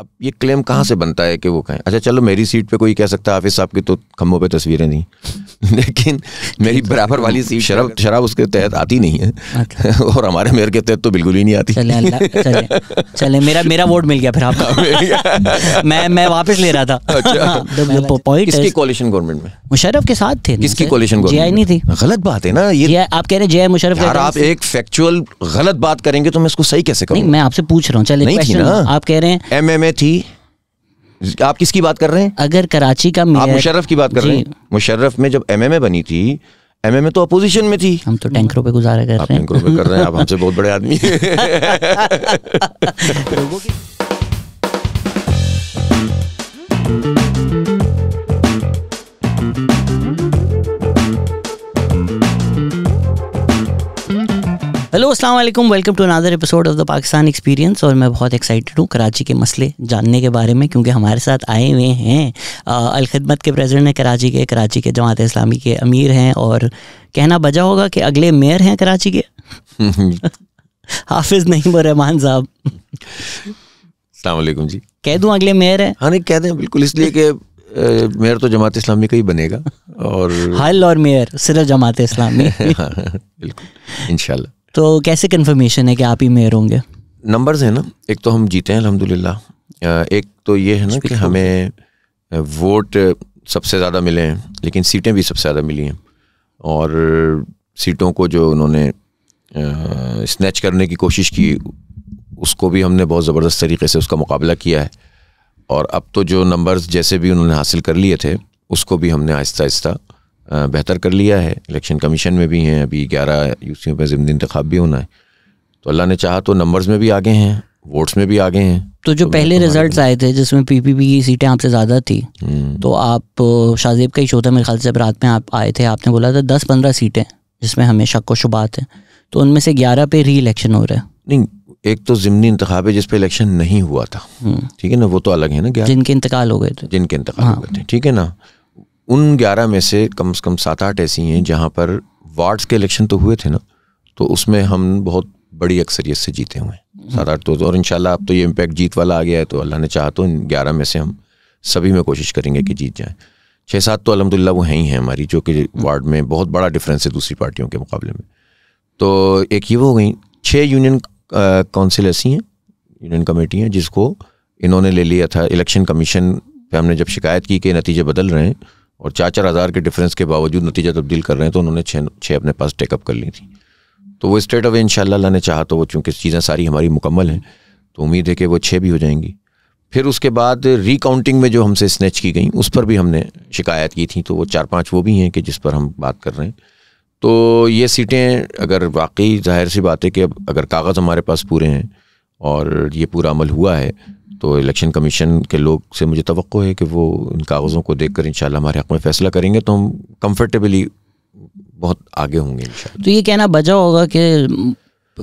अब ये क्लेम कहाँ से बनता है कि वो कहें अच्छा चलो मेरी सीट पे कोई कह सकता है हाफिज साहब की तो खम्भों पे तस्वीरें नहीं लेकिन मेरी तो बराबर वाली सीट शराब शराब उसके तहत आती नहीं है अच्छा। और हमारे मेयर के तहत तो बिल्कुल ही नहीं आती चले चले चले मेरा मेरा वोट मिल गया फिर आपका मैं मैं वापस ले रहा था इसकी अच्छा। तो तो गवर्नमेंट में मुशरफ के साथ थे किसकी कोलिशन जे नहीं थी गलत बात है ना ये आप कह रहे हैं जे आई मुशरफ आप एक फैक्चुअल गलत बात करेंगे तो मैं इसको सही कैसे करूँ मैं आपसे पूछ रहा हूँ चले आप कह रहे हैं एम में थी आप किसकी बात कर रहे हैं अगर कराची का आप मुशर्रफ की बात कर रहे हैं मुशर्रफ में जब एमएमए बनी थी एमएमए तो अपोजिशन में थी हम तो टैंकरों पे गुजारा कर रहे हैं टैंकरों पे कर रहे हैं आप हमसे बहुत बड़े आदमी हैं हेलो अस्सलाम वालेकुम welcome to another episode of the Pakistan experience और मैं बहुत एक्साइटेड हूँ कराची के मसले जानने के बारे में क्योंकि हमारे साथ आए हुए हैं अलखदमत के प्रेसिडेंट हैं कराची के कराची के जमात इस्लामी के अमीर हैं और कहना बजा होगा कि अगले मेयर हैं कराची के हाफिज नईम रहमान साहब अलैक्म जी कह दूँ अगले मेयर है हाँ नहीं कह दें बिल्कुल इसलिए कि मेयर तो जमात इस्लामी का ही बनेगा और हल और मेयर सिर्फ जमात इस्लामी हाँ, बिल्कुल इनशाला तो कैसे कन्फर्मेशन है कि आप ही मेयर होंगे नंबर्स हैं ना एक तो हम जीते हैं अल्हम्दुलिल्लाह एक तो ये है ना कि हमें वोट सबसे ज़्यादा मिले हैं लेकिन सीटें भी सबसे ज़्यादा मिली हैं और सीटों को जो उन्होंने स्नैच करने की कोशिश की उसको भी हमने बहुत ज़बरदस्त तरीके से उसका मुकाबला किया है और अब तो जो नंबर्स जैसे भी उन्होंने हासिल कर लिए थे उसको भी हमने आहिस्ता आहिस्ता बेहतर कर लिया है इलेक्शन कमीशन में भी हैं अभी ग्यारह यूसीओं पर ज़मनी इंतखब भी होना है तो अल्लाह ने चाहा तो नंबर्स में भी आगे हैं वोट्स में भी आगे हैं तो जो तो पहले रिजल्ट्स आए थे जिसमें पीपीपी की सीटें आपसे ज़्यादा थी हम्म। तो आप शाहजेब का ही शो था मेरे ख्याल से रात में आप आए थे आपने बोला था दस पंद्रह सीटें जिसमें हमें शक व शुबात है तो उनमें से ग्यारह पे री इलेक्शन हो रहा है नहीं एक तो ज़मनी इंतखब है जिसपे इलेक्शन नहीं हुआ था हम्म। ठीक है ना वो तो अलग है ना जिनके इंतकाल हो गए थे जिनके इंतकाल हो गए थे हाँ। ठीक है ना उन ग्यारह में से कम से कम सात आठ ऐसी हैं जहाँ पर वार्ड्स के इलेक्शन तो हुए थे ना तो उसमें हम बहुत बड़ी अक्सरियत से जीते हुए हैं हम्म। सात आठ तो और शाला अब तो ये इम्पैक्ट जीत वाला आ गया है तो अल्लाह ने चाहा तो ग्यारह में से हम सभी में कोशिश करेंगे कि जीत जाएँ छः सात तो अलहमदिल्ला वो हैं ही हैं हमारी जो कि वार्ड में बहुत बड़ा डिफरेंस है दूसरी पार्टियों के मुकाबले में तो एक ये वो हो गई छः यूनियन काउंसिल ऐसी हैं यूनियन कमेटी हैं जिसको इन्होंने ले लिया था इलेक्शन कमीशन पे हमने जब शिकायत की कि नतीजे बदल रहे हैं और चार चार हज़ार के डिफरेंस के बावजूद नतीजा तब्दील कर रहे हैं तो उन्होंने छः छः अपने पास टेकअप कर ली थी तो वो स्टेट ऑफ इन ने चाहा तो वो चूँकि चीज़ें सारी हमारी मुकम्मल हैं तो उम्मीद है कि वो छः भी हो जाएंगी फिर उसके बाद रिकाउंटिंग में जो हमसे स्नैच की गई उस पर भी हमने शिकायत की थी तो वो चार पाँच वो भी हैं कि जिस पर हम बात कर रहे हैं तो ये सीटें अगर वाकई जाहिर सी बात है कि अब अगर कागज़ हमारे पास पूरे हैं और ये पूरा अमल हुआ है तो इलेक्शन कमीशन के लोग से मुझे तो है कि वो इन कागज़ों को देख कर इन हमारे हक़ में फ़ैसला करेंगे तो हम कम्फर्टेबली बहुत आगे होंगे इन तो ये कहना बजा होगा कि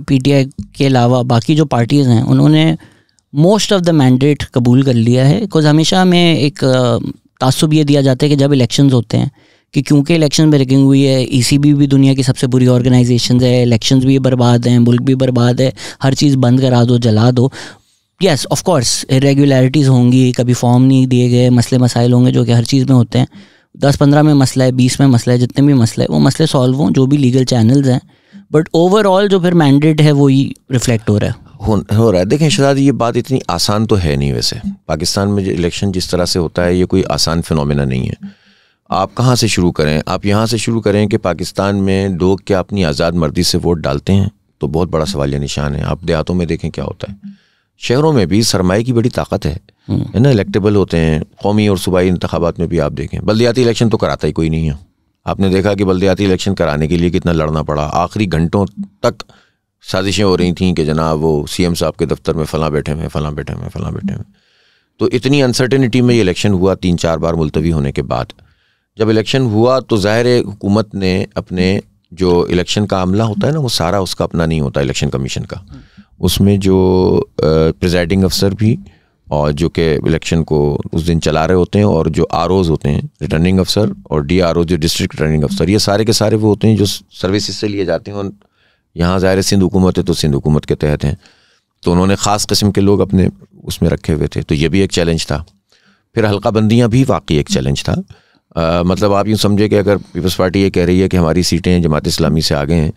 पीटीआई के अलावा बाकी जो पार्टीज़ हैं उन्होंने मोस्ट ऑफ द मैंडेट कबूल कर लिया है बिकॉज हमेशा हमें एक तसब ये दिया जाता है कि जब इलेक्शंस होते हैं कि क्योंकि इलेक्शन में रेगिंग हुई है ईसीबी e भी दुनिया की सबसे बुरी ऑर्गेनाइजेशन है इलेक्शंस भी बर्बाद हैं मुल्क भी बर्बाद है हर चीज़ बंद करा दो जला दो यस ऑफ कोर्स इरेगुलरिटीज़ होंगी कभी फॉर्म नहीं दिए गए मसले मसाइल होंगे जो कि हर चीज़ में होते हैं दस पंद्रह में मसला है बीस में मसला है जितने भी मसले हैं वो मसले सॉल्व हों जो भी लीगल चैनल्स हैं बट ओवरऑल जो फिर मैंडेट है वो ही रिफ्लेक्ट हो रहा है हो, हो रहा है देखें शहजाद ये बात इतनी आसान तो है नहीं वैसे पाकिस्तान में जो इलेक्शन जिस तरह से होता है ये कोई आसान फिनोमेना नहीं है आप कहाँ से शुरू करें आप यहाँ से शुरू करें कि पाकिस्तान में लोग क्या अपनी आज़ाद मर्जी से वोट डालते हैं तो बहुत बड़ा सवाल या निशान है आप देहातों में देखें क्या होता है शहरों में भी सरमाए की बड़ी ताकत है हम्म। है ना इलेक्टेबल होते हैं कौमी और सूबाई इंतबात में भी आप देखें बल्दियाती इलेक्शन तो कराता ही कोई नहीं है आपने देखा कि बल्दियाती इलेक्शन कराने के लिए कितना लड़ना पड़ा आखिरी घंटों तक साजिशें हो रही थी कि जनाब वो सीएम साहब के दफ्तर में फ़लाँ बैठे हैं फ़लाँ बैठे हैं फ़लाँ बैठे हैं तो इतनी अनसर्टेनिटी में ये इलेक्शन हुआ तीन चार बार मुलतवी होने के बाद जब इलेक्शन हुआ तो ज़ाहिर हुकूमत ने अपने जो इलेक्शन का अमला होता है ना वो सारा उसका अपना नहीं होता इलेक्शन कमीशन का हम्म। उसमें जो प्रिजाइडिंग अफसर भी और जो कि इलेक्शन को उस दिन चला रहे होते हैं और जो आर होते हैं रिटर्निंग अफसर और डी आर जो डिस्ट्रिक्ट रिटर्निंग अफसर ये सारे के सारे वो होते हैं जो सर्विसेज से लिए जाते हैं और यहाँ ज़ाहिर सिंध हुकूमत है तो सिंध हुकूमत के तहत हैं तो उन्होंने ख़ास कस्म के लोग अपने उसमें रखे हुए थे तो ये भी एक चैलेंज था फिर हल्का बंदियाँ भी वाकई एक चैलेंज था आ, मतलब आप यूँ समझे कि अगर पीपल्स पार्टी ये कह रही है कि हमारी सीटें जमात इस्लामी से आगे हैं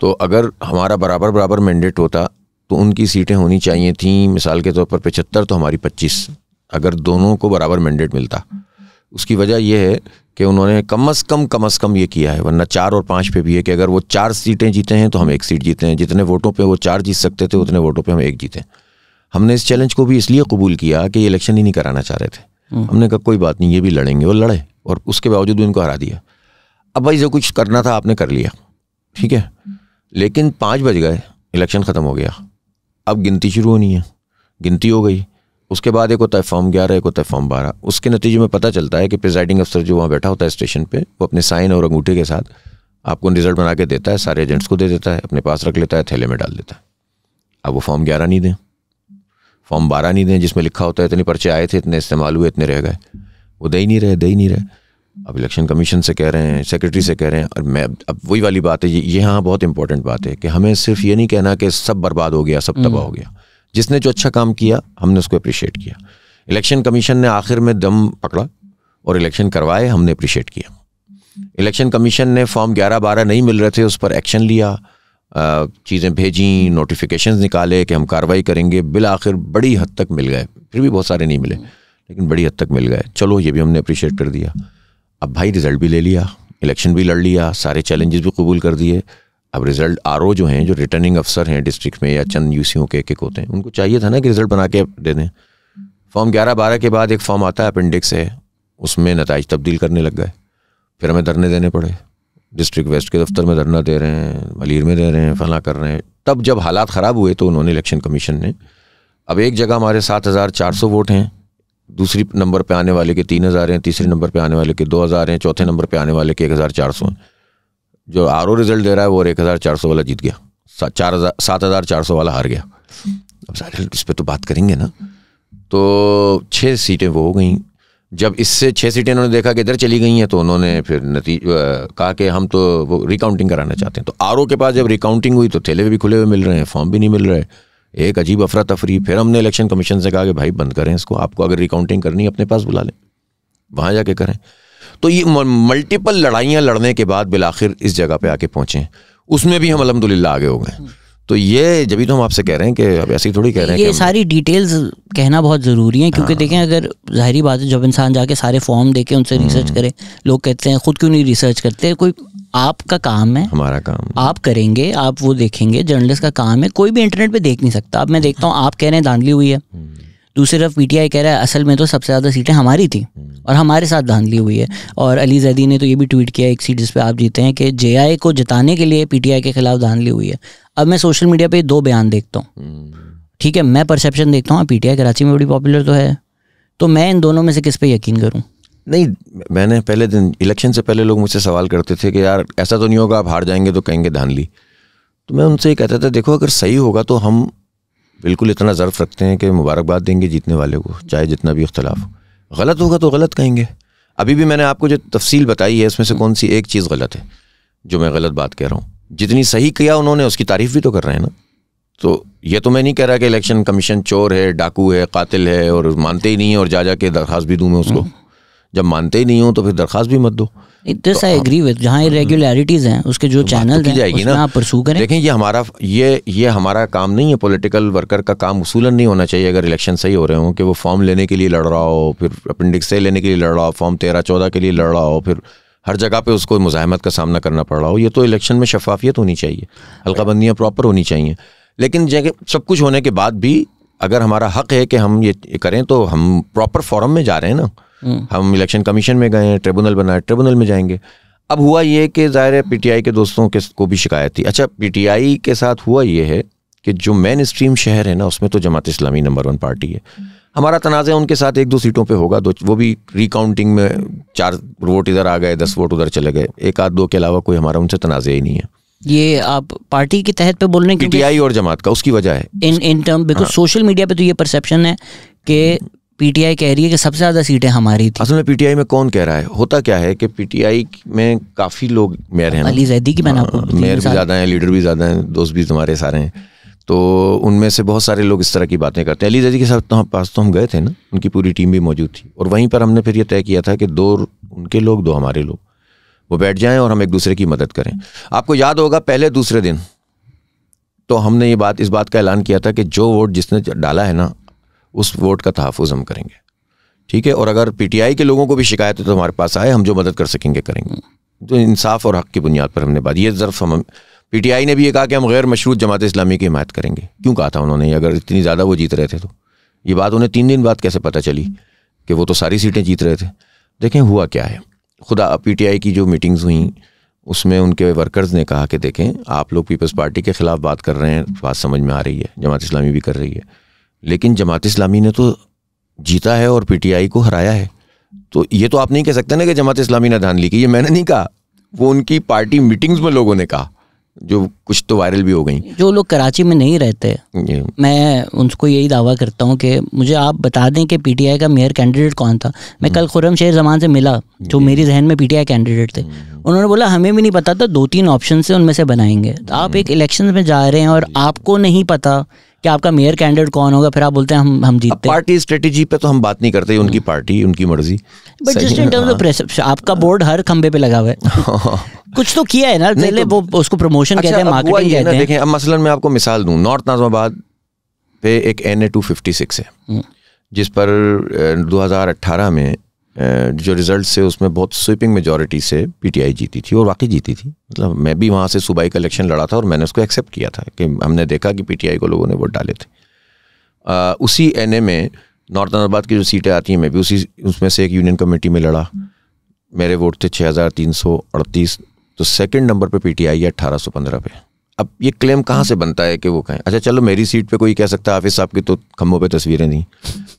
तो अगर हमारा बराबर बराबर मैंडेट होता तो उनकी सीटें होनी चाहिए थी मिसाल के तौर पर पचहत्तर तो हमारी पच्चीस अगर दोनों को बराबर मैंडेट मिलता उसकी वजह यह है कि उन्होंने कम अज़ कम कम अज़ कम ये किया है वरना चार और पाँच पे भी है कि अगर वो चार सीटें जीते हैं तो हम एक सीट जीते हैं जितने वोटों पे वो चार जीत सकते थे उतने वोटों पे हम एक जीते हमने इस चैलेंज को भी इसलिए कबूल किया कि ये इलेक्शन ही नहीं कराना चाह रहे थे हम्म। हमने कहा कोई बात नहीं ये भी लड़ेंगे वो लड़े और उसके बावजूद भी उनको हरा दिया अब भाई जो कुछ करना था आपने कर लिया ठीक है लेकिन पाँच बज गए इलेक्शन ख़त्म हो गया अब गिनती शुरू होनी है गिनती हो गई उसके बाद एक होता है फॉर्म ग्यारह एक होता है फॉर्म बारह उसके नतीजे में पता चलता है कि प्रिजाइडिंग अफसर जो वहाँ बैठा होता है स्टेशन पर वो अपने साइन और अंगूठे के साथ आपको रिजल्ट बना के देता है सारे एजेंट्स को दे देता है अपने पास रख लेता है थैले में डाल देता है अब वो फॉर्म ग्यारह नहीं दें फॉर्म बारह नहीं दें जिसमें लिखा होता है इतने पर्चे आए थे इतने इस्तेमाल हुए इतने रह गए वो दे ही नहीं रहे दे ही नहीं रहे अब इलेक्शन कमीशन से कह रहे हैं सेक्रेटरी से कह रहे हैं और मैं अब वही वाली बात है ये यहाँ बहुत इंपॉर्टेंट बात है कि हमें सिर्फ ये नहीं कहना कि सब बर्बाद हो गया सब तबाह हो हम्म। गया जिसने जो अच्छा काम किया हमने उसको अप्रिशिएट किया इलेक्शन कमीशन ने आखिर में दम पकड़ा और इलेक्शन करवाए हमने अप्रिशिएट किया इलेक्शन कमीशन ने फॉर्म ग्यारह बारह नहीं मिल रहे थे उस पर एक्शन लिया चीज़ें भेजी नोटिफिकेशन निकाले कि हम कार्रवाई करेंगे बिल आखिर बड़ी हद तक मिल गए फिर भी बहुत सारे नहीं मिले लेकिन बड़ी हद तक मिल गए चलो ये भी हमने अप्रिशिएट कर दिया अब भाई रिज़ल्ट भी ले लिया इलेक्शन भी लड़ लिया सारे चैलेंजेस भी कबूल कर दिए अब रिज़ल्ट आर जो हैं जो रिटर्निंग अफसर हैं डिस्ट्रिक्ट में या चंद यू के एक होते हैं उनको चाहिए था ना कि रिज़ल्ट बना के दे दें फॉर्म ग्यारह बारह के बाद एक फॉर्म आता है अपेंडिक्स है उसमें नतज तब्दील करने लग गए फिर हमें धरने देने पड़े डिस्ट्रिक्ट वेस्ट के दफ्तर में धरना दे रहे हैं मलिर में दे रहे हैं फला कर रहे हैं तब जब हालात ख़राब हुए तो उन्होंने इलेक्शन कमीशन ने अब एक जगह हमारे सात हज़ार चार सौ वोट हैं दूसरी नंबर पे आने वाले के तीन हज़ार हैं तीसरे नंबर पे आने वाले के दो हज़ार हैं चौथे नंबर पे आने वाले के एक हज़ार चार सौ हैं जो आर ओ रिजल्ट दे रहा है वो एक हज़ार चार सौ वाला जीत गया चार हज़ार सात हज़ार चार सौ वाला हार गया अब सारे इस पर तो बात करेंगे ना तो छः सीटें वो हो गई जब इससे छः सीटें उन्होंने देखा कि इधर चली गई हैं तो उन्होंने फिर नतीज कहा कि हम तो वो रिकाउंटिंग कराना चाहते हैं तो आर के पास जब रिकाउंटिंग हुई तो थैले भी खुले हुए मिल रहे हैं फॉर्म भी नहीं मिल रहे एक अजीब अफरा तफरी फिर हमने इलेक्शन कमीशन से कहा कि भाई बंद करें इसको आपको अगर रिकाउंटिंग करनी है अपने पास बुला लें वहाँ जाके करें तो ये मल्टीपल लड़ाइयाँ लड़ने के बाद बिलाखिर इस जगह पर आके पहुँचें उसमें भी हम अलहमदिल्ला आगे हो गए तो ये जब तो हम आपसे कह रहे हैं कि अब ऐसे ही थोड़ी कह रहे हैं ये सारी डिटेल्स कहना बहुत ज़रूरी है क्योंकि हाँ। देखें अगर जाहरी बात है जब इंसान जाके सारे फॉर्म देके उनसे रिसर्च हम्म। करे लोग कहते हैं खुद क्यों नहीं रिसर्च करते कोई आपका काम है हमारा काम आप करेंगे आप वो देखेंगे जर्नलिस्ट का काम है कोई भी इंटरनेट पे देख नहीं सकता अब मैं देखता हूँ आप कह रहे हैं धांधली हुई है हम्म। दूसरी तरफ पीटीआई कह रहा है असल में तो सबसे ज़्यादा सीटें हमारी थी हम्म। और हमारे साथ धांधली हुई है और अली जैदी ने तो ये भी ट्वीट किया एक सीट जिसपे आप जीते हैं कि जे को जिताने के लिए पीटीआई के खिलाफ धांधली हुई है अब मैं सोशल मीडिया पर दो बयान देखता हूँ हम्म। ठीक है मैं परसेप्शन देखता हूँ पीटीआई कराची में बड़ी पॉपुलर तो है तो मैं इन दोनों में से किस पे यकीन करूँ नहीं मैंने पहले दिन इलेक्शन से पहले लोग मुझसे सवाल करते थे कि यार ऐसा तो नहीं होगा आप हार जाएंगे तो कहेंगे धानली तो मैं उनसे ये कहता था देखो अगर सही होगा तो हम बिल्कुल इतना ज़र्फ रखते हैं कि मुबारकबाद देंगे जीतने वाले को चाहे जितना भी इख्तलाफ हो गलत होगा तो गलत कहेंगे अभी भी मैंने आपको जो तफसील बताई है इसमें से कौन सी एक चीज़ गलत है जो मैं गलत बात कह रहा हूँ जितनी सही किया उन्होंने उसकी तारीफ़ भी तो कर रहे हैं ना तो ये तो मैं नहीं कह रहा कि इलेक्शन कमीशन चोर है डाकू है कातिल है और मानते ही नहीं है और जा जा के दरख्वास्त भी दूँ मैं उसको जब मानते ही नहीं हो तो फिर दरख्वास्त भी मत दो दिस आई एग्री विद जहाँ इरेगुलरिटीज हम्म। हैं उसके जो तो चैनल तो जाएगी ना आप परसू करें देखें ये हमारा ये ये हमारा काम नहीं है पॉलिटिकल वर्कर का काम उसूलन नहीं होना चाहिए अगर इलेक्शन सही हो रहे हो कि वो फॉर्म लेने के लिए लड़ रहा हो फिर अपेंडिक्स ए लेने के लिए लड़ रहा हो फॉर्म तेरह चौदह के लिए लड़ रहा हो फिर हर जगह पे उसको मुजाहमत का सामना करना पड़ रहा हो ये तो इलेक्शन में शफाफियत होनी चाहिए हल्काबंदियाँ प्रॉपर होनी चाहिए लेकिन जगह सब कुछ होने के बाद भी अगर हमारा हक है कि हम ये करें तो हम प्रॉपर फॉरम में जा रहे हैं ना हम इलेक्शन हम्म। कमीशन में गए हैं ट्रिब्यूनल बनाए ट्रिब्यूनल में जाएंगे अब हुआ ये कि ज़ाहिर है पीटीआई के दोस्तों के को भी शिकायत थी अच्छा पीटीआई के साथ हुआ ये है कि जो मेन स्ट्रीम शहर है ना उसमें तो Jamaat Islami number one party है हम्म। हमारा तनाज़ा उनके साथ एक दो सीटों पर होगा दो वो भी रिकाउंटिंग में चार वोट इधर आ गए दस वोट उधर चले गए एक आध दो के अलावा कोई हमारा उनसे तनाज़ ही नहीं है ये आप पार्टी के तहत पे बोल रहे हैं पीटीआई और जमात का उसकी वजह है in in term because social media पे तो ये परसेप्शन है कि पीटीआई कह रही है कि सबसे ज़्यादा सीटें हमारी थी असल में पीटीआई में कौन कह रहा है होता क्या है कि पीटीआई में काफ़ी लोग मेयर हैं अली जैदी की मैंने हाँ, आपको मेयर भी ज़्यादा हैं लीडर भी ज़्यादा हैं दोस्त भी तुम्हारे सारे हैं तो उनमें से बहुत सारे लोग इस तरह की बातें करते हैं अली जैदी के साथ तो पास तो हम गए थे ना उनकी पूरी टीम भी मौजूद थी और वहीं पर हमने फिर ये तय किया था कि दो उनके लोग दो हमारे लोग वो बैठ जाएं और हम एक दूसरे की मदद करें आपको याद होगा पहले दूसरे दिन तो हमने ये बात इस बात का ऐलान किया था कि जो वोट जिसने डाला है ना उस वोट का तहफ़ हम करेंगे ठीक है और अगर पीटीआई के लोगों को भी शिकायत है तो हमारे पास आए हम जो मदद कर सकेंगे करेंगे तो इंसाफ और हक की बुनियाद पर हमने बात ये जरफ हम पीटीआई ने भी ये कहा कि हम गैर मशरूत जमात इस्लामी की हमायत करेंगे क्यों कहा था उन्होंने अगर इतनी ज़्यादा वो जीत रहे थे तो ये बात उन्हें तीन दिन बाद कैसे पता चली कि वो तो सारी सीटें जीत रहे थे देखें हुआ क्या है खुदा आई की जो मीटिंग्स हुई उसमें उनके वर्कर्स ने कहा कि देखें आप लोग पीपल्स पार्टी के ख़िलाफ़ बात कर रहे हैं बात समझ में आ रही है जमात इस्लामी भी कर रही है लेकिन जमात इस्लामी ने तो जीता है और पीटीआई को हराया है तो ये तो आप नहीं कह सकते ना कि जमात इस्लामी ने धान ली कि ये मैंने नहीं कहा वो उनकी पार्टी मीटिंग्स में लोगों ने कहा जो कुछ तो वायरल भी हो गई जो लोग कराची में नहीं रहते मैं उनको यही दावा करता हूँ कि मुझे आप बता दें कि पीटीआई का मेयर कैंडिडेट कौन था मैं कल खुरम शेर जमान से मिला जो मेरी जहन में पीटीआई कैंडिडेट थे हम्म। उन्होंने बोला हमें भी नहीं पता था दो तीन ऑप्शन से उनमें से बनाएंगे तो आप हम्म। एक इलेक्शन में जा रहे हैं और आपको नहीं पता कि आपका मेयर कैंडिडेट कौन होगा फिर आप बोलते हैं हम हम जीतते पार्टी स्ट्रेटेजी पे तो हम बात नहीं करते उनकी पार्टी हम्म। उनकी मर्जी but just in terms of perception आपका बोर्ड हर खंबे पे लगा हुआ है कुछ तो किया है ना पहले तो- वो उसको प्रमोशन अच्छा, कहते हैं मार्केटिंग कहते हैं देखें अब मसलन मैं आपको मिसाल दूं नॉर्थ नाजमाबाद पे एक N A two fifty six है हम्म। जिस पर 2018 में जो रिज़ल्ट से उसमें बहुत स्वीपिंग मेजोरिटी से पीटीआई जीती थी और वाकई जीती थी मतलब मैं भी वहाँ से सूबाई का इलेक्शन लड़ा था और मैंने उसको एक्सेप्ट किया था कि हमने देखा कि पीटीआई को लोगों ने वोट डाले थे आ, उसी एन में नॉर्थ अहमदाबाद की जो सीटें आती हैं मैं भी उसी उसमें से एक यूनियन कमेटी में लड़ा मेरे वोट थे छः हज़ार तीन सौ अड़तीस तो सेकेंड नंबर पर पी टी आई है सौ पंद्रह पे अब ये क्लेम कहाँ से बनता है कि वो कहें अच्छा चलो मेरी सीट पर कोई कह सकता है हाफिज़ साहब की तो खम्भों पर तस्वीरें नहीं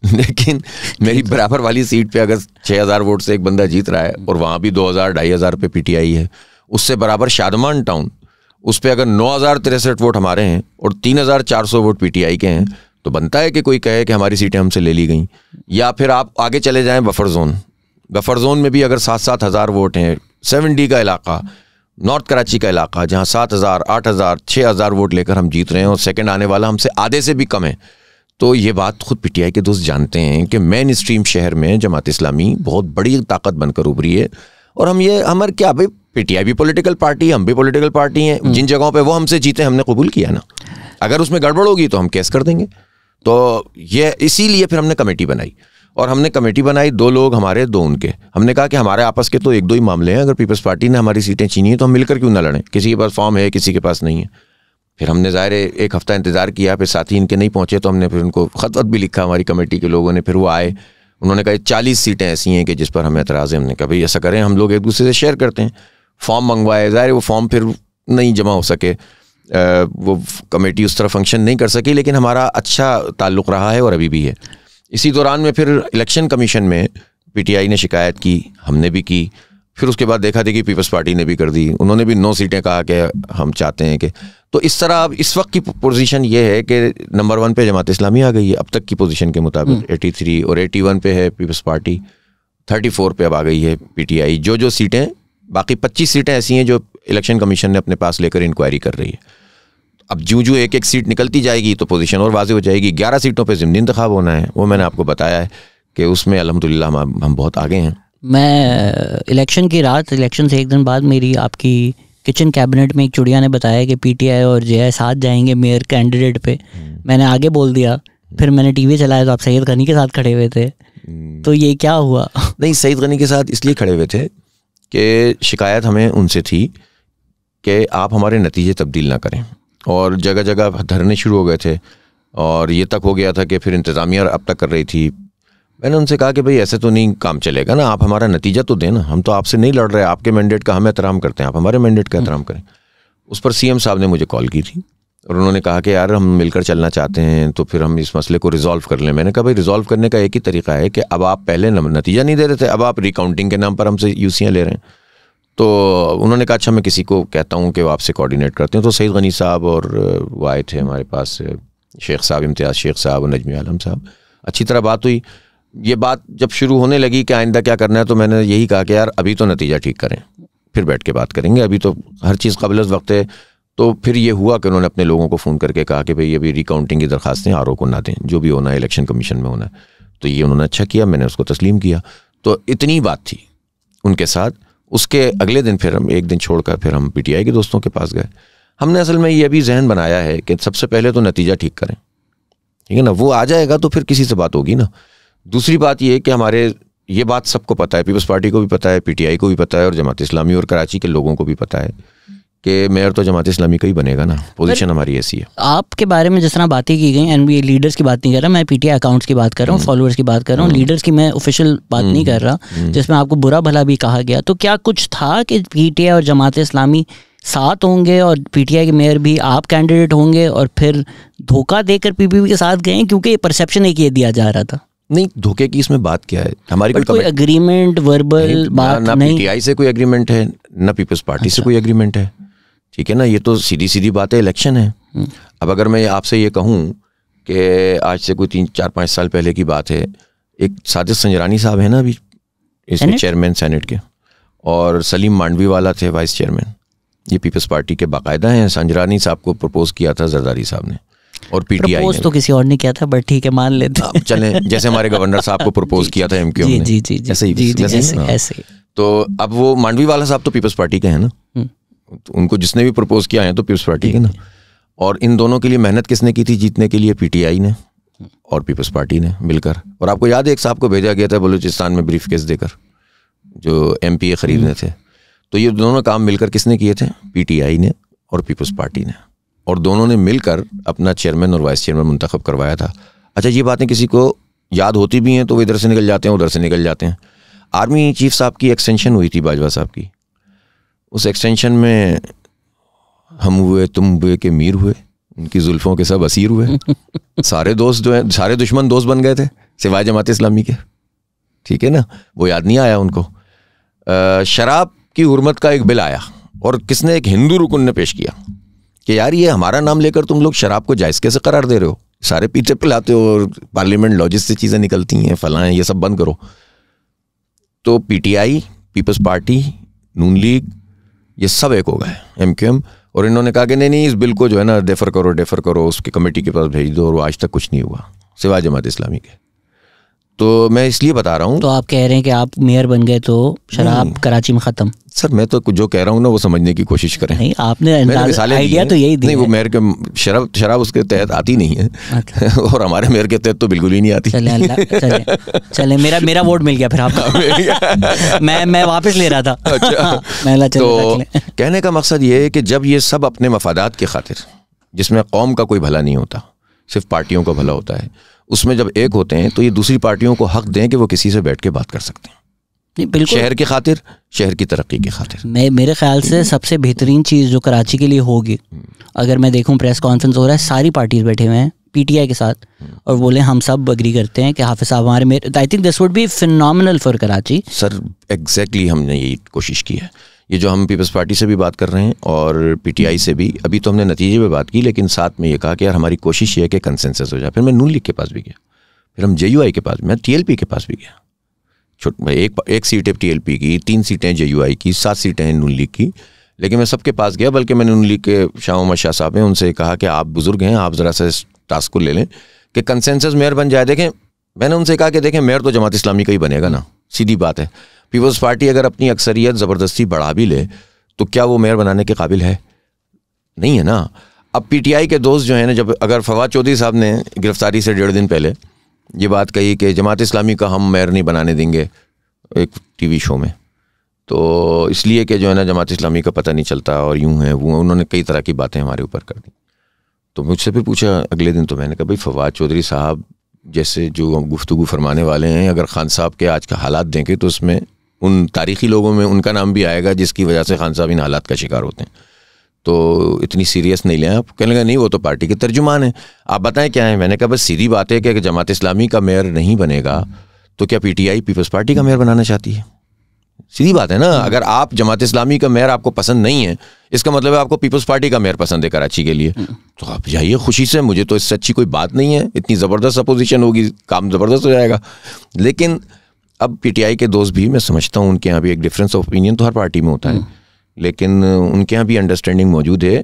लेकिन मेरी बराबर वाली सीट पे अगर 6000 वोट से एक बंदा जीत रहा है हम्म। और वहाँ भी 2000 ढाई हज़ार पे पीटीआई है उससे बराबर शादमान टाउन उस पर अगर नौ हज़ार तिरसठ वोट हमारे हैं और तीन हज़ार चार सौ वोट पीटीआई के हैं तो बनता है कि कोई कहे कि हमारी सीटें हमसे ले ली गई या फिर आप आगे चले जाएँ बफर जोन बफर जोन में भी अगर सात सात हज़ार वोट हैं सेवन डी का इलाका नॉर्थ कराची का इलाका जहाँ सात हज़ार आठ हज़ार छः हज़ार वोट लेकर हम जीत रहे हैं और सेकंड आने वाला हमसे आधे से भी कम है तो ये बात खुद पीटीआई के दोस्त जानते हैं कि मेन स्ट्रीम शहर में जमात इस्लामी बहुत बड़ी ताकत बनकर उभरी है और हम ये हमार क्या भाई पीटीआई भी पॉलिटिकल पार्टी हम भी पॉलिटिकल पार्टी हैं हम्म। जिन जगहों पे वो हमसे जीते हमने कबूल किया ना अगर उसमें गड़बड़ होगी तो हम केस कर देंगे तो ये इसीलिए फिर हमने कमेटी बनाई और हमने कमेटी बनाई दो लोग हमारे दो उनके हमने कहा कि हमारे आपस के तो एक दो ही मामले हैं अगर पीपल्स पार्टी ने हमारी सीटें छीनी हैं तो हम मिलकर क्यों ना लड़ें किसी के पास फॉर्म है किसी के पास नहीं है फिर हमने ज़ाहिर एक हफ़्ता इंतज़ार किया फिर साथी इनके नहीं पहुँचे तो हमने फिर उनको ख़त भी लिखा हमारी कमेटी के लोगों ने फिर वो आए उन्होंने कहा चालीस सीटें ऐसी हैं कि जिस पर हमें एतराज़ है हमने कहा भाई ऐसा करें हम लोग एक दूसरे से शेयर करते हैं फॉर्म मंगवाए ज़ाहिर वो फॉर्म फिर नहीं जमा हो सके आ, वो कमेटी उस तरह फंक्शन नहीं कर सकी लेकिन हमारा अच्छा ताल्लुक़ रहा है और अभी भी है इसी दौरान में फिर इलेक्शन कमीशन में पीटीआई ने शिकायत की हमने भी की फिर उसके बाद देखा देखिए पीपल्स पार्टी ने भी कर दी उन्होंने भी नौ सीटें कहा कि हम चाहते हैं कि तो इस तरह अब इस वक्त की पोजीशन ये है कि नंबर वन पे जमात इस्लामी आ गई है अब तक की पोजीशन के मुताबिक एटी हम्म। थ्री और एटी वन पे है पीपल्स पार्टी थर्टी फोर पे अब आ गई है पीटीआई जो जो सीटें बाकी पच्चीस सीटें ऐसी हैं जो इलेक्शन कमीशन ने अपने पास लेकर इंक्वायरी कर रही है अब जू जूँ एक एक सीट निकलती जाएगी तो पोजीशन और वाजे हो जाएगी ग्यारह सीटों पर ज़मनी इंतखा होना है वो मैंने आपको बताया है कि उसमें अलहमदिल्ला हम बहुत आगे हैं मैं इलेक्शन की रात इलेक्शन से एक दिन बाद मेरी आपकी किचन कैबिनेट में एक चुड़िया ने बताया कि पीटीआई और जे साथ जाएंगे मेयर कैंडिडेट पे हम्म। मैंने आगे बोल दिया फिर मैंने टीवी चलाया तो आप सैयद गनी के साथ खड़े हुए थे हम्म। तो ये क्या हुआ नहीं सईद गनी के साथ इसलिए खड़े हुए थे कि शिकायत हमें उनसे थी कि आप हमारे नतीजे तब्दील ना करें और जगह जगह धरने शुरू हो गए थे और ये तक हो गया था कि फिर इंतज़ामिया अब तक कर रही थी मैंने उनसे कहा कि भाई ऐसे तो नहीं काम चलेगा ना आप हमारा नतीजा तो दें ना हम तो आपसे नहीं लड़ रहे आपके मैंडेट का हम एहतराम करते हैं आप हमारे मैंडेट का एहतराम हम्म। करें उस पर सीएम साहब ने मुझे कॉल की थी और उन्होंने कहा कि यार हम मिलकर चलना चाहते हैं तो फिर हम इस मसले को रिजॉल्व कर लें मैंने कहा भाई रिजॉल्व करने का एक ही तरीका है कि अब आप पहले नतीजा नहीं दे रहे थे अब आप रिकाउंटिंग के नाम पर हमसे यूसियाँ ले रहे हैं तो उन्होंने कहा अच्छा मैं किसी को कहता हूँ कि वो आपसे कोऑर्डिनेट करते हैं तो सईद गनी साहब और वो आए थे हमारे पास शेख साहब इम्तियाज़ शेख साहब और नजमी आलम साहब अच्छी तरह बात हुई ये बात जब शुरू होने लगी कि आइंदा क्या करना है तो मैंने यही कहा कि यार अभी तो नतीजा ठीक करें फिर बैठ के बात करेंगे अभी तो हर चीज़ कबल वक्त है तो फिर ये हुआ कि उन्होंने अपने लोगों को फ़ोन करके कहा कि भाई अभी रिकाउंटिंग की दरखास्तें आर को ना दें जो भी होना है इलेक्शन कमीशन में होना है तो ये उन्होंने अच्छा किया मैंने उसको तस्लीम किया तो इतनी बात थी उनके साथ उसके अगले दिन फिर हम एक दिन छोड़कर फिर हम पी के दोस्तों के पास गए हमने असल में ये भी जहन बनाया है कि सबसे पहले तो नतीजा ठीक करें ठीक है ना वो आ जाएगा तो फिर किसी से बात होगी ना दूसरी बात यह कि हमारे ये बात सबको पता है पीपल्स पार्टी को भी पता है पीटीआई को भी पता है और जमात इस्लामी और कराची के लोगों को भी पता है कि मेयर तो जमात इस्लामी का ही बनेगा ना पोजीशन हमारी ऐसी है आपके बारे में जिस तरह बातें की गई एन लीडर्स की बात नहीं कर रहा मैं पीटीआई अकाउंट्स की बात कर रहा हूँ फॉलोअर्स हम्म। की बात कर रहा हूँ लीडर्स हम्म। की मैं ऑफिशियल बात नहीं कर हम्म। रहा जिसमें आपको बुरा भला भी कहा गया तो क्या कुछ था कि पीटीआई और जमात इस्लामी साथ होंगे और पीटीआई के मेयर भी आप कैंडिडेट होंगे और फिर धोखा देकर पीपीपी के साथ गए क्योंकि परसेप्शन एक ये दिया जा रहा था नहीं धोखे की इसमें बात क्या है हमारी कोई अग्रीमेंट वर्बल बात ना, ना पीटीआई से कोई अग्रीमेंट है ना पीपल्स पार्टी अच्छा। से कोई अग्रीमेंट है ठीक है ना ये तो सीधी सीधी बात है इलेक्शन हम्म। है अब अगर मैं आपसे ये कहूँ कि आज से कोई तीन चार पाँच साल पहले की बात है एक साजिद संजरानी साहब है ना अभी इसमें चेयरमैन सेनेट के और सलीम मांडवी वाला थे वाइस चेयरमैन ये पीपल्स पार्टी के बाकायदा हैं संजरानी साहब को प्रपोज़ किया था जरदारी साहब ने और पीटीआई प्रपोज तो किसी और ने किया था बट ठीक है मान लेते चले जैसे हमारे गवर्नर साहब को प्रपोज किया था एमक्यू ने जी जी ऐसे ही ऐसे हाँ। तो अब वो मांडवी वाला साहब तो पीपल्स पार्टी के हैं ना हम्म। तो उनको जिसने भी प्रपोज किया है तो पीपल्स पार्टी के ना और इन दोनों के लिए मेहनत किसने की थी जीतने के लिए पीटीआई ने और पीपल्स पार्टी ने मिलकर और आपको याद है एक साहब को भेजा गया था बलूचिस्तान में ब्रीफ केस देकर जो एम खरीदने हम्म। थे तो ये दोनों काम मिलकर किसने किए थे पीटीआई ने और पीपल्स पार्टी ने और दोनों ने मिलकर अपना चेयरमैन और वाइस चेयरमैन मंतखब करवाया था अच्छा ये बातें किसी को याद होती भी हैं तो वो इधर से निकल जाते हैं उधर से निकल जाते हैं आर्मी चीफ साहब की एक्सटेंशन हुई थी बाजवा साहब की उस एक्सटेंशन में हम हुए तुम हुए के मीर हुए उनकी जुल्फ़ों के सब असीर हुए सारे दोस्त जो हैं सारे दुश्मन दोस्त बन गए थे सिवाय जमात इस्लामी के ठीक है ना वो याद नहीं आया उनको शराब की हरमत का एक बिल आया और किसने एक हिंदू रुकन ने पेश किया कि यार ये हमारा नाम लेकर तुम लोग शराब को जायज़ कैसे करार दे रहे हो सारे पीछे पिलाते हो और पार्लियामेंट लॉजिस से चीज़ें निकलती हैं फलाएँ ये सब बंद करो तो PTI Peoples Party Noon League ये सब एक हो गए एम क्यू एम और इन्होंने कहा कि नहीं नहीं इस बिल को जो है ना डेफर करो डेफर करो उसकी कमेटी के पास भेज दो और आज तक कुछ नहीं हुआ सिवा जमात इस्लामी के तो मैं इसलिए बता रहा हूँ तो आप कह रहे हैं कि आप मेयर बन गए तो शराब कराची में खत्म सर मैं तो जो कह रहा हूँ ना वो समझने की कोशिश करें नहीं आपने आइडिया तो यही नहीं वो मेयर के शराब शराब उसके तहत आती नहीं है अच्छा। और हमारे मेयर के तहत तो बिल्कुल ही नहीं आती चले चले मेरा मेरा वोट मिल गया फिर आपका मैं मैं वापस ले रहा था अच्छा तो कहने का मकसद ये है कि जब ये सब अपने मफादात की खातिर जिसमें कौम का कोई भला नहीं होता सिर्फ पार्टियों का भला होता है उसमें जब एक होते हैं तो ये दूसरी पार्टियों को हक दें कि वो किसी से बैठ के बात कर सकते हैं बिल्कुल शहर की खातिर शहर की तरक्की की खातिर मैं मेरे ख्याल से हम्म। सबसे बेहतरीन चीज़ जो कराची के लिए होगी हम्म। अगर मैं देखूं प्रेस कॉन्फ्रेंस हो रहा है सारी पार्टीज बैठे हुए हैं पीटीआई के साथ हम्म। और बोले हम सब अग्री करते हैं कि हाफिज साहब हमारे I think this would be final for Karachi sir exactly exactly हमने यही कोशिश की है ये जो हम पीपल्स पार्टी से भी बात कर रहे हैं और पीटीआई से भी अभी तो हमने नतीजे पे बात की लेकिन साथ में ये कहा कि यार हमारी कोशिश ये है कि कंसेंसस हो जाए फिर मैं नून लीग के पास भी गया फिर हम जे के पास मैं टी के पास भी गया छोट एक एक सीट है टी की तीन सीटें जे की सात सीटें हैं नून लीग की लेकिन मैं सबके पास गया बल्कि मैंने नून लीग के शाह शाह साहब हैं उनसे कहा कि आप बुज़ुर्ग हैं आप ज़रा सा इस टास्क को ले लें कि कंसेंसस मेयर बन जाए देखें मैंने उनसे कहा कि देखें मेयर तो जमात इस्लामी का ही बनेगा ना सीधी बात है पीपल्स पार्टी अगर अपनी अक्सरियत ज़बरदस्ती बढ़ा भी ले तो क्या वो मेयर बनाने के काबिल है नहीं है ना अब पीटीआई के दोस्त जो हैं ना जब अगर फवाद चौधरी साहब ने गिरफ्तारी से डेढ़ दिन पहले ये बात कही कि जमात इस्लामी का हम मेयर नहीं बनाने देंगे एक टीवी शो में तो इसलिए कि जो है ना जमात इस्लामी का पता नहीं चलता और यूं है वो उन्होंने कई तरह की बातें हमारे ऊपर कर दी तो मुझसे भी पूछा अगले दिन तो मैंने कहा भाई फवाद चौधरी साहब जैसे जो गुफ्तु फरमाने वाले हैं अगर खान साहब के आज का हालात देखें तो उसमें उन तारीखी लोगों में उनका नाम भी आएगा जिसकी वजह से खान साहब इन हालात का शिकार होते हैं तो इतनी सीरियस नहीं लें आप कहने लगा नहीं वो तो पार्टी के तर्जुमान हैं आप बताएं क्या है मैंने कहा बस सीधी बात है कि अगर जमात इस्लामी का मेयर नहीं बनेगा तो क्या पीटीआई पीपल्स पार्टी का मेयर बनाना चाहती है सीधी बात है ना अगर आप जमात इस्लामी का मेयर आपको पसंद नहीं है इसका मतलब है आपको पीपल्स पार्टी का मेयर पसंद है कराची के लिए हम्म। तो आप जाइए खुशी से मुझे तो इससे अच्छी कोई बात नहीं है इतनी ज़बरदस्त अपोजिशन होगी काम ज़बरदस्त हो जाएगा लेकिन अब पीटीआई के दोस्त भी मैं समझता हूँ उनके यहाँ भी एक डिफरेंस ऑफ ओपिनियन तो हर पार्टी में होता है हम्म। लेकिन उनके यहाँ भी अंडरस्टैंडिंग मौजूद है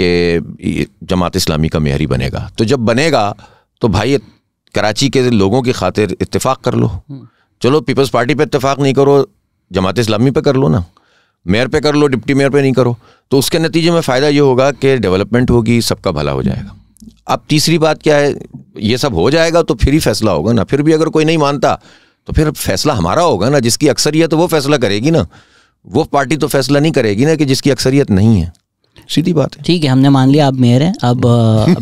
कि जमात इस्लामी का मेहरी बनेगा तो जब बनेगा तो भाई कराची के लोगों की खातिर इतफाक़ कर लो हम्म। चलो पीपल्स पार्टी पे इतफाक़ नहीं करो जमात इस्लामी पे कर लो ना मेयर पे कर लो डिप्टी मेयर पे नहीं करो तो उसके नतीजे में फ़ायदा ये होगा कि डेवलपमेंट होगी सबका भला हो जाएगा अब तीसरी बात क्या है ये सब हो जाएगा तो फिर ही फैसला होगा ना फिर भी अगर कोई नहीं मानता तो फिर फैसला हमारा होगा ना जिसकी अक्सरियत वो फैसला करेगी ना वो पार्टी तो फैसला नहीं करेगी ना कि जिसकी अक्सरियत नहीं है सीधी बात है ठीक है हमने मान लिया आप मेयर हैं अब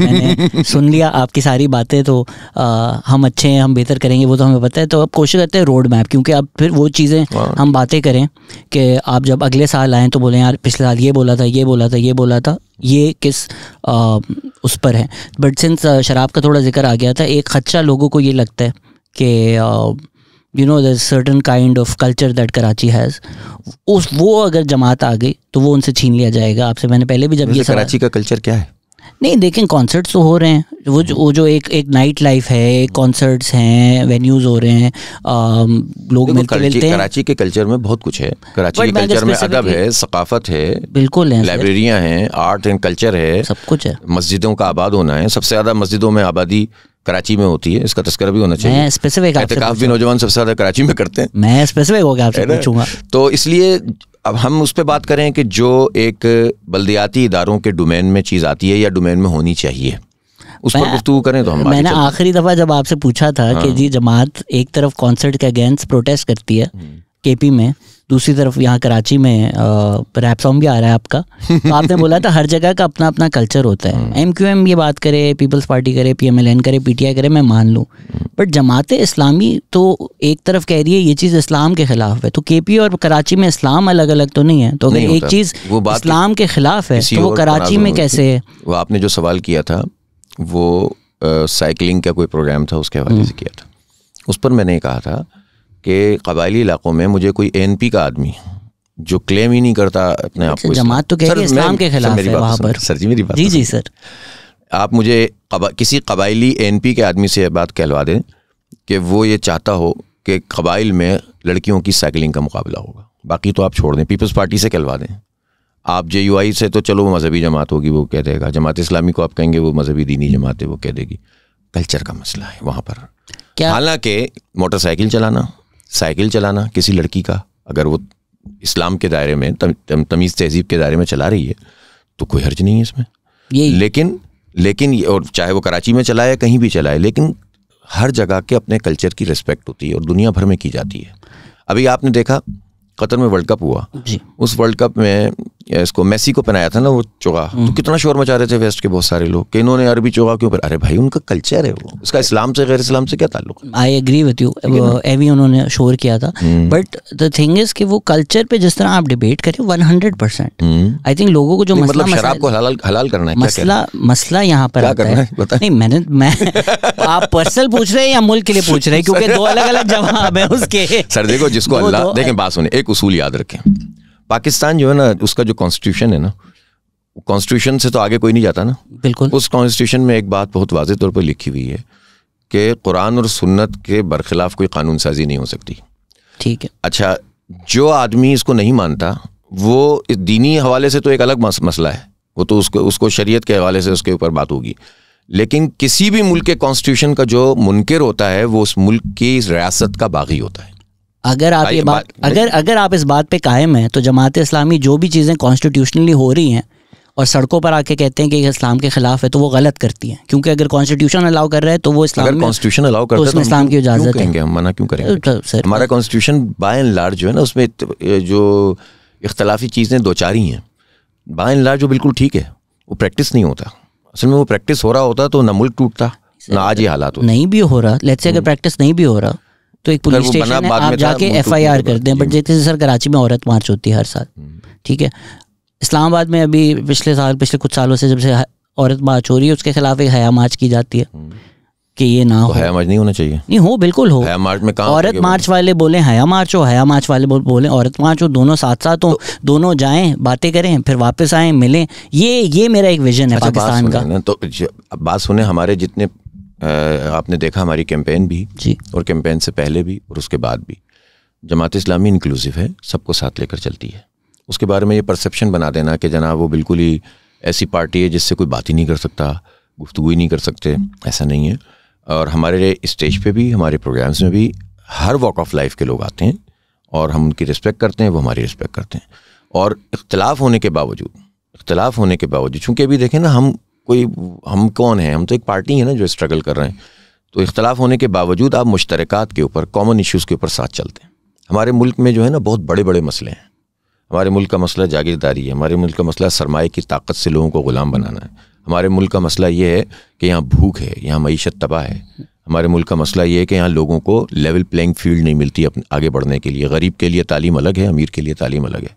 मैंने सुन लिया आपकी सारी बातें तो आ, हम अच्छे हैं हम बेहतर करेंगे वो तो हमें पता है तो अब कोशिश करते हैं रोड मैप क्योंकि अब फिर वो चीज़ें हाँ। हम बातें करें कि आप जब अगले साल आएँ तो बोले यार पिछले साल ये बोला था ये बोला था ये बोला था ये किस आ, उस पर है बट सिंस शराब का थोड़ा जिक्र आ गया था एक खदशा लोगों को ये लगता है कि you know there certain kind of culture that Karachi has उस वो अगर जमात आ गई तो वो उनसे छीन लिया जाएगा आपसे मैंने पहले भी जब ये कराची का कल्चर क्या है नहीं देखें कॉन्सर्ट्स तो हो रहे हैं वो जो वो जो एक एक नाइट लाइफ है कॉन्सर्ट्स हैं वेन्यूज हो रहे हैं आ, um, लोग मिलते मिलते हैं कराची के कल्चर में बहुत कुछ है कराची के कल्चर में अदब है सकाफत है बिल्कुल है लाइब्रेरियाँ हैं आर्ट एंड कल्चर है सब कुछ है मस्जिदों का आबाद होना है सबसे ज़्यादा मस्जिदों में आबादी कराची में होती है इसका तस्कर भी होना चाहिए मैं स्पेसिफिक एहतिकाफ भी नौजवान सबसे ज़्यादा कराची में करते हैं मैं स्पेसिफिक हो गया आपसे पूछूंगा तो इसलिए अब हम उस पर बात करें कि जो एक बल्दियाती इदारों के डोमेन में चीज़ आती है या डोमेन में होनी चाहिए उस पर गुफ्तु करें तो हम मैंने आखिरी दफ़ा जब आपसे पूछा था हाँ। कि जी जमात एक तरफ कॉन्सर्ट के अगेंस्ट प्रोटेस्ट करती है केपी हम्म। में दूसरी तरफ यहाँ कराची में रैप सॉन्ग भी आ रहा है आपका तो आपने बोला था हर जगह का अपना अपना कल्चर होता है एम क्यू एम ये बात करे पीपल्स पार्टी करे पी एम एल एन करे पी टी आई करे मैं मान लूँ बट हम्म। जमात इस्लामी तो एक तरफ कह रही है ये चीज़ इस्लाम के खिलाफ है तो के पी और कराची में इस्लाम अलग अलग तो नहीं है तो अगर एक चीज़ इस्लाम के खिलाफ है तो वो कराची में कैसे है वो आपने जो सवाल किया था वो साइकिलिंग का कोई प्रोग्राम था उसके हवाले हम्म। से किया था उस पर मैंने कहा था कि कबायली इलाकों में मुझे कोई एन पी का आदमी जो क्लेम ही नहीं करता अपने आप अच्छा, को जमात तो कह इस्लाम के खिलाफ है वहाँ पर सर जी मेरी बात जी जी सर आप मुझे किसी कबायली एन पी के आदमी से बात कहलवा दें कि वो ये चाहता हो कि कबाइल में लड़कियों की साइकिलिंग का मुकाबला होगा बाकी तो आप छोड़ दें पीपल्स पार्टी से कहलवा दें आप जे यू आई से तो चलो वो मजहबी जमात होगी वो कह देगा जमात इस्लामी को आप कहेंगे वो मजहबी दीनी जमात है वो कह देगी कल्चर का मसला है वहाँ पर हालांकि मोटरसाइकिल चलाना साइकिल चलाना किसी लड़की का अगर वो इस्लाम के दायरे में तम, तमीज़ तहजीब के दायरे में चला रही है तो कोई हर्ज नहीं है इसमें लेकिन लेकिन और चाहे वो कराची में चलाए कहीं भी चलाए लेकिन हर जगह के अपने कल्चर की रिस्पेक्ट होती है और दुनिया भर में की जाती है अभी आपने देखा कतर में वर्ल्ड कप हुआ जी उस वर्ल्ड कप में इसको मेसी को पहनाया था ना वो चोगा हम्म। तो कितना शोर मचा रहे थे वेस्ट के बहुत सारे लोग कि इन्होंने अरबी चोगा क्यों पर अरे भाई उनका कल्चर है वो उसका इस्लाम से गैर इस्लाम से क्या ताल्लुक आई एग्री विथ यू एवी उन्होंने शोर किया था हम्म। बट द थिंग इज कि वो कल्चर पे जिस तरह आप डिबेट करें one hundred percent I think लोगों को जो मतलब शराब को हलाल हलाल करना है मसला मसला यहाँ पर नहीं मैंने मैं आप पर्सनल पूछ रहे हैं या मुल्क के लिए पूछ रहे हैं क्योंकि दो अलग अलग जवाब है उसके सर देखो जिसको अल्लाह देखें बात सुने एक उसूल याद रखें पाकिस्तान जो है ना उसका जो कॉन्स्टिट्यूशन है ना कॉन्स्टिट्यूशन से तो आगे कोई नहीं जाता ना बिल्कुल उस कॉन्स्टिट्यूशन में एक बात बहुत वाज तौर पर लिखी हुई है कि कुरान और सुन्नत के बरखिलाफ कोई कानून साजी नहीं हो सकती ठीक है अच्छा जो आदमी इसको नहीं मानता वो इस दीनी हवाले से तो एक अलग मस, मसला है वो तो उसको उसको शरीयत के हवाले से उसके ऊपर बात होगी लेकिन किसी भी मुल्क के कॉन्स्टिट्यूशन का जो मुनकर होता है वो उस मुल्क की रियासत का बागी होता है अगर आप हाँ, ये बात अगर अगर आप इस बात पे कायम हैं तो जमात इस्लामी जो भी चीज़ें कॉन्स्टिट्यूशनली हो रही हैं और सड़कों पर आके कहते हैं कि इस्लाम के खिलाफ है तो वो गलत करती है क्योंकि अगर कॉन्स्टिट्यूशन अलाउ कर रहा है तो वो इस्लाम कॉन्स्टिट्यूशन अलाउ कर है इस्लाम की इजाजत देंगे हम मना क्यों करेंगे तो- तो हमारा कॉन्स्टिट्यूशन बाय एंड लार्ज जो है ना उसमें जो इख्तलाफी चीज़ें दो चार ही हैं बाय एंड लार्ज वो बिल्कुल ठीक है वो प्रैक्टिस नहीं होता असल में वो प्रैक्टिस हो रहा होता तो ना मुल्क टूटता ना आज ये हालात नहीं भी हो रहा लेट्स से अगर प्रैक्टिस हम्म। नहीं भी हो रहा तो एक पुलिस स्टेशन है आप जाके एफ आई आर करते हैं बट जैसे सर कराची में औरत मार्च होती है हर साल हम्म। ठीक है इस्लामाबाद में अभी पिछले साल पिछले कुछ सालों से जब से औरत मार्च हो रही है उसके खिलाफ एक हया मार्च की जाती है हम्म। कि ये ना तो हो हया मार्च नहीं होना चाहिए नहीं हो बिल्कुल हो हया मार्च में काम औरत मार्च वाले बोले हया मार्च हो हया मार्च वाले बोले औरत मार्च हो दोनों साथ साथ हो तो, दोनों जाएं बातें करें फिर वापस आए मिलें ये ये मेरा एक विजन है अच्छा, पाकिस्तान का तो बात सुने हमारे जितने आपने देखा हमारी कैंपेन भी जी और कैंपेन से पहले भी और उसके बाद भी जमात इस्लामी इंक्लूसिव है सबको साथ लेकर चलती है उसके बारे में ये परसेप्शन बना देना कि जनाब वो बिल्कुल ही ऐसी पार्टी है जिससे कोई बात ही नहीं कर सकता गुफ्तु ही नहीं कर सकते ऐसा नहीं है और हमारे स्टेज पे भी हमारे प्रोग्राम्स में भी हर वॉक ऑफ लाइफ के लोग आते हैं और हम उनकी रिस्पेक्ट करते हैं वो हमारी रिस्पेक्ट करते हैं और इख्तलाफ होने के बावजूद इख्तलाफ होने के बावजूद चूँकि अभी देखें ना हम कोई हम कौन है हम तो एक पार्टी है ना जो स्ट्रगल कर रहे हैं तो इख्तलाफ होने के बावजूद आप मुश्तरक के ऊपर कॉमन इश्यूज़ के ऊपर साथ चलते हैं हमारे मुल्क में जो है ना बहुत बड़े बड़े मसले हैं हमारे मुल्क का मसला जागीरदारी है हमारे मुल्क का मसला सरमाए की ताकत से लोगों को ग़ुलाम बनाना है हमारे मुल्क का मसला ये है कि यहाँ भूख है यहाँ मीशत तबाह है हमारे मुल्क का मसला ये है कि यहाँ लोगों को लेवल प्लेइंग फील्ड नहीं मिलती अपने आगे बढ़ने के लिए गरीब के लिए तालीम अलग है अमीर के लिए तालीम अलग है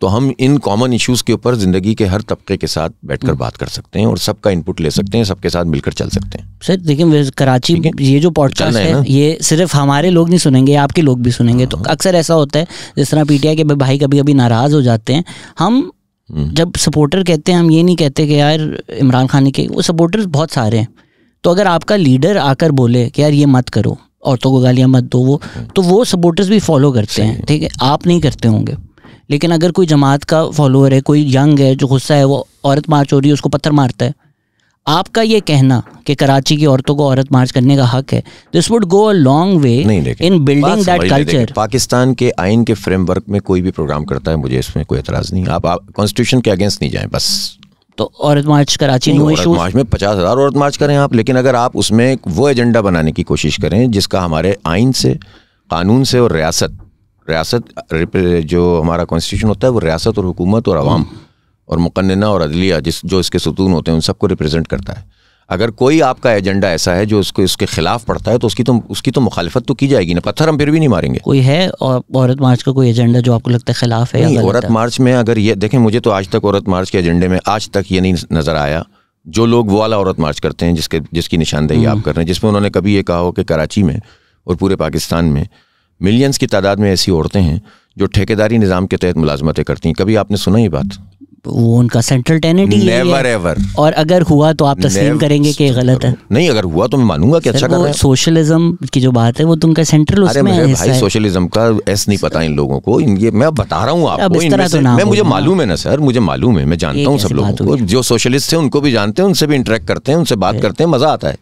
तो हम इन कॉमन इश्यूज के ऊपर जिंदगी के हर तबके के साथ बैठकर हम्म। बात कर सकते हैं और सबका इनपुट ले सकते हैं सबके साथ मिलकर चल सकते हैं सर देखिए कराची ये जो पॉडकास्ट है ये सिर्फ हमारे लोग नहीं सुनेंगे आपके लोग भी सुनेंगे तो हाँ। अक्सर ऐसा होता है जिस तरह पीटीआई के भाई कभी कभी नाराज हो जाते हैं हम हम्म। जब सपोर्टर कहते हैं हम ये नहीं कहते कि यार इमरान खान के वो सपोर्टर्स बहुत सारे हैं तो अगर आपका लीडर आकर बोले कि यार ये मत करो औरतों को गालियाँ मत दो वो हम्म। तो वो सपोर्टर्स भी फॉलो करते हैं ठीक है आप नहीं करते होंगे लेकिन अगर कोई जमात का फॉलोअर है कोई यंग है जो गुस्सा है वो औरत मार्च हो रही है उसको पत्थर मारता है आपका ये कहना कि कराची की औरतों को औरत मार्च करने का हक है this would go a long way in building that culture Pakistan के आइन के फ्रेमवर्क में कोई भी प्रोग्राम करता है मुझे इसमें कोई एतराज़ नहीं आप कॉन्स्टिट्यूशन के अगेंस्ट नहीं जाए बस तो औरत march Karachi no issue march में पचास हज़ार औरत मार्च करें आप लेकिन अगर आप उसमें वो एजेंडा बनाने की कोशिश करें जिसका हमारे आइन से कानून से और रियासत रियासत जो हमारा कॉन्स्टिट्यूशन होता है वो रियासत और हुकूमत और आवाम और मुकन्ना और अदलिया जिस जो इसके सतून होते हैं उन सबको रिप्रेजेंट करता है अगर कोई आपका एजेंडा ऐसा है जो उसको इसके खिलाफ पड़ता है तो उसकी तो उसकी तो मुखालफत तो की जाएगी ना पत्थर हम फिर भी नहीं मारेंगे कोई है और औरत मार्च का कोई एजेंडा जो आपको लगता है खिलाफ है औरत मार्च में अगर ये देखें मुझे तो आज तक औरत मार्च के एजेंडे में आज तक ये नहीं नज़र आया जो लोग वो वाला औरत मार्च करते हैं जिसके जिसकी निशानदेही आप हम्म। कर रहे हैं जिसमें उन्होंने कभी ये कहा हो कि कराची में और पूरे पाकिस्तान में मिलियंस की तादाद में ऐसी औरतें हैं जो ठेकेदारी निज़ाम के तहत मुलाजमतें करती हैं कभी आपने सुना ये बात वो उनका सेंट्रल टेनेंट ही नेवर एवर और अगर हुआ तो आप तस्लीम करेंगे कि गलत है नहीं अगर हुआ तो मैं मानूंगा कि अच्छा कर रहे हैं सोशलिज्म की जो बात है वो तुमका तो सेंट्रल उसमें है भाई सोशलिज्म का एस नहीं पता इन लोगों को इन ये मैं बता रहा हूँ आपको तो मैं मुझे हाँ। मालूम है ना सर मुझे मालूम है मैं जानता हूँ सब लोगों को जो सोशलिस्ट है उनको भी जानते हैं उनसे भी इंटरेक्ट करते हैं उनसे बात करते हैं मजा आता है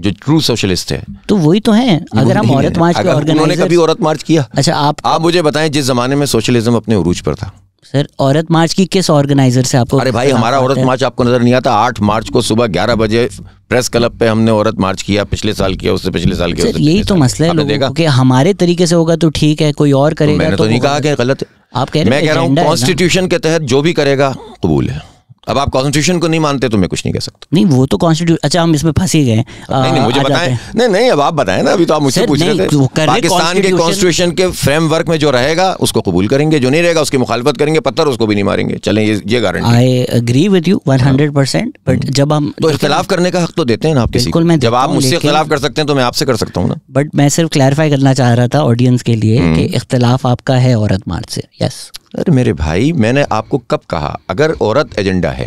जो ट्रू सोशलिस्ट है तो वही तो है अगर हम औरत मार्च के उन्होंने कभी औरत मार्च किया अच्छा आप आप मुझे बताएं जिस जमाने में सोशलिज्म अपने उरूज पर था सर औरत मार्च की किस ऑर्गेनाइजर से आपको अरे भाई हमारा औरत मार्च आपको नजर नहीं आता आठ मार्च को सुबह ग्यारह बजे प्रेस क्लब पे हमने औरत मार्च किया पिछले साल किया उससे पिछले साल किया यही तो मसला है लोगों कि हमारे तरीके से होगा तो ठीक है कोई और करेगा तो, मैंने तो, तो नहीं कहा कि गलत आप कह रहे मैं कह रहा हूँ कॉन्स्टिट्यूशन के तहत जो भी करेगा कबूल तो है अब आप कॉन्स्टिट्यूशन को नहीं मानते तो मैं कुछ नहीं कह सकता नहीं वो तो कॉन्स्टिट्यूशन अच्छा हम इसमें फंसे गए नहीं नहीं मुझे बताएं नहीं नहीं अब आप बताएं ना अभी तो आप मुझसे पूछ रहे थे पाकिस्तान के कॉन्स्टिट्यूशन के फ्रेमवर्क में जो रहेगा उसको कबूल करेंगे जो नहीं रहेगा उसकी मुखालफत करेंगे पत्थर उसको भी नहीं मारेंगे चले ये ये guarantee I agree with you one hundred percent but जब हम तो इख्तलाफ करने का हक तो देते हैं आप किसी बिल्कुल जब आप मुझसे इख्तलाफ कर सकते हैं तो मैं आपसे कर सकता हूँ ना बट मैं सिर्फ क्लैरिफाई करना चाह रहा था ऑडियंस के लिए हम्म। कि इख्तलाफ आपका है औरत मार्च से यस अरे मेरे भाई मैंने आपको कब कहा अगर औरत एजेंडा है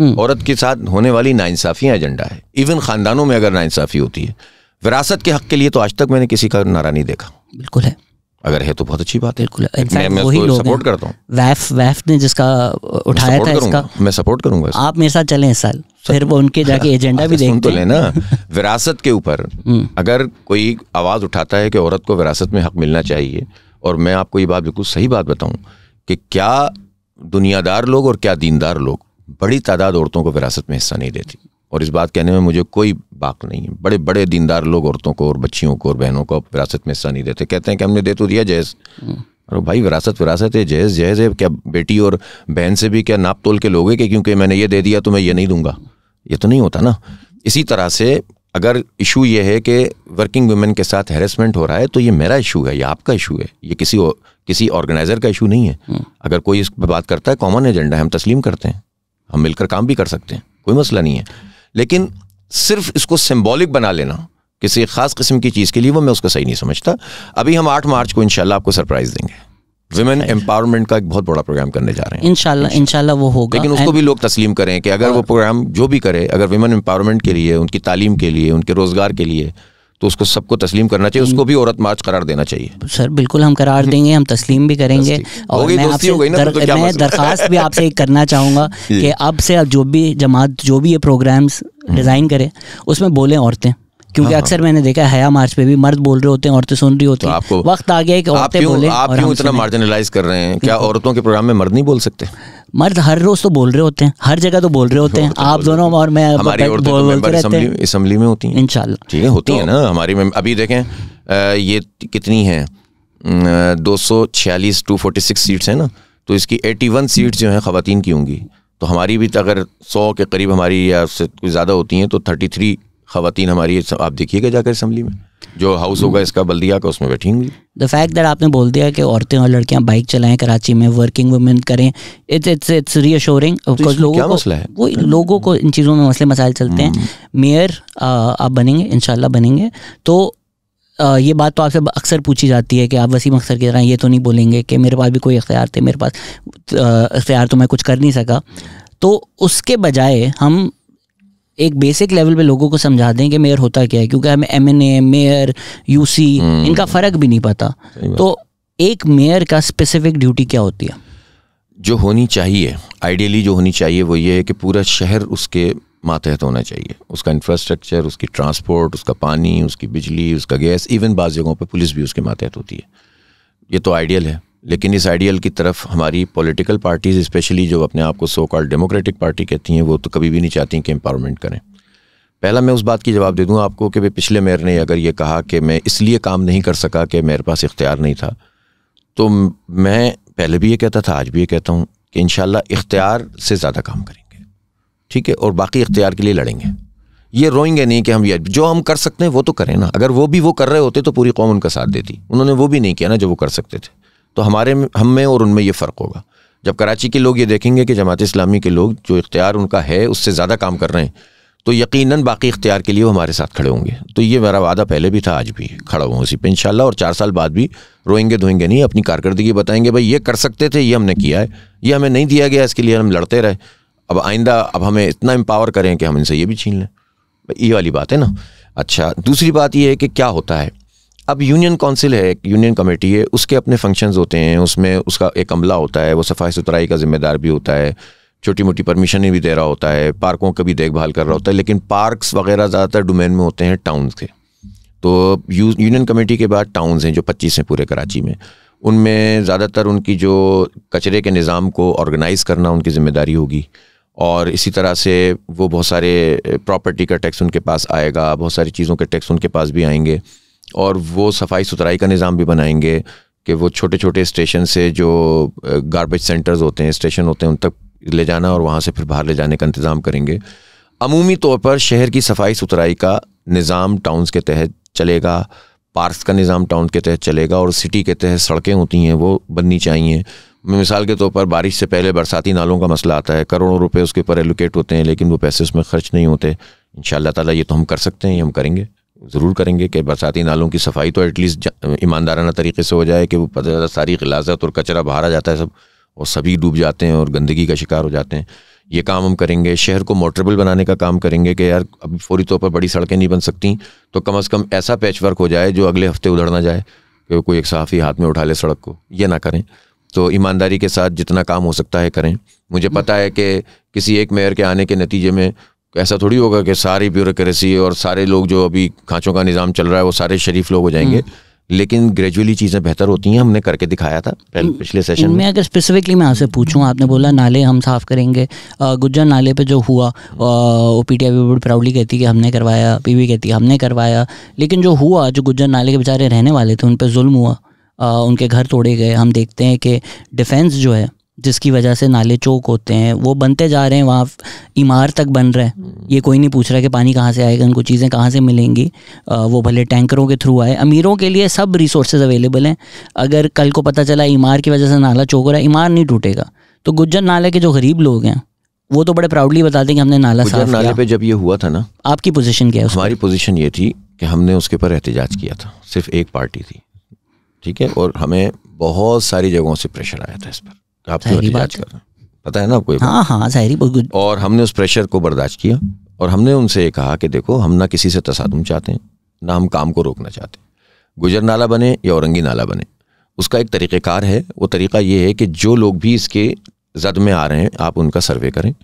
हम्म। औरत के साथ होने वाली नाइंसाफ़ियाँ एजेंडा है इवन ख़ानदानों में अगर नाइंसाफ़ी होती है विरासत के हक के लिए तो आज तक मैंने किसी का नारा नहीं देखा बिल्कुल है अगर है तो बहुत अच्छी बात है बिल्कुल वही लोग सपोर्ट करता हूँ वैफ वैफ ने जिसका उठाया था इसका मैं सपोर्ट करूंगा आप मेरे साथ चले इस साल फिर वो उनके जाके एजेंडा भी तो देखते तो लेना विरासत के ऊपर हम्म। अगर कोई आवाज़ उठाता है कि औरत को विरासत में हक मिलना चाहिए और मैं आपको ये बात बिल्कुल सही बात बताऊं कि क्या दुनियादार लोग और क्या दीनदार लोग बड़ी तादाद औरतों को विरासत में हिस्सा नहीं देती और इस बात कहने में मुझे कोई बाक नहीं है बड़े बड़े दीनदार लोग औरतों को और बच्चियों को और बहनों को विरासत में हिस्सा नहीं देते कहते हैं कि हमने दे तो दिया जहेज अरे हम्म। भाई विरासत विरासत है जहेज जहेज है क्या बेटी और बहन से भी क्या नाप तोल के लोगे कि क्योंकि मैंने ये दे दिया तो मैं ये नहीं दूंगा ये तो नहीं होता ना इसी तरह से अगर इशू ये है कि वर्किंग वुमेन के साथ हेरसमेंट हो रहा है तो ये मेरा इशू है या आपका इशू है ये किसी और, किसी ऑर्गेनाइजर का इशू नहीं है हम्म। अगर कोई इस पर बात करता है कॉमन एजेंडा है हम तस्लीम करते हैं हम मिलकर काम भी कर सकते हैं कोई मसला नहीं है लेकिन सिर्फ इसको सिम्बॉलिक बना लेना किसी ख़ास किस्म की चीज़ के लिए वो मैं उसको सही नहीं समझता अभी हम आठ मार्च को इनशाला आपको सरप्राइज़ देंगे वुमेन एम्पावरमेंट का एक बहुत बड़ा प्रोग्राम करने जा रहे हैं इनशाला इनशाला वो होगा लेकिन उसको भी लोग तस्लीम करें कि अगर वो प्रोग्राम जो भी करे अगर वुमेन एम्पावरमेंट के लिए उनकी तालीम के लिए उनके रोज़गार के लिए तो उसको सबको तस्लीम करना चाहिए उसको भी औरत मार्च करार देना चाहिए सर बिल्कुल हम करार देंगे हम तस्लीम भी करेंगे और मैं आपसे तो तो दर, तो मैं दरखास्त भी आपसे एक करना चाहूँगा कि अब से अब जो भी जमात जो भी ये प्रोग्राम्स हम्म। डिज़ाइन करे उसमें बोलें औरतें क्योंकि हाँ, हाँ। अक्सर मैंने देखा हया मार्च पे भी मर्द बोल रहे होते हैं औरतें सुन रही होती तो हैं आपको वक्त आ गया कि औरतें बोले आप क्यों इतना मार्जिनलाइज कर रहे हैं क्या औरतों के प्रोग्राम में मर्द नहीं बोल सकते मर्द हर रोज तो बोल रहे होते हैं हर जगह तो बोल रहे होते हैं आप दोनों और मैं असम्बली तो में होती हैं इंशाल्लाह ठीक है होती तो है ना हमारी अभी देखें ये कितनी है दो सौ छियालीस टू फोर्टी सिक्स सीट्स हैं ना तो इसकी एटी वन सीट्स जो हैं ख़वान की होंगी तो हमारी भी अगर सौ के करीब हमारी या उससे कुछ ज़्यादा होती हैं तो थर्टी थ्री खातन हमारी आप देखिएगा जाकर असम्बली में जो हाउस होगा इसका बल्दिया का उसमें बैठेंगी द फैक्ट दैट आपने बोल दिया कि औरतें और लड़कियां बाइक चलाएं कराची में वर्किंग वुमेन करें इट्स इट्स इट्स रीअश्योरिंग लोगों को मसला है वो लोगों को इन चीज़ों में मसले मसाइल चलते हैं हम्म। मेयर आप बनेंगे इन बनेंगे तो आ, ये बात तो आपसे अक्सर पूछी जाती है कि आप वसीम अक्सर की तरह ये तो नहीं बोलेंगे कि मेरे पास भी कोई अख्तियार थे मेरे पास अख्तियार तो मैं कुछ कर नहीं सका तो उसके बजाय हम एक बेसिक लेवल पे लोगों को समझा दें कि मेयर होता क्या है क्योंकि हमें M N A mayor U C इनका फ़र्क भी नहीं पता तो एक मेयर का स्पेसिफिक ड्यूटी क्या होती है जो होनी चाहिए आइडियली जो होनी चाहिए वो ये है कि पूरा शहर उसके मातहत होना चाहिए उसका इंफ्रास्ट्रक्चर उसकी ट्रांसपोर्ट उसका पानी उसकी बिजली उसका गैस इवन बाज़ जगहों पर पुलिस भी उसके मातहत होती है ये तो आइडियल है लेकिन इस आइडियल की तरफ हमारी पॉलिटिकल पार्टीज़ स्पेशली जो अपने आप को सो कॉल्ड डेमोक्रेटिक पार्टी कहती हैं वो तो कभी भी नहीं चाहती कि एम्पावरमेंट करें पहला मैं उस बात की जवाब दे दूँ आपको कि भाई पिछले मेयर ने अगर ये कहा कि मैं इसलिए काम नहीं कर सका कि मेरे पास इख्तियार नहीं था तो मैं पहले भी ये कहता था आज भी ये कहता हूँ कि इन इख्तियार से ज़्यादा काम करेंगे ठीक है और बाकी इख्तियार के लिए लड़ेंगे ये रोएंगे नहीं कि हम ये जो हम कर सकते हैं वो तो करें ना अगर वो भी वो कर रहे होते तो पूरी कौम उनका साथ देती उन्होंने वो भी नहीं किया ना जो वो कर सकते थे तो हमारे हम में और उनमें ये फ़र्क होगा जब कराची के लोग ये देखेंगे कि जमात इस्लामी के लोग जो इख्तियार उनका है उससे ज़्यादा काम कर रहे हैं तो यकीनन बाकी इख्तियार के लिए वो हमारे साथ खड़े होंगे तो ये मेरा वादा पहले भी था आज भी खड़ा हुआ उसी पर इन और चार साल बाद भी रोएंगे धोएंगे नहीं अपनी कारकर्दगी बताएंगे भाई ये कर सकते थे ये हमने किया है ये हमें नहीं दिया गया इसके लिए हम लड़ते रहे अब आइंदा अब हमें इतना एम्पावर करें कि हम इनसे ये भी छीन लें ये वाली बात है ना अच्छा दूसरी बात यह है कि क्या होता है अब यूनियन काउंसिल है यूनियन कमेटी है उसके अपने फंक्शन होते हैं उसमें उसका एक अमला होता है वो सफाई सुथराई का जिम्मेदार भी होता है छोटी मोटी परमिशन भी दे रहा होता है पार्कों का भी देखभाल कर रहा होता है लेकिन पार्क्स वगैरह ज़्यादातर डोमेन में होते हैं टाउन के तो यूनियन कमेटी के बाद टाउन्स हैं जो पच्चीस हैं पूरे कराची में उनमें ज़्यादातर उनकी जो कचरे के निज़ाम को ऑर्गेनाइज़ करना उनकी ज़िम्मेदारी होगी और इसी तरह से वो बहुत सारे प्रॉपर्टी का टैक्स उनके पास आएगा बहुत सारी चीज़ों के टैक्स उनके पास भी आएंगे और वो सफाई सुथराई का निज़ाम भी बनाएंगे कि वो छोटे छोटे स्टेशन से जो गारबेज सेंटर्स होते हैं स्टेशन होते हैं उन तक ले जाना और वहाँ से फिर बाहर ले जाने का इंतज़ाम करेंगे अमूमी तौर पर शहर की सफाई सुथराई का निज़ाम टाउन्स के तहत चलेगा पार्क का निज़ाम टाउन के तहत चलेगा और सिटी के तहत सड़कें होती हैं वो बननी चाहिए मिसाल के तौर पर बारिश से पहले बरसाती नालों का मसला आता है करोड़ों रुपए उसके ऊपर एलोकेट होते हैं लेकिन वो पैसे उसमें खर्च नहीं होते इन ताला ये तो हम कर सकते हैं ये हम करेंगे ज़रूर करेंगे कि बरसाती नालों की सफाई तो एटलीस्ट ईमानदाराना तरीके से हो जाए कि वो पता ज़्यादा सारी गलाजत और कचरा बाहर आ जाता है सब और सभी डूब जाते हैं और गंदगी का शिकार हो जाते हैं ये काम हम करेंगे शहर को मोटरेबल बनाने का काम करेंगे कि यार अब फौरी तौर पर बड़ी सड़कें नहीं बन सकती तो कम अज़ कम ऐसा पैच वर्क हो जाए जो अगले हफ्ते उधर ना जाए कि कोई एक सहाफ़ी हाथ में उठा ले सड़क को ये ना करें तो ईमानदारी के साथ जितना काम हो सकता है करें मुझे पता है कि किसी एक मेयर के आने के नतीजे में तो ऐसा थोड़ी होगा कि सारी ब्यूरोक्रेसी और सारे लोग जो अभी खांचों का निज़ाम चल रहा है वो सारे शरीफ लोग हो जाएंगे हम्म। लेकिन ग्रेजुअली चीज़ें बेहतर होती हैं हमने करके दिखाया था हम्म। पिछले सेशन में अगर स्पेसिफिकली मैं आपसे पूछूं आपने बोला नाले हम साफ़ करेंगे गुज्जर नाले पे जो हुआ oh P T I proudly कहती कि हमने करवाया पी कहती कहती हमने करवाया लेकिन जो हुआ जो गुज्जर नाले के बेचारे रहने वाले थे उन पर जुल्म हुआ उनके घर तोड़े गए हम देखते हैं कि डिफेंस जो है जिसकी वजह से नाले चौक होते हैं वो बनते जा रहे हैं वहाँ इमार तक बन रहे हैं हम्म। ये कोई नहीं पूछ रहा कि पानी कहाँ से आएगा उनको चीज़ें कहाँ से मिलेंगी आ, वो भले टैंकरों के थ्रू आए अमीरों के लिए सब रिसोर्सेज अवेलेबल हैं अगर कल को पता चला इमार की वजह से नाला चौक हो रहा है इमार नहीं टूटेगा तो गुज्जर नाले के जो गरीब लोग हैं वो तो बड़े प्राउडली बताते हैं कि हमने नाला साफ नाले पे जब ये हुआ था ना आपकी पोजीशन क्या है हमारी पोजीशन ये थी कि हमने उसके पर एहतजाज किया था सिर्फ एक पार्टी थी ठीक है और हमें बहुत सारी जगहों से प्रेशर आया था इस पर आप पता है ना कोई हाँ हाँ जहरी बहुत और हमने उस प्रेशर को बर्दाश्त किया और हमने उनसे ये कहा कि देखो हम ना किसी से तसादम चाहते हैं ना हम काम को रोकना चाहते हैं गुजर नाला बने या औरंगी नाला बने उसका एक तरीक़ेकार है वो तरीका ये है कि जो लोग भी इसके जद में आ रहे हैं आप उनका सर्वे करें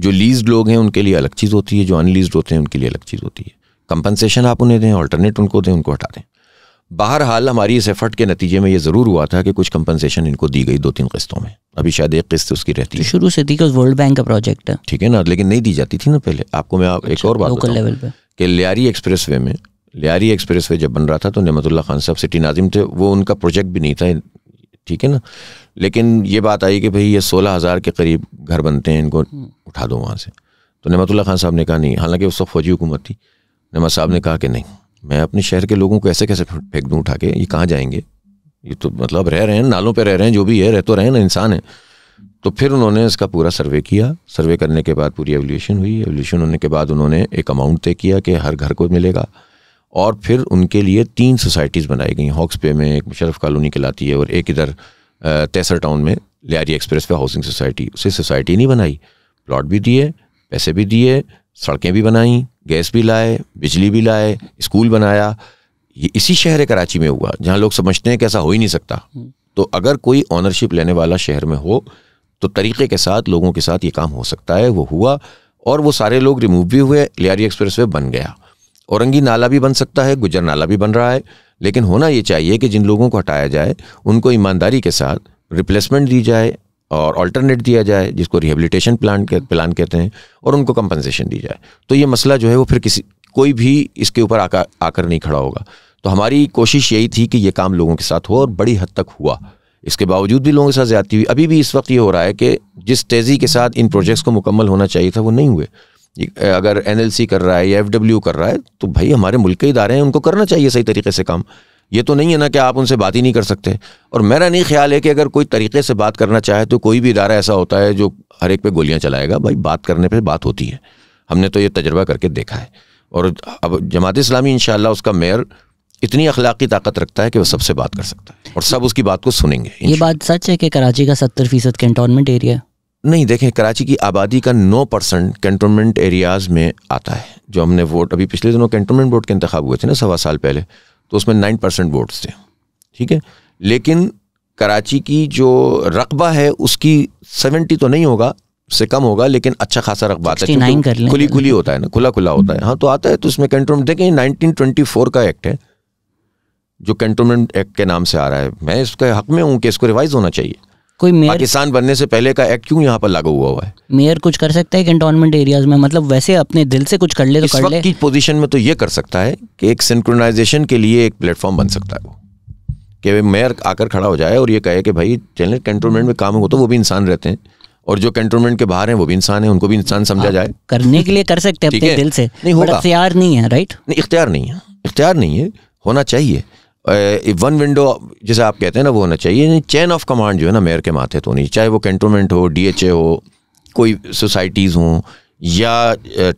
जो लीज लोग हैं उनके लिए अलग चीज़ होती है जो अनलीज होते हैं उनके लिए अलग चीज़ होती है कंपनसेशन आप उन्हें दें ऑल्टरनेट उनको दें उनको हटा दें बहरहाल हमारी इस एफर्ट के नतीजे में ये ज़रूर हुआ था कि कुछ कंपनसेशन इनको दी गई दो तीन किस्तों में अभी शायद एक किस्त उसकी रहती तो है शुरू से दी वर्ल्ड बैंक का प्रोजेक्ट है ठीक है ना लेकिन नहीं दी जाती थी ना पहले आपको मैं आप एक अच्छा, और बात लोकल लेवल पे कि लियारी एक्सप्रेस वे में लियारी एक्सप्रेस वे जब बन रहा था तो नमतुल्ला खान साहब सिटी नाजिम थे वो उनका प्रोजेक्ट भी नहीं था ठीक है ना लेकिन ये बात आई कि भाई ये सोलह हज़ार के करीब घर बनते हैं इनको हम्म। उठा दो वहाँ से तो नमतुल्ला खान साहब ने कहा नहीं हालांकि उस वक्त फौजी हुकूमत थी नमत साहब ने कहा कि नहीं मैं अपने शहर के लोगों को ऐसे कैसे फेंक दूँ उठा के ये कहाँ जाएंगे ये तो मतलब रह रहे हैं नालों पे रह रहे हैं जो भी है रह तो रहे ना इंसान है तो फिर उन्होंने इसका पूरा सर्वे किया सर्वे करने के बाद पूरी एवोल्यूशन हुई एवोल्यूशन होने के बाद उन्होंने एक अमाउंट तय किया कि हर घर को मिलेगा और फिर उनके लिए तीन सोसाइटीज़ बनाई गई हॉक्स पे में एक मुशरफ कॉलोनी कहलाती है और एक इधर तेसर टाउन में लियारी एक्सप्रेस पे हाउसिंग सोसाइटी उसे सोसाइटी नहीं बनाई प्लॉट भी दिए पैसे भी दिए सड़कें भी बनाई गैस भी लाए बिजली भी लाए स्कूल बनाया ये इसी शहर कराची में हुआ जहाँ लोग समझते हैं कि ऐसा हो ही नहीं सकता हम्म। तो अगर कोई ऑनरशिप लेने वाला शहर में हो तो तरीके के साथ लोगों के साथ ये काम हो सकता है वो हुआ और वो सारे लोग रिमूव भी हुए लियारी एक्सप्रेस वे बन गया औरंगी नाला भी बन सकता है गुजर नाला भी बन रहा है लेकिन होना ये चाहिए कि जिन लोगों को हटाया जाए उनको ईमानदारी के साथ रिप्लेसमेंट दी जाए और अल्टरनेट दिया जाए जिसको रिहेबिलिटेशन प्लान के प्लान कहते हैं और उनको कंपनसेशन दी जाए तो ये मसला जो है वो फिर किसी कोई भी इसके ऊपर आकर आकर नहीं खड़ा होगा तो हमारी कोशिश यही थी कि ये काम लोगों के साथ हो और बड़ी हद तक हुआ इसके बावजूद भी लोगों के साथ ज़्यादा हुई अभी भी इस वक्त ये हो रहा है कि जिस तेज़ी के साथ इन प्रोजेक्ट्स को मुकम्मल होना चाहिए था वो नहीं हुए अगर एन कर रहा है या एफ कर रहा है तो भाई हमारे मुल्क के इदारे हैं उनको करना चाहिए सही तरीके से काम ये तो नहीं है ना कि आप उनसे बात ही नहीं कर सकते और मेरा नहीं ख्याल है कि अगर कोई तरीके से बात करना चाहे तो कोई भी इदारा ऐसा होता है जो हर एक पे गोलियां चलाएगा भाई बात करने पे बात होती है हमने तो ये तजर्बा करके देखा है और अब जमात इस्लामी इन उसका मेयर इतनी अखलाकी ताकत रखता है कि वह सबसे बात कर सकता है और सब उसकी बात को सुनेंगे ये बात सच है कि कराची का सत्तर फीसद कैंटोनमेंट एरिया नहीं देखें कराची की आबादी का नौ परसेंट कैंटोनमेंट एरियाज़ में आता है जो हमने वोट अभी पिछले दिनों कैंटोनमेंट बोर्ड के इंतबाब हुए थे ना सवा साल पहले तो उसमें नाइन परसेंट वोट्स थे ठीक है लेकिन कराची की जो रकबा है उसकी सेवेंटी तो नहीं होगा से कम होगा लेकिन अच्छा खासा रकबा आता है खुली खुली होता है ना खुला खुला होता है हाँ तो आता है तो इसमें कैंटोनमेंट देखें नाइनटीन ट्वेंटी फोर का एक्ट है जो कंटोनमेंट एक्ट के नाम से आ रहा है मैं इसके हक में हूँ कि इसको रिवाइज होना चाहिए कोई मेयर पाकिस्तान बनने से पहले का एक्ट क्यों यहाँ पर लागू हुआ हुआ है मेयर कुछ कर सकता है कंटोनमेंट एरियाज में मतलब वैसे अपने दिल से कुछ कर ले तो इस कर वक्त ले की पोजीशन में तो ये कर सकता है कि एक सिंक्रोनाइजेशन के लिए एक प्लेटफॉर्म बन सकता है वो कि मेयर आकर खड़ा हो जाए और ये कहे कि भाई चैनल कंटोनमेंट में काम हो तो वो भी इंसान रहते हैं और जो कंटोनमेंट के बाहर हैं वो भी इंसान है उनको भी इंसान समझा हाँ, जाए करने के लिए कर सकते हैं अपने दिल से नहीं होगा इख्तियार नहीं है राइट नहीं इख्तियार नहीं है इख्तियार नहीं है होना चाहिए वन विंडो जैसे आप कहते हैं ना वो होना चाहिए चैन ऑफ कमांड जो है ना मेयर के माथे तो नहीं चाहे वो कैंटोनमेंट हो डी हो कोई सोसाइटीज़ हों या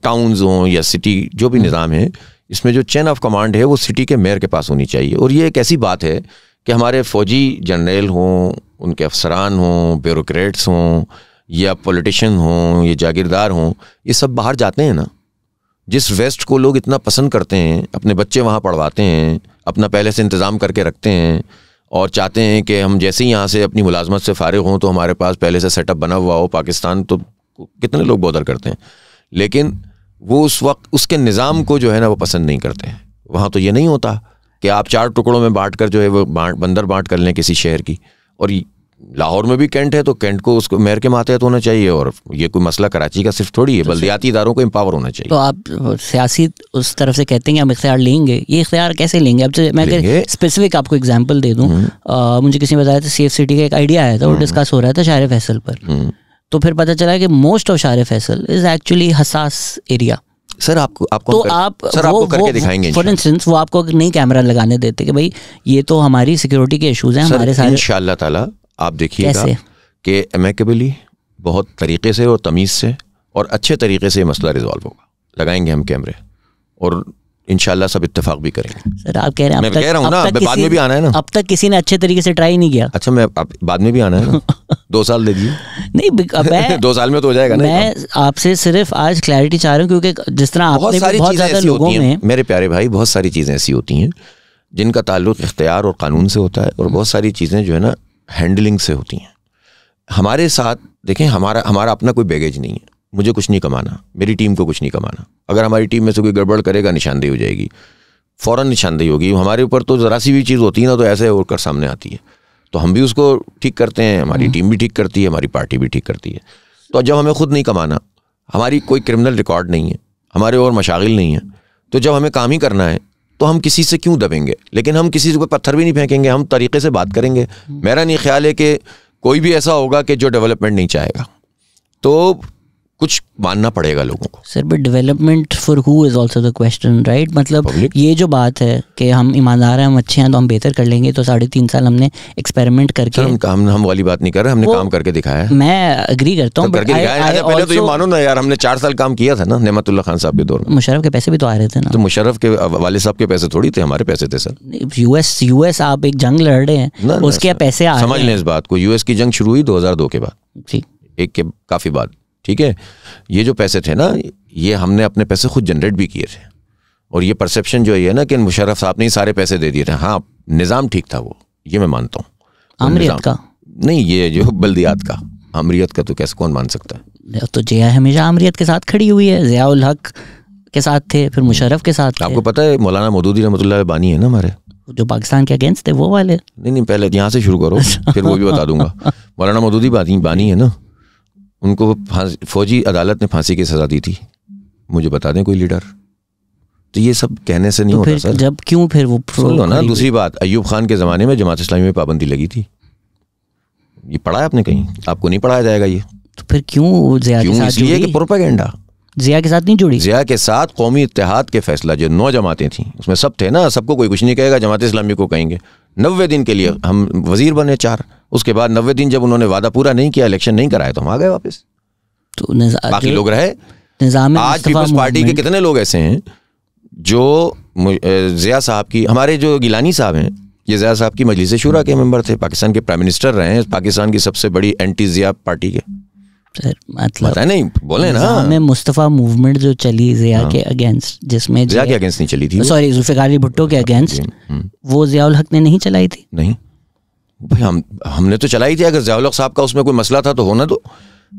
टाउन्स हों या सिटी जो भी हम्म। निज़ाम है इसमें जो चैन ऑफ कमांड है वो सिटी के मेयर के पास होनी चाहिए और ये एक ऐसी बात है कि हमारे फ़ौजी जनरल हों उनके अफसरान हों ब्यूरोट्स हों या पॉलिटिशन हों या जागीरदार हों ये सब बाहर जाते हैं ना जिस वेस्ट को लोग इतना पसंद करते हैं अपने बच्चे वहाँ पढ़वाते हैं अपना पहले से इंतज़ाम करके रखते हैं और चाहते हैं कि हम जैसे ही यहाँ से अपनी मुलाजमत से फ़ारग हों तो हमारे पास पहले से सेटअप बना हुआ हो पाकिस्तान तो कितने लोग बॉदर करते हैं लेकिन वो उस वक्त उसके निज़ाम को जो है ना वो पसंद नहीं करते हैं वहाँ तो ये नहीं होता कि आप चार टुकड़ों में बांट कर जो है वो बांट बंदर बांट कर लें किसी शहर की और लाहौर में भी कैंट है तो कैंट को उसको मेयर के मातहत होना चाहिए और ये कोई मसला कराची का सिर्फ थोड़ी है तो बल्दियाती इदारों को इम्पावर होना चाहिए तो आप सियासी उस तरफ से कहते हैं हम इख्तियार लेंगे ये इख्तियार कैसे लेंगे अब मैं स्पेसिफिक आपको एग्जाम्पल दे दूँ हम्म। मुझे किसी ने बताया था सेफ सिटी का एक आइडिया आया था वो डिस्कस हम्म। हो रहा था शार फैसल पर हम्म। तो फिर पता चला कि most of Shara Faisal is actually हसास एरिया सर आपको आपको तो आप सर वो, आपको करके दिखाएंगे फॉर इंस्टेंस वो आपको नहीं कैमरा लगाने देते कि भाई ये तो हमारी सिक्योरिटी के इश्यूज हैं हमारे साथ इंशाल्लाह ताला आप देखिएगा कि एमेकेबली बहुत तरीके से और तमीज़ से और अच्छे तरीके से ये मसला रिजॉल्व होगा लगाएंगे हम कैमरे और इनशाला सब इतफाक भी करेंगे सर आप कह रहे हैं मैं तक, कह रहा हूँ ना बाद में भी आना है ना अब तक किसी ने अच्छे तरीके से ट्राई नहीं किया अच्छा मैं आप, बाद में भी आना है ना दो साल दे दीजिए नहीं अब दो साल में तो हो जाएगा ना मैं आपसे सिर्फ आज क्लैरिटी चाह रहा हूँ क्योंकि जिस तरह आप बहुत ज़्यादा लोगों में मेरे प्यारे भाई बहुत सारी चीज़ें ऐसी होती हैं जिनका ताल्लुक इख्तियार और कानून से होता है और बहुत सारी चीज़ें जो है ना हैंडलिंग से होती हैं हमारे साथ देखें हमारा हमारा अपना कोई बैगेज नहीं है मुझे कुछ नहीं कमाना मेरी टीम को कुछ नहीं कमाना अगर हमारी टीम में से कोई गड़बड़ करेगा निशानदेही हो जाएगी फ़ौर निशानदेही होगी हमारे ऊपर तो ज़रा सी भी चीज़ होती है ना तो ऐसे होकर सामने आती है तो हम भी उसको ठीक करते हैं हमारी टीम हम्म। भी ठीक करती है हमारी पार्टी भी ठीक करती है तो जब हमें खुद नहीं कमाना हमारी कोई क्रिमिनल रिकॉर्ड नहीं है हमारे और मशागिल नहीं है तो जब हमें काम ही करना है तो हम किसी से क्यों दबेंगे लेकिन हम किसी से पत्थर भी नहीं फेंकेंगे हम तरीके से बात करेंगे मेरा नहीं ख्याल है कि कोई भी ऐसा होगा कि जो डेवलपमेंट नहीं चाहेगा तो कुछ मानना पड़ेगा लोगों को sir but development for who is also the question right मतलब Public? ये जो बात है कि हम ईमानदार हैं हम अच्छे हैं तो हम बेहतर कर लेंगे तो साढ़े तीन साल हमने एक्सपेरिमेंट करके हम, हम हम वाली बात नहीं कर रहे हमने काम करके दिखाया है मैं अग्री करता हूँ तो पहले तो ये मानो ना यार हमने चार साल काम किया था ना नमतुल्ला खान साहब के दौर में मुशरफ के पैसे भी तो आ रहे थे ना तो मुशरफ के वाले साहब के पैसे थोड़ी थे हमारे पैसे थे सर यूएस यूएस आप एक जंग लड़ रहे हैं उसके पैसे समझ लें इस बात को यूएस की जंग शुरू हुई दो के बाद ठीक एक के काफी बाद ठीक है ये जो पैसे थे ना ये हमने अपने पैसे खुद जनरेट भी किए थे और ये परसेप्शन जो है ना कि मुशरफ साहब ने ही सारे पैसे दे दिए थे हाँ निज़ाम ठीक था वो ये मैं मानता हूँ अमरीत का नहीं ये जो बल्दियात का अमरीत का तो कैसे कौन मान सकता है तो जया हमेशा अमरीत के साथ खड़ी हुई है जयाउल हक के साथ थे फिर मुशरफ के साथ आपको पता है मौलाना मदूदी रमत बानी है ना हमारे जो पाकिस्तान के अगेंस्ट थे वो वाले नहीं नहीं पहले यहाँ से शुरू करो फिर वो भी बता दूंगा मौलाना मदूदी बानी है ना उनको फौजी अदालत ने फांसी की सज़ा दी थी मुझे बता दें कोई लीडर तो ये सब कहने से नहीं तो होता सर जब क्यों फिर वो सुन लो ना दूसरी बात अयूब खान के ज़माने में जमात इस्लामी में पाबंदी लगी थी ये पढ़ा है आपने कहीं आपको नहीं पढ़ाया जाएगा ये तो फिर क्यों क्यों इसलिए कि प्रोपागेंडा जिया के साथ नहीं जुड़ी जिया के साथ कौमी इतिहाद के फैसला जो नौ जमातें थी उसमें सब थे ना सबको कोई कुछ नहीं कहेगा जमात इस्लामी को कहेंगे नबे दिन के लिए हम वजीर बने चार उसके बाद नबे दिन जब उन्होंने वादा पूरा नहीं किया इलेक्शन नहीं कराया तो हम आ गए वापस तो बाकी लोग रहे निजाम आज पीपल्स पार्टी के कितने लोग ऐसे हैं जो जिया साहब की हमारे जो गिलानी साहब हैं ये जिया साहब की मजलिस शुरा के मेंबर थे पाकिस्तान के प्राइम मिनिस्टर रहे हैं पाकिस्तान की सबसे बड़ी एंटी जिया पार्टी के सर मतलब पता नहीं बोले ना हमें मुस्तफा मूवमेंट जो चली हाँ। जिया के अगेंस्ट जिसमें जिया के अगेंस्ट नहीं चली थी सॉरी जुल्फिकार भुट्टो के अगेंस्ट हाँ, हाँ। वो जियाउल हक ने नहीं चलाई थी नहीं भाई हम हमने तो चलाई थी अगर जियाउल हक साहब का उसमें कोई मसला था तो होना दो तो।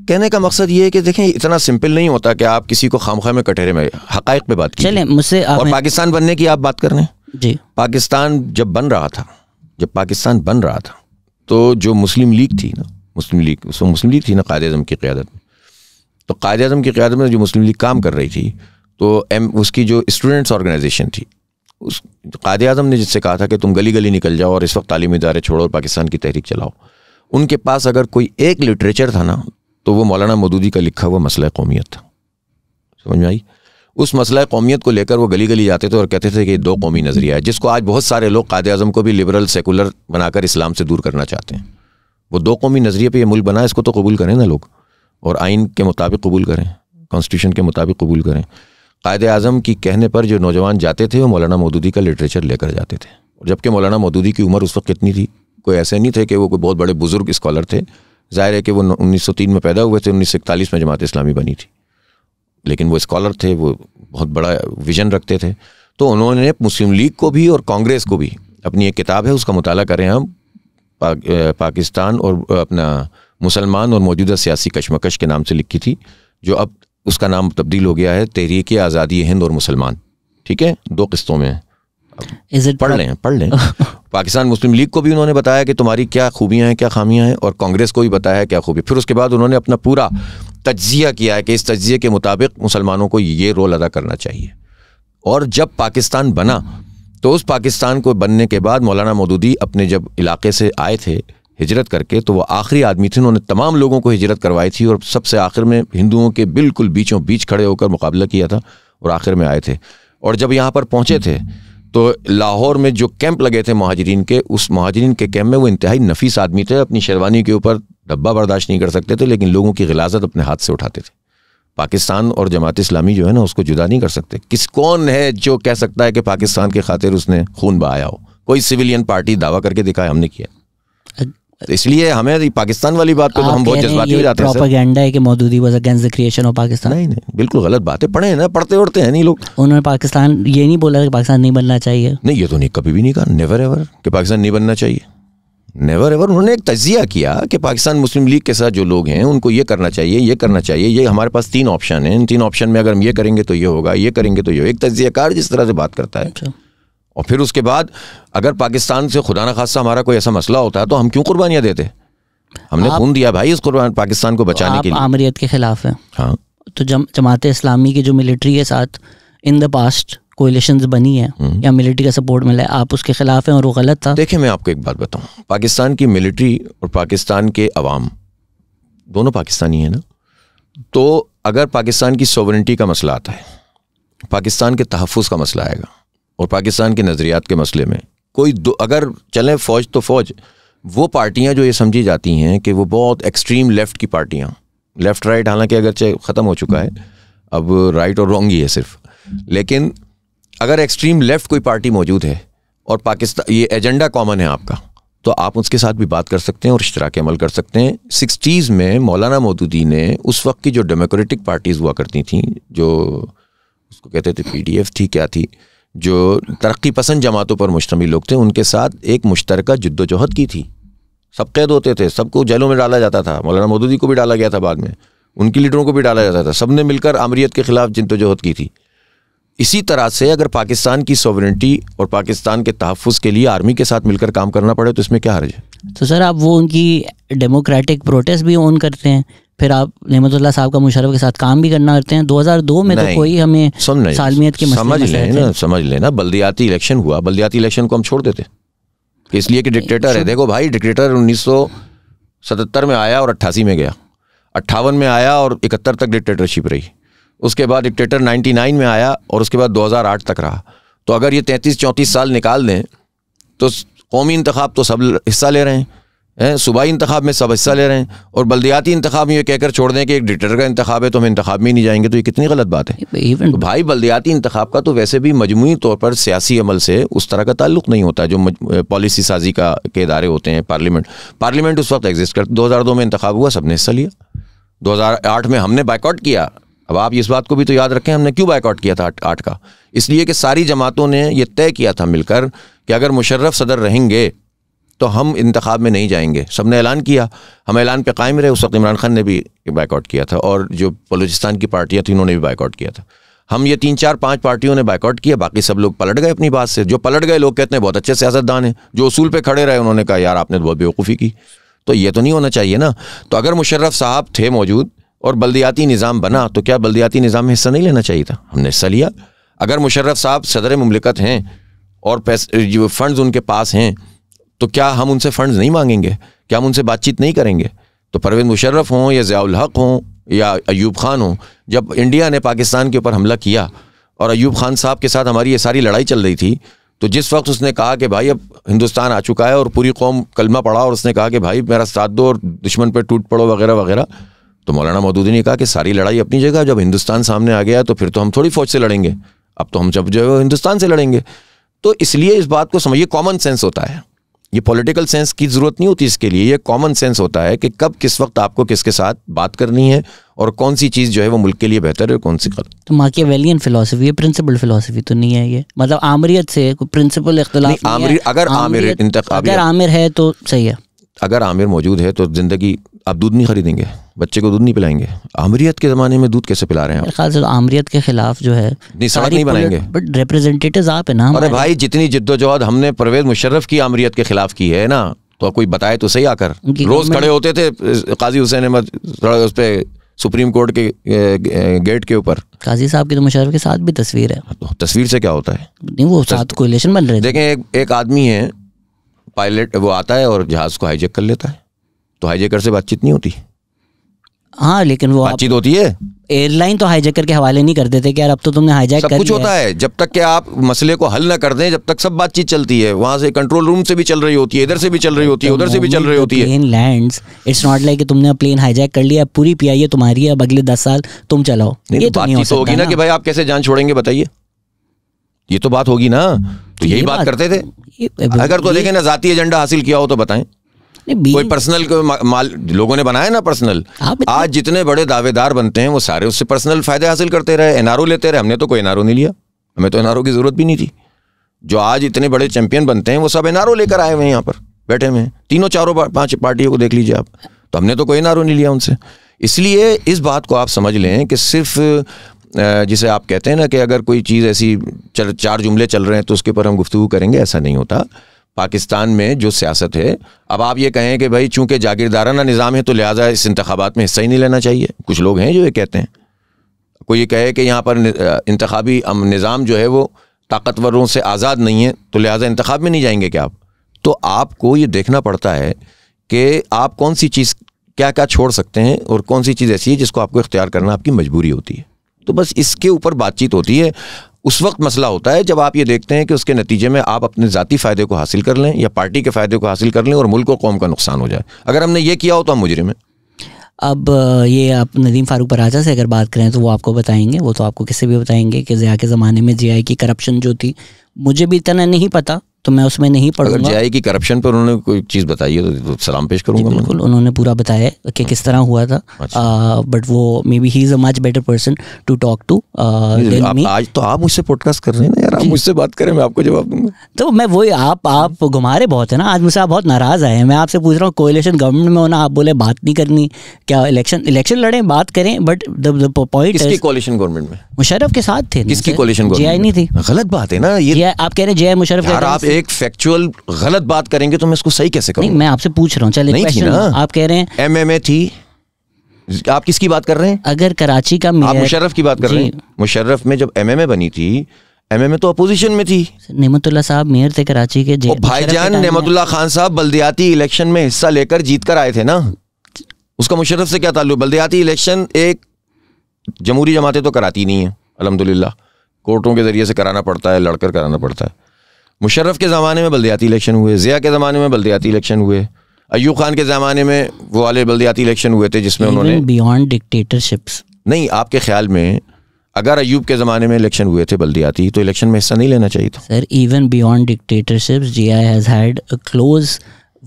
कहने का मकसद ये है कि देखें इतना सिंपल नहीं होता कि आप किसी को खामखा में कटहरे में हकायक पे बात चले मुझसे और पाकिस्तान बनने की आप बात कर रहे हैं जी पाकिस्तान जब बन रहा था जब पाकिस्तान बन रहा था तो जो मुस्लिम लीग थी ना मुस्लिम लीग उस मुस्लिम लीग थी ना कायद अजम की क्यादत में तो कायद अजम की क्यादत में जो मुस्लिम लीग काम कर रही थी तो एम उसकी जो स्टूडेंट्स ऑर्गेनाइजेशन थी उस कायद अजम ने जिससे कहा था कि तुम गली गली निकल जाओ और इस वक्त तालीमी इदारे छोड़ो और पाकिस्तान की तहरीक चलाओ उनके पास अगर कोई एक लिटरेचर था ना तो वो मौलाना मदूदी का लिखा हुआ मसला कौमियत था समझ में आई उस मसला कौमियत को लेकर वो गली गली जाते थे और कहते थे कि दो कौमी नज़रिया है जिसको आज बहुत सारे लोग कायद अजम को भी लिबरल सेकुलर बनाकर इस्लाम से दूर करना चाहते हैं वो दो कौमी नज़रिए पर यह मुल्क बना इसको तो कबूल करें ना लोग और आइन के मुताबिक कबूल करें कॉन्स्टिट्यूशन के मुताबिक कबूल करें कायद अजम की कहने पर जो नौजवान जाते थे वो मौलाना मौदूदी का लिटरेचर लेकर जाते थे और जबकि मौलाना मौदूदी की उम्र उस वक्त कितनी थी कोई ऐसे नहीं थे कि वो कोई बहुत बड़े बुज़ुर्ग स्कॉलर थे ज़ाहिर है कि वो 1903 में पैदा हुए थे उन्नीस में जमात इस्लामी बनी थी लेकिन वो स्कॉलर थे वो बहुत बड़ा विजन रखते थे तो उन्होंने मुस्लिम लीग को भी और कांग्रेस को भी अपनी एक किताब है उसका मुताला करें हम पा, पाकिस्तान और अपना मुसलमान और मौजूदा सियासी कशमकश के नाम से लिखी थी जो अब उसका नाम तब्दील हो गया है तहरीक आज़ादी हिंद और मुसलमान ठीक है दो किस्तों में पढ़, पढ़ लें पढ़ लें पाकिस्तान मुस्लिम लीग को भी उन्होंने बताया कि तुम्हारी क्या खूबियाँ हैं क्या खामियाँ हैं और कांग्रेस को भी बताया क्या खूबी फिर उसके बाद उन्होंने अपना पूरा तज्जिया किया है कि इस तज्जिए के मुताबिक मुसलमानों को ये रोल अदा करना चाहिए और जब पाकिस्तान बना तो उस पाकिस्तान को बनने के बाद मौलाना मदूदी अपने जब इलाके से आए थे हिजरत करके तो वह आखिरी आदमी थे उन्होंने तमाम लोगों को हिजरत करवाई थी और सबसे आखिर में हिंदुओं के बिल्कुल बीचों बीच खड़े होकर मुकाबला किया था और आखिर में आए थे और जब यहाँ पर पहुँचे थे तो लाहौर में जो कैंप लगे थे महाजरीन के उस महाजरीन के कैंप में वो इंतहाई नफीस आदमी थे अपनी शेरवानी के ऊपर डब्बा बर्दाश्त नहीं कर सकते थे लेकिन लोगों की गिलाजत अपने हाथ से उठाते थे पाकिस्तान और जमात इस्लामी जो है ना उसको जुदा नहीं कर सकते किस कौन है जो कह सकता है कि पाकिस्तान के खातिर उसने खून बहाया हो कोई सिविलियन पार्टी दावा करके दिखाया हमने किया तो इसलिए हमें पाकिस्तान वाली बात पे तो हम बहुत जज्बाती हो जाते हैं है कि Maududi was against the creation of Pakistan नहीं नहीं बिल्कुल गलत बात है पढ़े ना पढ़ते उड़ते हैं नहीं लोग उन्होंने पाकिस्तान ये नहीं बोला कि पाकिस्तान नहीं बनना चाहिए नहीं ये तो नहीं कभी भी नहीं कहा नेवर एवर कि पाकिस्तान नहीं बनना चाहिए नेवर एवर उन्होंने एक तजिया किया कि पाकिस्तान मुस्लिम लीग के साथ जो लोग हैं उनको ये करना चाहिए ये करना चाहिए ये हमारे पास तीन ऑप्शन हैं इन तीन ऑप्शन में अगर हम ये करेंगे तो ये होगा ये करेंगे तो ये एक तजियाकार जिस तरह से बात करता है अच्छा। और फिर उसके बाद अगर पाकिस्तान से खुदा न खासा हमारा कोई ऐसा मसला होता है तो हम क्यों कुर्बानियाँ देते हमने खून दिया भाई इस कुर्बान पाकिस्तान को बचाने के लिए आमरीत के खिलाफ है हाँ तो जम जमात इस्लामी की जो मिलिट्री के साथ इन द पास्ट कोलेशन बनी है हम्म। या मिलिट्री का सपोर्ट मिला है आप उसके खिलाफ हैं और वो गलत था देखिए मैं आपको एक बात बताऊँ पाकिस्तान की मिलिट्री और पाकिस्तान के अवाम दोनों पाकिस्तानी हैं ना तो अगर पाकिस्तान की सोवरेंटी का मसला आता है पाकिस्तान के तहफ़ का मसला आएगा और पाकिस्तान के नज़रियात के मसले में कोई दो अगर चलें फ़ौज तो फ़ौज वो पार्टियां जो ये समझी जाती हैं कि वो बहुत एक्सट्रीम लेफ़्ट की पार्टियां लेफ़्ट राइट हालांकि अगरचे ख़त्म हो चुका है अब राइट और रॉन्ग ही है सिर्फ लेकिन अगर एक्सट्रीम लेफ्ट कोई पार्टी मौजूद है और पाकिस्तान ये एजेंडा कॉमन है आपका तो आप उसके साथ भी बात कर सकते हैं और इश्तराक अमल कर सकते हैं सिक्सटीज़ में मौलाना मोदूदी ने उस वक्त की जो डेमोक्रेटिक पार्टीज़ हुआ करती थी जो उसको कहते थे पी थी क्या थी जो तरक्की पसंद जमातों पर मुश्तमिल लोग थे उनके साथ एक मुश्तरक जद्दोजहद की थी सब कैद होते थे सबको जेलों में डाला जाता था मौलाना मोदूदी को भी डाला गया था बाद में उनके लीडरों को भी डाला जाता था सब ने मिलकर आमरीत के ख़िलाफ़ जद्दोजहद की थी इसी तरह से अगर पाकिस्तान की सॉवरेंटी और पाकिस्तान के तहफ़ के लिए आर्मी के साथ मिलकर काम करना पड़े तो इसमें क्या हर्ज है तो सर आप वो उनकी डेमोक्रेटिक प्रोटेस्ट भी ऑन करते हैं फिर आप नहमतुल्ला साहब का मुशरफ के साथ काम भी करना करते हैं 2002 में तो कोई हमें सालमियत के समझ लेना समझ लेना बल्दियाती इलेक्शन हुआ बल्दियाती इलेक्शन को हम छोड़ देते इसलिए कि डिक्टेटर है देखो भाई डिक्टेटर उन्नीस में आया और अट्ठासी में गया अट्ठावन में आया और इकहत्तर तक डिक्टेटरशिप रही उसके बाद डिक्टेटर 99 में आया और उसके बाद 2008 तक रहा तो अगर ये 33 चौंतीस साल निकाल दें तो कौमी इंतखब तो सब हिस्सा ले रहे हैं हैं सूबाई इंतब में सब हिस्सा ले रहे हैं और बलदियाती इंतब में ये कहकर छोड़ दें कि एक डिटेटर का इंतबाब है तो हम इंतब में ही नहीं जाएंगे तो ये कितनी गलत बात है तो भाई बलदियाती इंतब का तो वैसे भी मजमू तौर पर सियासी अमल से उस तरह का ताल्लुक नहीं होता जो पॉलिसी साजी का के इदारे होते हैं पार्लियामेंट पार्लियामेंट उस वक्त एग्जिस्ट कर दो हज़ार दो में इंतब हुआ सब ने हिस्सा लिया दो हज़ार आठ में हमने बाइकआउट किया अब आप इस बात को भी तो याद रखें हमने क्यों बाइकआउट किया था आठ का इसलिए कि सारी जमातों ने यह तय किया था मिलकर कि अगर मुशर्रफ सदर रहेंगे तो हम इंतखा में नहीं जाएंगे सब ने ऐलान किया हम ऐलान पे कायम रहे उस वक्त इमरान खान ने भी बाइकआउट किया था और जो बलोचिस्तान की पार्टियाँ थी उन्होंने भी बाइकआउट किया था हम ये तीन चार पांच पार्टियों ने बाइकआउट किया बाकी सब लोग पलट गए अपनी बात से जो पलट गए लोग कहते हैं बहुत अच्छे सियासतदान हैं जो असूल पर खड़े रहे उन्होंने कहा यार आपने तो बहुत बेवकूफ़ी की तो ये तो नहीं होना चाहिए ना तो अगर मुशर्रफ साहब थे मौजूद और बल्दियाती निज़ाम बना तो क्या बल्दियाती निज़ाम में हिस्सा नहीं लेना चाहिए था हमने हिस्सा लिया अगर मुशर्रफ साहब सदर ममलिकत हैं और पैसे फ़ंड्स उनके पास हैं तो क्या हम उनसे फ़ंड्स नहीं मांगेंगे क्या हम उनसे बातचीत नहीं करेंगे तो परवेज मुशर्रफ हों या ज़ियाउल हक हों या अयूब खान हों जब इंडिया ने पाकिस्तान के ऊपर हमला किया और अयूब खान साहब के साथ हमारी ये सारी लड़ाई चल रही थी तो जिस वक्त उसने कहा कि भाई अब हिंदुस्तान आ चुका है और पूरी कौम कलमा पड़ा और उसने कहा कि भाई मेरा साथ दो और दुश्मन पर टूट पड़ो वगैरह वगैरह तो मौलाना मदूदी ने कहा कि सारी लड़ाई अपनी जगह जब हिंदुस्तान सामने आ गया तो फिर तो हम थोड़ी फौज से लड़ेंगे अब तो हम जब जो है हिंदुस्तान से लड़ेंगे तो इसलिए इस बात को समझिए कॉमन सेंस होता है ये पॉलिटिकल सेंस की ज़रूरत नहीं होती इसके लिए ये कॉमन सेंस होता है कि कब किस वक्त आपको किसके साथ बात करनी है और कौन सी चीज़ जो है वो मुल्क के लिए बेहतर है और कौन सी गलत तो वैलियन फिलासफी है प्रिंसिपल फिलासफी तो नहीं है ये मतलब आमरीत से प्रिंसिपल इख्तलाफ आमरी, अगर आमिर अगर आमिर है तो सही है अगर आमिर मौजूद है तो ज़िंदगी आप दूध नहीं खरीदेंगे बच्चे को दूध नहीं पिलाएंगे आमरीत के ज़माने में दूध कैसे पिला रहे हैं ख्याल से तो आमरीत के खिलाफ जो है नहीं सड़क नहीं बनाएंगे बट रिप्रेजेंटेटिव आप है ना अरे भाई जितनी जिद्दोजहद हमने परवेज मुशर्रफ की आमरीत के खिलाफ की है ना तो कोई बताए तो सही आकर रोज़ खड़े होते थे काजी हुसैन अहमद उस पर सुप्रीम कोर्ट के गेट के ऊपर काजी साहब की तो मुशर्रफ के साथ भी तस्वीर है हाँ, तो तस्वीर से क्या होता है नहीं वो साथ कोलेशन बन रहे देखें एक आदमी है पायलट वो आता है और जहाज़ को हाईजेक कर लेता है तो हाईजेकर से बातचीत नहीं होती हाँ लेकिन वो बातचीत होती है एयरलाइन तो हाईजेकर के हवाले नहीं कर देते कि यार अब तो तुमने हाईजेक कर कुछ होता है जब तक कि आप मसले को हल ना कर दें जब तक सब बातचीत चलती है वहाँ से कंट्रोल रूम से भी चल रही होती है इधर से भी चल रही होती है तो उधर से भी चल रही होती है plane lands it's not like तुमने प्लेन हाईजेक कर लिया पूरी पी आई है तुम्हारी अब अगले दस साल तुम चलाओ ये तो, तो नहीं तो होगी ना कि भाई आप कैसे जान छोड़ेंगे बताइए ये तो बात होगी ना तो यही बात करते थे अगर तो देखें ना जाती एजेंडा हासिल किया हो तो बताएं कोई पर्सनल माल लोगों ने बनाया ना पर्सनल हाँ, आज जितने बड़े दावेदार बनते हैं वो सारे उससे पर्सनल फायदे हासिल करते रहे एनआरओ लेते रहे हमने तो कोई एनआरओ नहीं लिया हमें तो एनआरओ की जरूरत भी नहीं थी जो आज इतने बड़े चैंपियन बनते हैं वो सब एनआरओ लेकर आए हुए हैं यहाँ पर बैठे हुए हैं तीनों चारों पांच पार्टियों को देख लीजिए आप तो हमने तो कोई एनआरओ नहीं लिया उनसे इसलिए इस बात को आप समझ लें कि सिर्फ जिसे आप कहते हैं ना कि अगर कोई चीज़ ऐसी चार जुमले चल रहे हैं तो उसके ऊपर हम गुफ्तु करेंगे ऐसा नहीं होता पाकिस्तान में जो सियासत है अब आप ये कहें कि भाई चूंकि जागीरदाराना निज़ाम है तो लिहाजा इस इंतबात में हिस्सा ही नहीं लेना चाहिए कुछ लोग हैं जो ये कहते हैं कोई ये कहे कि यहाँ पर इंतबी निज़ाम जो है वो ताकतवरों से आज़ाद नहीं है तो लिहाजा इंतब में नहीं जाएंगे क्या आप तो आपको ये देखना पड़ता है कि आप कौन सी चीज़ क्या क्या छोड़ सकते हैं और कौन सी चीज़ ऐसी है जिसको आपको इख्तियार करना आपकी मजबूरी होती है तो बस इसके ऊपर बातचीत होती है उस वक्त मसला होता है जब आप ये देखते हैं कि उसके नतीजे में आप अपने ज़ाती फ़ायदे को हासिल कर लें या पार्टी के फ़ायदे को हासिल कर लें और मुल्क और कौम का नुकसान हो जाए अगर हमने ये किया हो तो हम मुजरिम हैं अब ये आप नदीम फारूक पराजा से अगर बात करें तो वो आपको बताएंगे वो तो आपको किसी भी बताएंगे कि ज़िया के ज़माने में जिया की करप्शन जो थी मुझे भी इतना नहीं पता तो मैं उसमें नहीं पढ़ूंगा अगर की करप्शन पर उन्होंने कोई चीज़ बताई है तो, सलाम पेश करूंगा बिल्कुल उन्होंने पूरा बताया कि हम्म। किस तरह हुआ था बट अच्छा। वो maybe he is a much better person to talk to than me आज तो आप मुझसे पॉडकास्ट कर रहे हैं ना यार आप मुझसे बात करें मैं आपको जवाब दूंगा तो मैं वही आप आप घुमा रहे बहुत है ना आज मुझसे आप बहुत नाराज़ आए हैं मैं आपसे पूछ रहा हूँ कोलेशन गवर्नमेंट में होना आप बोले बात नहीं करनी क्या इलेक्शन इलेक्शन लड़ें बात करें बट द पॉइंट किसकी कोलेशन गवर्नमेंट में मुशरफ के साथ थे किसकी कोलेशन जे आई नहीं थी गलत बात है ना ये आप कह रहे हैं जे आई मुशरफ आप एक फैक्चुअल गलत बात करेंगे तो मैं इसको सही कैसे करूँ मैं आपसे पूछ रहा हूँ चलिए नहीं थी ना आप कह रहे हैं एम थी आप किसकी बात कर रहे हैं अगर कराची का आप मुशर्रफ की बात कर रहे हैं मुशर्रफ में जब एमएमए बनी थी एमएमए तो अपोजिशन में थी नेमतुल्ला साहब मेयर थे कराची के भाईजान नेमतुल्ला खान साहब बल्दियाती इलेक्शन में हिस्सा लेकर जीत कर आए थे ना उसका मुशर्रफ से क्या ताल्लुक बल्दियाती इलेक्शन एक जमहूरी जमातें तो कराती नहीं है अलहमदुल्ला कोर्टों के ज़रिए से कराना पड़ता है लड़कर कराना पड़ता है मुशर्रफ के ज़माने में बलदियाती इलेक्शन हुए ज़िया के ज़माने में बलदियाती इलेक्शन हुए अयूब खान के ज़माने में वो वाले बलदियाती इलेक्शन हुए थे जिसमें उन्होंने बियॉन्ड डिक्टेटरशिप्स नहीं आपके ख्याल में अगर अयूब के ज़माने में इलेक्शन हुए थे बलदियाती तो इलेक्शन में हिस्सा नहीं लेना चाहिए था sir even beyond dictatorships Zia has had a close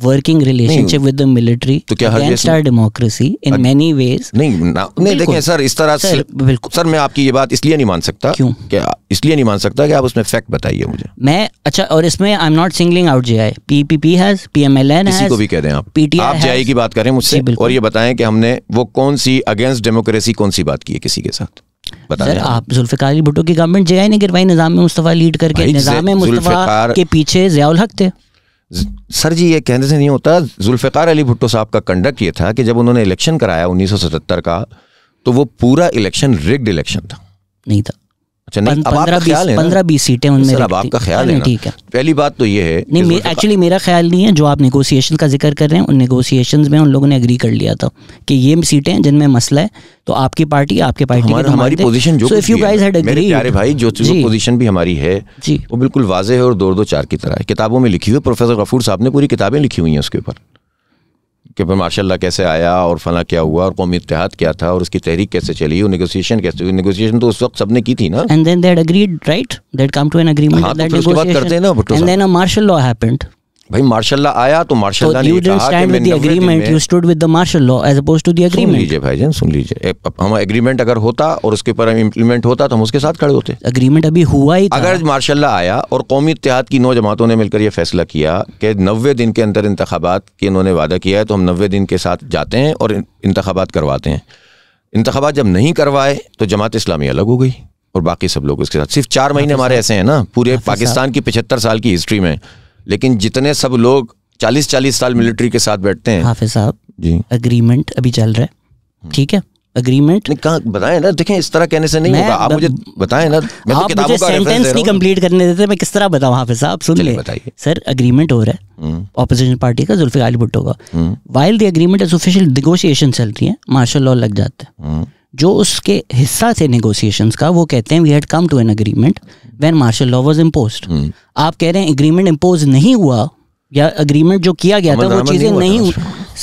working relationship with the military तो क्या against our democracy in many ways नहीं नहीं देखिए सर इस तरह सर, बिल्कुल सर मैं आपकी ये बात इसलिए नहीं मान सकता क्यों क्या इसलिए नहीं मान सकता कि आप उसमें फैक्ट बताइए मुझे मैं अच्छा और इसमें I am not singling out J I P P P has P M L N किसी को भी कह दें आप पीटी आप जे की बात करें मुझसे और ये बताएं कि हमने वो कौन सी अगेंस्ट डेमोक्रेसी कौन सी बात की है किसी के साथ सर आप जुल्फिकार भुट्टो की गवर्नमेंट जे आई ने गिरवाई निज़ाम मुस्तफ़ा लीड करके निज़ाम मुस्तफ़ा के पीछे जयाल हक थे सर जी ये कहने से नहीं होता जुल्फ़ार अली भुट्टो साहब का कंडक्ट ये था कि जब उन्होंने इलेक्शन कराया 1977 का तो वो पूरा इलेक्शन रिग्ड इलेक्शन था नहीं था अच्छा नहीं अब आपका ख्याल है पंद्रह बीस सीटें उनमें अब आपका ख्याल हाँ है ठीक है पहली बात तो ये है नहीं एक्चुअली मेरा ख्याल नहीं है जो आप नेगोशिएशन का जिक्र कर रहे हैं उन नेगोशिएशन में उन लोगों ने एग्री कर लिया था कि ये सीटें जिनमें मसला है तो आपकी पार्टी आपके पार्टी हमारे, हमारी पोजीशन जो if you guys had agreed प्यारे भाई जो पोजीशन भी हमारी है जी वो बिल्कुल वाजह है और दो दो चार की तरह है किताबों में लिखी हुई प्रोफेसर गफूर साहब ने पूरी किताबें लिखी हुई हैं उसके ऊपर कि फिर माशाल्लाह कैसे आया और फला क्या हुआ और कौमी इतिहाद क्या था और उसकी तहरीक कैसे चली और नेगोशिएशन कैसे हुई नेगोशिएशन तो उस वक्त सबने की थी ना and then that agreed right that come to an agreement that negotiation and then a martial law happened भाई मार्शल लॉ आया तो मार्शल लॉ तो ने stand with the agreement you stood with the martial law as opposed to the agreement सुन लीजिए भाई जान सुन लीजिए हम एग्रीमेंट अगर होता और उसके ऊपर इंप्लीमेंट होता तो हम उसके साथ खड़े होते एग्रीमेंट अभी हुआ ही था। अगर मार्शल लॉ आया और कौमी इतिहाद की नौ जमातों ने मिलकर यह फैसला किया कि नबे दिन के अंदर इंतबात के इन्होंने वादा किया है तो हम नबे दिन के साथ जाते हैं और इंतबात करवाते हैं इंतबात जब नहीं करवाए तो जमात इस्लामी अलग हो गई और बाकी सब लोग उसके साथ सिर्फ चार महीने हमारे ऐसे हैं ना पूरे पाकिस्तान की पचहत्तर साल की हिस्ट्री में लेकिन जितने सब लोग चालीस चालीस साल मिलिट्री के साथ बैठते हैं हाफिज साहब जी अग्रीमेंट अभी चल रहा है हम्म। ठीक है अग्रीमेंट कहा बताए ना देखें इस तरह कहने से नहीं होगा आप मुझे बताएं ना मैं तो आप तो मुझे सेंटेंस नहीं कंप्लीट करने देते मैं किस तरह बताऊं हाफिज साहब सुन ले सर अग्रीमेंट हो रहा है ऑपोजिशन हम्म। पार्टी का जुल्फिकार भुट्टो का while the agreement official negotiation चल रही है मार्शल लॉ लग जाता है हम्म। जो उसके हिस्सा थे नेगोशिएशन का वो कहते हैं we had come to an agreement when martial law was impose आप कह रहे हैं अग्रीमेंट इम्पोज नहीं हुआ या अग्रीमेंट जो किया गया था वो चीज़ें नहीं, नहीं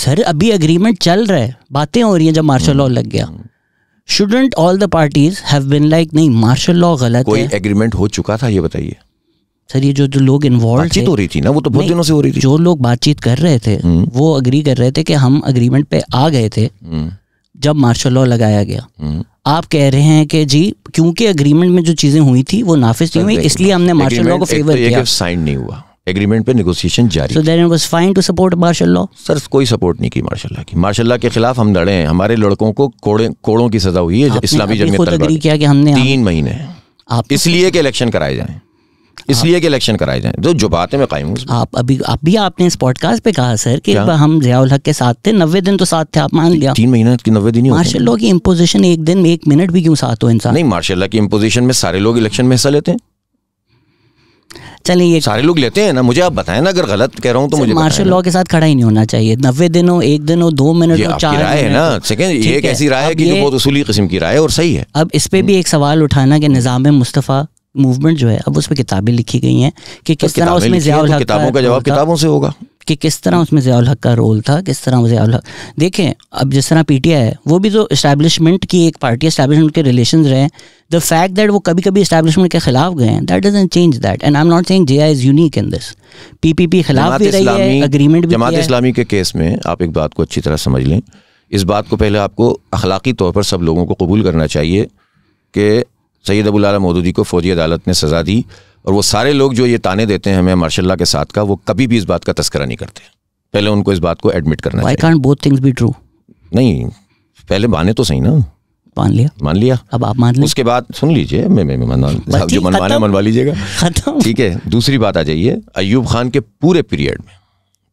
सर अभी अग्रीमेंट चल रहा है बातें हो रही हैं जब मार्शल लॉ लग गया shouldn't all the parties have been like नहीं मार्शल लॉ गलत कोई एग्रीमेंट हो चुका था ये बताइए सर ये जो जो लोग इन्वॉल्व बातचीत हो रही थी ना वो तो बहुत दिनों से हो रही थी जो लोग बातचीत कर रहे थे हम्म। वो अग्री कर रहे थे कि हम अग्रीमेंट पे आ गए थे हम्म। जब मार्शल लॉ लगाया गया हम्म। आप कह रहे हैं कि जी क्योंकि अग्रीमेंट में जो चीजें हुई थी वो नाफिज नहीं हुई इसलिए हमने मार्शल लॉ को फेवर किया साइन नहीं हुआ एग्रीमेंट पे नेगोशिएशन जारी so then was fine to support martial law sir कोई सपोर्ट नहीं की मार्शल लॉ की मार्शल लॉ के खिलाफ हम लड़े हैं हमारे लड़कों को कोड़े कोड़ों की सजा हुई है इस्लामी जंग में तीन महीने इसलिए कि इलेक्शन कराए जाएं इसलिए कि इलेक्शन कराए जाए तो जो बातें मैं कायम हूँ आप अभी आप भी आपने इस पॉडकास्ट पे कहा सर कि हम जियाउल हक के साथ थे नब्बे दिन तो साथ थे आप मान लिया तीन महीने की नब्बे दिन मार्शल लॉ की इम्पोजिशन एक दिन एक मिनट भी क्यों साथ हो इंसान नहीं मार्शल लॉ की इम्पोजिशन में सारे लोग इलेक्शन में हिस्सा लेते हैं चलिए ये सारे लोग लेते हैं ना मुझे आप बताएं ना अगर गलत कह रहा हूँ तो मुझे मार्शल लॉ के साथ खड़ा ही नहीं होना चाहिए नब्बे दिन हो एक दिन हो दो मिनट हो चार राय है ना सेकंड ये एक ऐसी राय है कि जो बहुत उसूली किस्म की राय है और सही है अब इस पर भी एक सवाल उठाना कि निज़ाम मुस्तफ़ा मूवमेंट जो है अब उस पर किताबें लिखी गई हैं कि किस तरह उसमें जयाल तो हक किताबों का जवाब किताबों से होगा कि किस तरह उसमें जयाल हक का रोल था किस तरह जयाल हक देखें अब जिस तरह पी टी आई है वो भी जो तो इस्टेबलिशमेंट की एक पार्टी इस्टेबलिशमेंट के रिलेशन रहे द फैक्ट दैट वो कभी कभी इस्टेबलिशमेंट के खिलाफ गए हैं that doesn't change that and I am not saying J I is unique in this P खिलाफ भी रही है अग्रीमेंट भी जमात इस्लामी के केस में आप एक बात को अच्छी तरह समझ लें इस बात को पहले आपको अखलाकी तौर पर सब लोगों को कबूल करना चाहिए कि सैद अबुल आला मदूदी को फौजी अदालत ने सज़ा दी और वो सारे लोग जो ये ताने देते हैं हमें मार्शाला के साथ का वो कभी भी इस बात का तस्करा नहीं करते पहले उनको इस बात को एडमिट करना Why चाहिए बोथ थिंग्स बी ट्रू नहीं पहले माने तो सही ना मान लिया मान लिया अब आप मान उसके बाद सुन लीजिए मैं मैं मनवा मनवा लीजिएगा ठीक है दूसरी बात आ जाइए अयूब खान के पूरे पीरियड में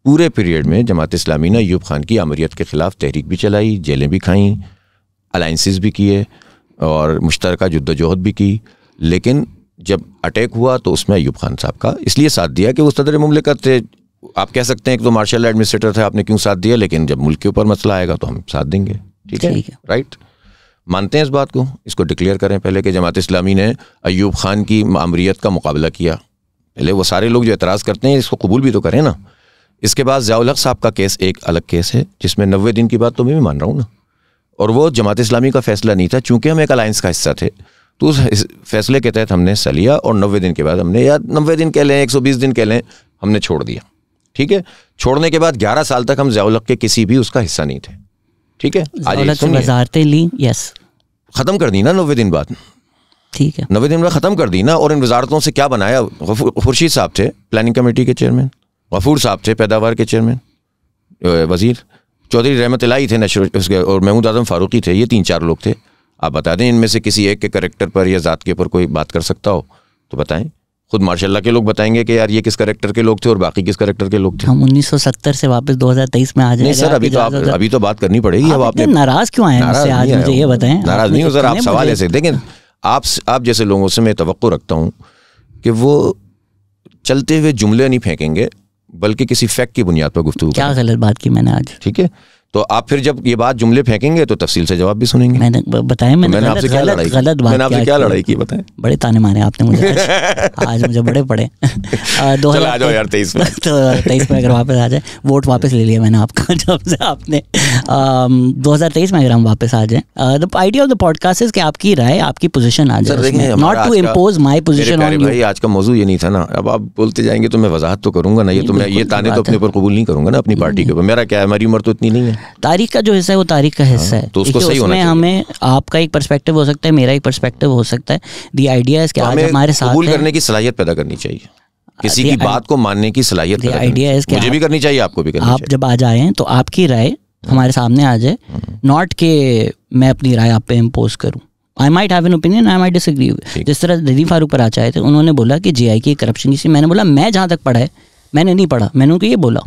पूरे पीरियड में जमात इस्लामी ने अयूब खान की आमरीत के ख़िलाफ़ तहरीक भी चलाई जेलें भी खाई अलाइंसिस भी किए और मुश्तरक जद्दोजहद भी की लेकिन जब अटैक हुआ तो उसमें अयूब खान साहब का इसलिए साथ दिया कि वो सदर मुमलिकत थे आप कह सकते हैं कि तो मार्शल एडमिनिस्ट्रेटर थे आपने क्यों साथ दिया लेकिन जब मुल्क के ऊपर मसला आएगा तो हम साथ देंगे ठीक है राइट मानते हैं इस बात को इसको डिक्लेयर करें पहले कि जमात इस्लामी ने अयूब खान की मामरीत का मुकाबला किया पहले वो सारे लोग जो एतराज़ करते हैं इसको कबूल भी तो करें ना इसके बाद ज़ियाल साहब का केस एक अलग केस है जिसमें नबे दिन की बात तो मैं भी मान रहा हूँ ना और वो जमात इस्लामी का फैसला नहीं था चूंकि हम एक अलायंस का हिस्सा थे तो उस फैसले के तहत हमने हिस्सा लिया और नब्बे दिन के बाद हमने या नब्बे दिन कह लें एक सौ बीस दिन कह लें हमने छोड़ दिया ठीक है छोड़ने के बाद ग्यारह साल तक हम जयालक के किसी भी उसका हिस्सा नहीं थे ठीक है ली यस ख़त्म कर दी ना नब्बे दिन बाद ठीक है नब्बे दिन बाद ख़त्म कर दी ना और इन वजारतों से क्या बनाया खुर्शीद साहब थे प्लानिंग कमेटी के चेयरमैन गफूर साहब थे पैदावार के चेयरमैन वज़ीर चौधरी रहमत लाई थे नशर उसके और महमूद आजम फारूकी थे ये तीन चार लोग थे आप बता दें इनमें से किसी एक के करेक्टर पर या ज़ात के ऊपर कोई बात कर सकता हो तो बताएं खुद माशाल्लाह के लोग बताएंगे कि यार ये किस करेक्टर के लोग थे और बाकी किस करेक्टर के लोग थे हम 1970 से वापस 2023 में आ जाएंगे सर अभी तो आप अभी तो बात करनी पड़ेगी अब आपने नाराज क्यों आए नाराज आज मुझे ये बताएं नाराज नहीं हो सर आप सवाल ऐसे देखें आप आप जैसे लोगों से मैं तो रखता हूँ कि वो चलते हुए जुमले नहीं फेंकेंगे बल्कि किसी फैक्ट की बुनियाद पर गुफ्तु क्या गलत बात की मैंने आज ठीक है तो आप फिर जब ये बात जुमले फेंकेंगे तो तफसील से जवाब भी सुनेंगे मैंने बताया मैंने, तो मैंने आपसे क्या लड़ाई गलत बात मैंने आपसे क्या लड़ाई की बताएं बड़े ताने मारे आपने मुझे आज मुझे बड़े पड़े दो हजार यार तेईस में तो तेईस में अगर वापस आ जाए वोट वापस ले लिया मैंने आपका जब से आपने दो हजार तेईस में अगर हम वापस आ जाए the idea of the podcast is कि आपकी राय आपकी पोजिशन आ जाए not to impose my position on आज का मौजू ये नहीं था ना अब आप बोलते जाएंगे तो मैं वजाहत तो करूंगा ना ये तो मैं ये ताने तो अपने ऊपर कबूल नहीं करूंगा ना अपनी पार्टी के ऊपर मेरा क्या है हमारी उम्र तो इतनी नहीं है तारीख का जो हिस्सा है वो तारीख का हिस्सा हाँ, है तो उसको सही होना हमें आपका एक परस्पेक्टिव हो सकता है मेरा एक परस्पेक्टिव हो सकता है दी आइडिया इसके आज हमारे साथ करने की सलाहियत पैदा करनी चाहिए uh, किसी की बात को मानने की सलाहियत आइडिया है मुझे भी करनी चाहिए आपको भी करनी आप जब आज आए हैं तो आपकी राय हमारे सामने आ जाए नॉट हम्म। के मैं अपनी राय आप पे इम्पोज करूं I might have an opinion I might disagree जिस तरह ददी फारूक पर आ चाहे थे उन्होंने बोला कि जे आई की करप्शन की मैंने बोला मैं जहाँ तक पढ़ा है मैंने नहीं पढ़ा मैंने उनको ये बोला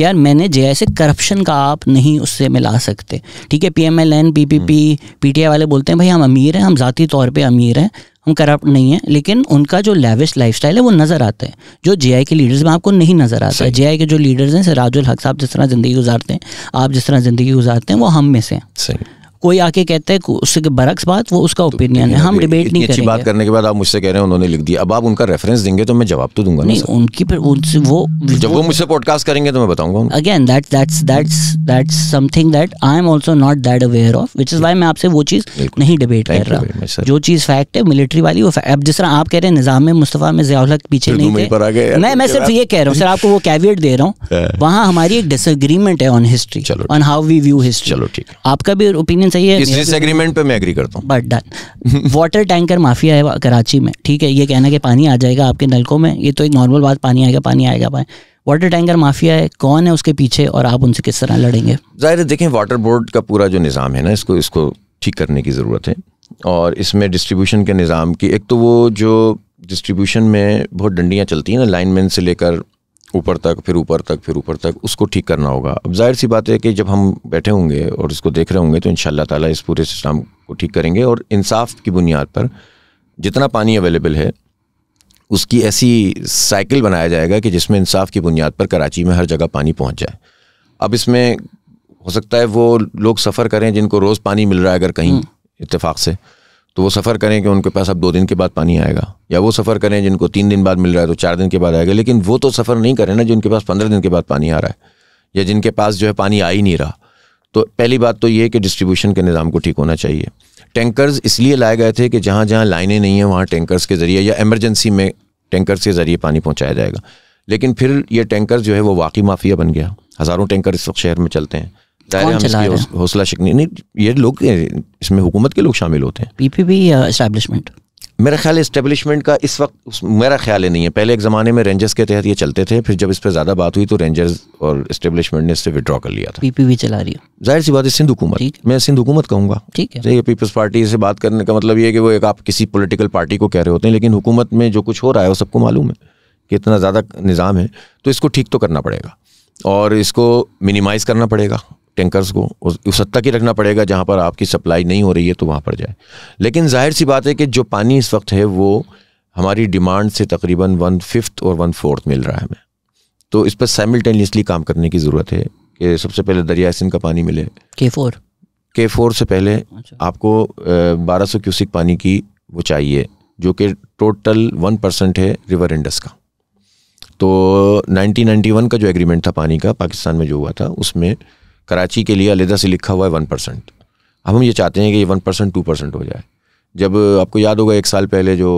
कि यार मैंने जे से करप्शन का आप नहीं उससे मिला सकते ठीक है P M L N P P P P T I वाले बोलते हैं भाई हम अमीर हैं हम ज़ाती तौर पर अमीर हैं हम करप्ट नहीं है लेकिन उनका जो लाइफ स्टाइल है वो नज़र आता है जो जे के लीडर्स में आपको नहीं नज़र आता है जे के जो लीडर्स हैं सराजुल हक साहब जिस तरह ज़िंदगी गुजारते हैं आप जिस तरह ज़िंदगी गुजारते हैं वो हम में से हैं कोई आके कहता है उसके बरक्स बात वो उसका ओपिनियन तो है हम डिबेट नहीं करेंगे बात करने के बाद आप मुझसे कह रहे हैं उन्होंने लिख दिया अब आप उनका रेफरेंस देंगे तो मैं जवाब तो दूंगा नहीं उनकी पर उनसे वो तो जब वो मुझसे पॉडकास्ट करेंगे तो मैं बताऊंगा again that that's that's that's something that I am also not that aware of which is why मैं आपसे वो चीज़ नहीं डिबेट कर रहा जो चीज़ फैक्ट है मिलिट्री वाली वो अब जिस तरह आप कह रहे हैं निज़ाम में मुस्तफ़ा में जियाउल हक पीछे नहीं तो थे नहीं मैं सिर्फ ये कह रहा हूं सर आपको वो कैवियट दे रहा हूं हाँ। वहां हमारी एक डिसएग्रीमेंट है on history on how we view history चलो ठीक आपका भी ओपिनियन एग्रीमेंट चाहिए इस, इस एग्रीमेंट तो पे मैं एग्री करता हूँ but then water tanker mafia है कराची में ठीक है ये कहना कि पानी आ जाएगा आपके नलकों में ये तो एक नॉर्मल बात पानी आएगा पानी आएगा भाई वाटर टैंकर माफिया है कौन है उसके पीछे और आप उनसे किस तरह लड़ेंगे जाहिर देखें वाटर बोर्ड का पूरा जो निज़ाम है ना इसको इसको ठीक करने की ज़रूरत है और इसमें डिस्ट्रीब्यूशन के निज़ाम की एक तो वो जो डिस्ट्रीब्यूशन में बहुत डंडियाँ चलती हैं ना लाइनमैन से लेकर ऊपर तक फिर ऊपर तक फिर ऊपर तक उसको ठीक करना होगा अब जाहिर सी बात है कि जब हम बैठे होंगे और इसको देख रहे होंगे तो इन ताला इस पूरे सिस्टम को ठीक करेंगे और इंसाफ की बुनियाद पर जितना पानी अवेलेबल है उसकी ऐसी साइकिल बनाया जाएगा कि जिसमें इंसाफ की बुनियाद पर कराची में हर जगह पानी पहुँच जाए अब इसमें हो सकता है वो लोग सफ़र करें जिनको रोज़ पानी मिल रहा है अगर कहीं हम्म। इतफाक़ से तो वो सफ़र करें कि उनके पास अब दो दिन के बाद पानी आएगा या वो सफ़र करें जिनको तीन दिन बाद मिल रहा है तो चार दिन के बाद आएगा लेकिन वो तो सफ़र नहीं करें ना जिनके पास पंद्रह दिन के बाद पानी आ रहा है या जिनके पास जो है पानी आ ही नहीं रहा तो पहली बात तो ये कि डिस्ट्रीब्यूशन के निज़ाम को ठीक होना चाहिए टैंकर्स इसलिए लाए गए थे कि जहाँ जहाँ लाइनें नहीं हैं वहाँ टैंकर्स के ज़रिए या एमरजेंसी में टैंकर्स के ज़रिए पानी पहुँचाया जाएगा लेकिन फिर ये टेंकर जो है वो वाकई माफिया बन गया हज़ारों टैंकर इस वक्त शहर में चलते हैं कौन चला हौसला शिकनी नहीं ये लोग इसमें हुकूमत के लोग शामिल होते हैं पीपीपी या इस्टेब्लिशमेंट मेरा ख्याल इस्टेब्लिशमेंट का इस वक्त मेरा ख्याल ही नहीं है पहले एक ज़माने में रेंजर्स के तहत ये चलते थे फिर जब इस पर ज़्यादा बात हुई तो रेंजर्स और इस्टेब्लिशमेंट ने इससे विड्रॉ कर लिया था पीपीपी चला रही है जाहिर सी बात है सिंध हुकूमत मैं सिंध हुकूमत कहूँगा ठीक है ये पीपल्स पार्टी से बात करने का मतलब ये है कि वो एक आप किसी पोलिटिकल पार्टी को कह रहे होते हैं लेकिन हुकूमत में जो कुछ हो रहा है वो सबको मालूम है कि इतना ज़्यादा निज़ाम है तो इसको ठीक तो करना पड़ेगा और इसको मिनिमाइज़ करना पड़ेगा टैंकर्स को उस, हद तक ही रखना पड़ेगा जहाँ पर आपकी सप्लाई नहीं हो रही है तो वहाँ पर जाए लेकिन जाहिर सी बात है कि जो पानी इस वक्त है वो हमारी डिमांड से तकरीबन वन फिफ्थ और वन फोर्थ मिल रहा है हमें तो इस पर साइमल्टेनियसली काम करने की ज़रूरत है कि सबसे पहले दरिया सिंह का पानी मिले के फोर के फोर से पहले अच्छा। आपको बारह सौ क्यूसिक पानी की वो चाहिए जो कि टोटल वन परसेंट है रिवर इंडस का तो 1991 का जो एग्रीमेंट था पानी का पाकिस्तान में जो हुआ था उसमें कराची के लिए अलहदा से लिखा हुआ है वन परसेंट अब हम ये चाहते हैं कि ये वन परसेंट टू परसेंट हो जाए जब आपको याद होगा एक साल पहले जो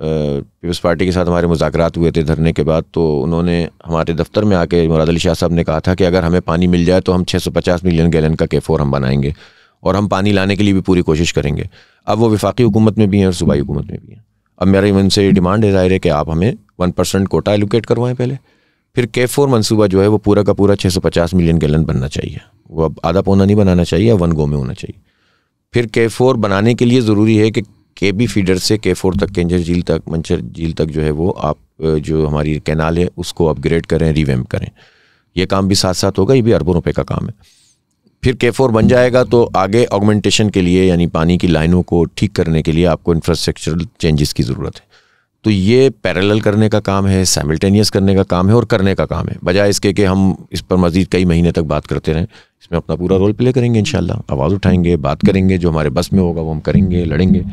पीपल्स पार्टी के साथ हमारे मुजाकर हुए थे धरने के बाद तो उन्होंने हमारे दफ्तर में आके मुराद अली शाह साहब ने कहा था कि अगर हमें पानी मिल जाए तो हम 650 मिलियन गैलन का के फोर हम बनाएंगे और हम पानी लाने के लिए भी पूरी कोशिश करेंगे अब वो विफाक़ी हुकूमत में भी हैं और सूबाई हुकूमत में भी हैं अब मेरी उनसे डिमांड है ज़ाहिर है कि आप हमें वन परसेंट कोटा एलोकेट करवाएं पहले फिर के फोर मनसूबा जो है वो पूरा का पूरा 650 मिलियन गैलन बनना चाहिए वो अब आधा पौना नहीं बनाना चाहिए वन गो में होना चाहिए फिर के फोर बनाने के लिए ज़रूरी है कि के बी फीडर से के फोर तक केंजर झील तक मंचर झील तक जो है वो आप जो हमारी कैनाल है उसको अपग्रेड करें रिवेम करें ये काम भी साथ साथ होगा ये भी अरबों रुपये का काम है फिर के फोर बन जाएगा तो आगे ऑगमेंटेशन के लिए यानी पानी की लाइनों को ठीक करने के लिए आपको इंफ्रास्ट्रक्चरल चेंजेस की ज़रूरत है तो ये पैरेलल करने का काम है साइमल्टेनियस करने का काम है और करने का काम है बजाय इसके कि हम इस पर मज़ीद कई महीने तक बात करते रहें इसमें अपना पूरा रोल प्ले करेंगे इन आवाज़ उठाएंगे बात करेंगे जो हमारे बस में होगा वो हम करेंगे लड़ेंगे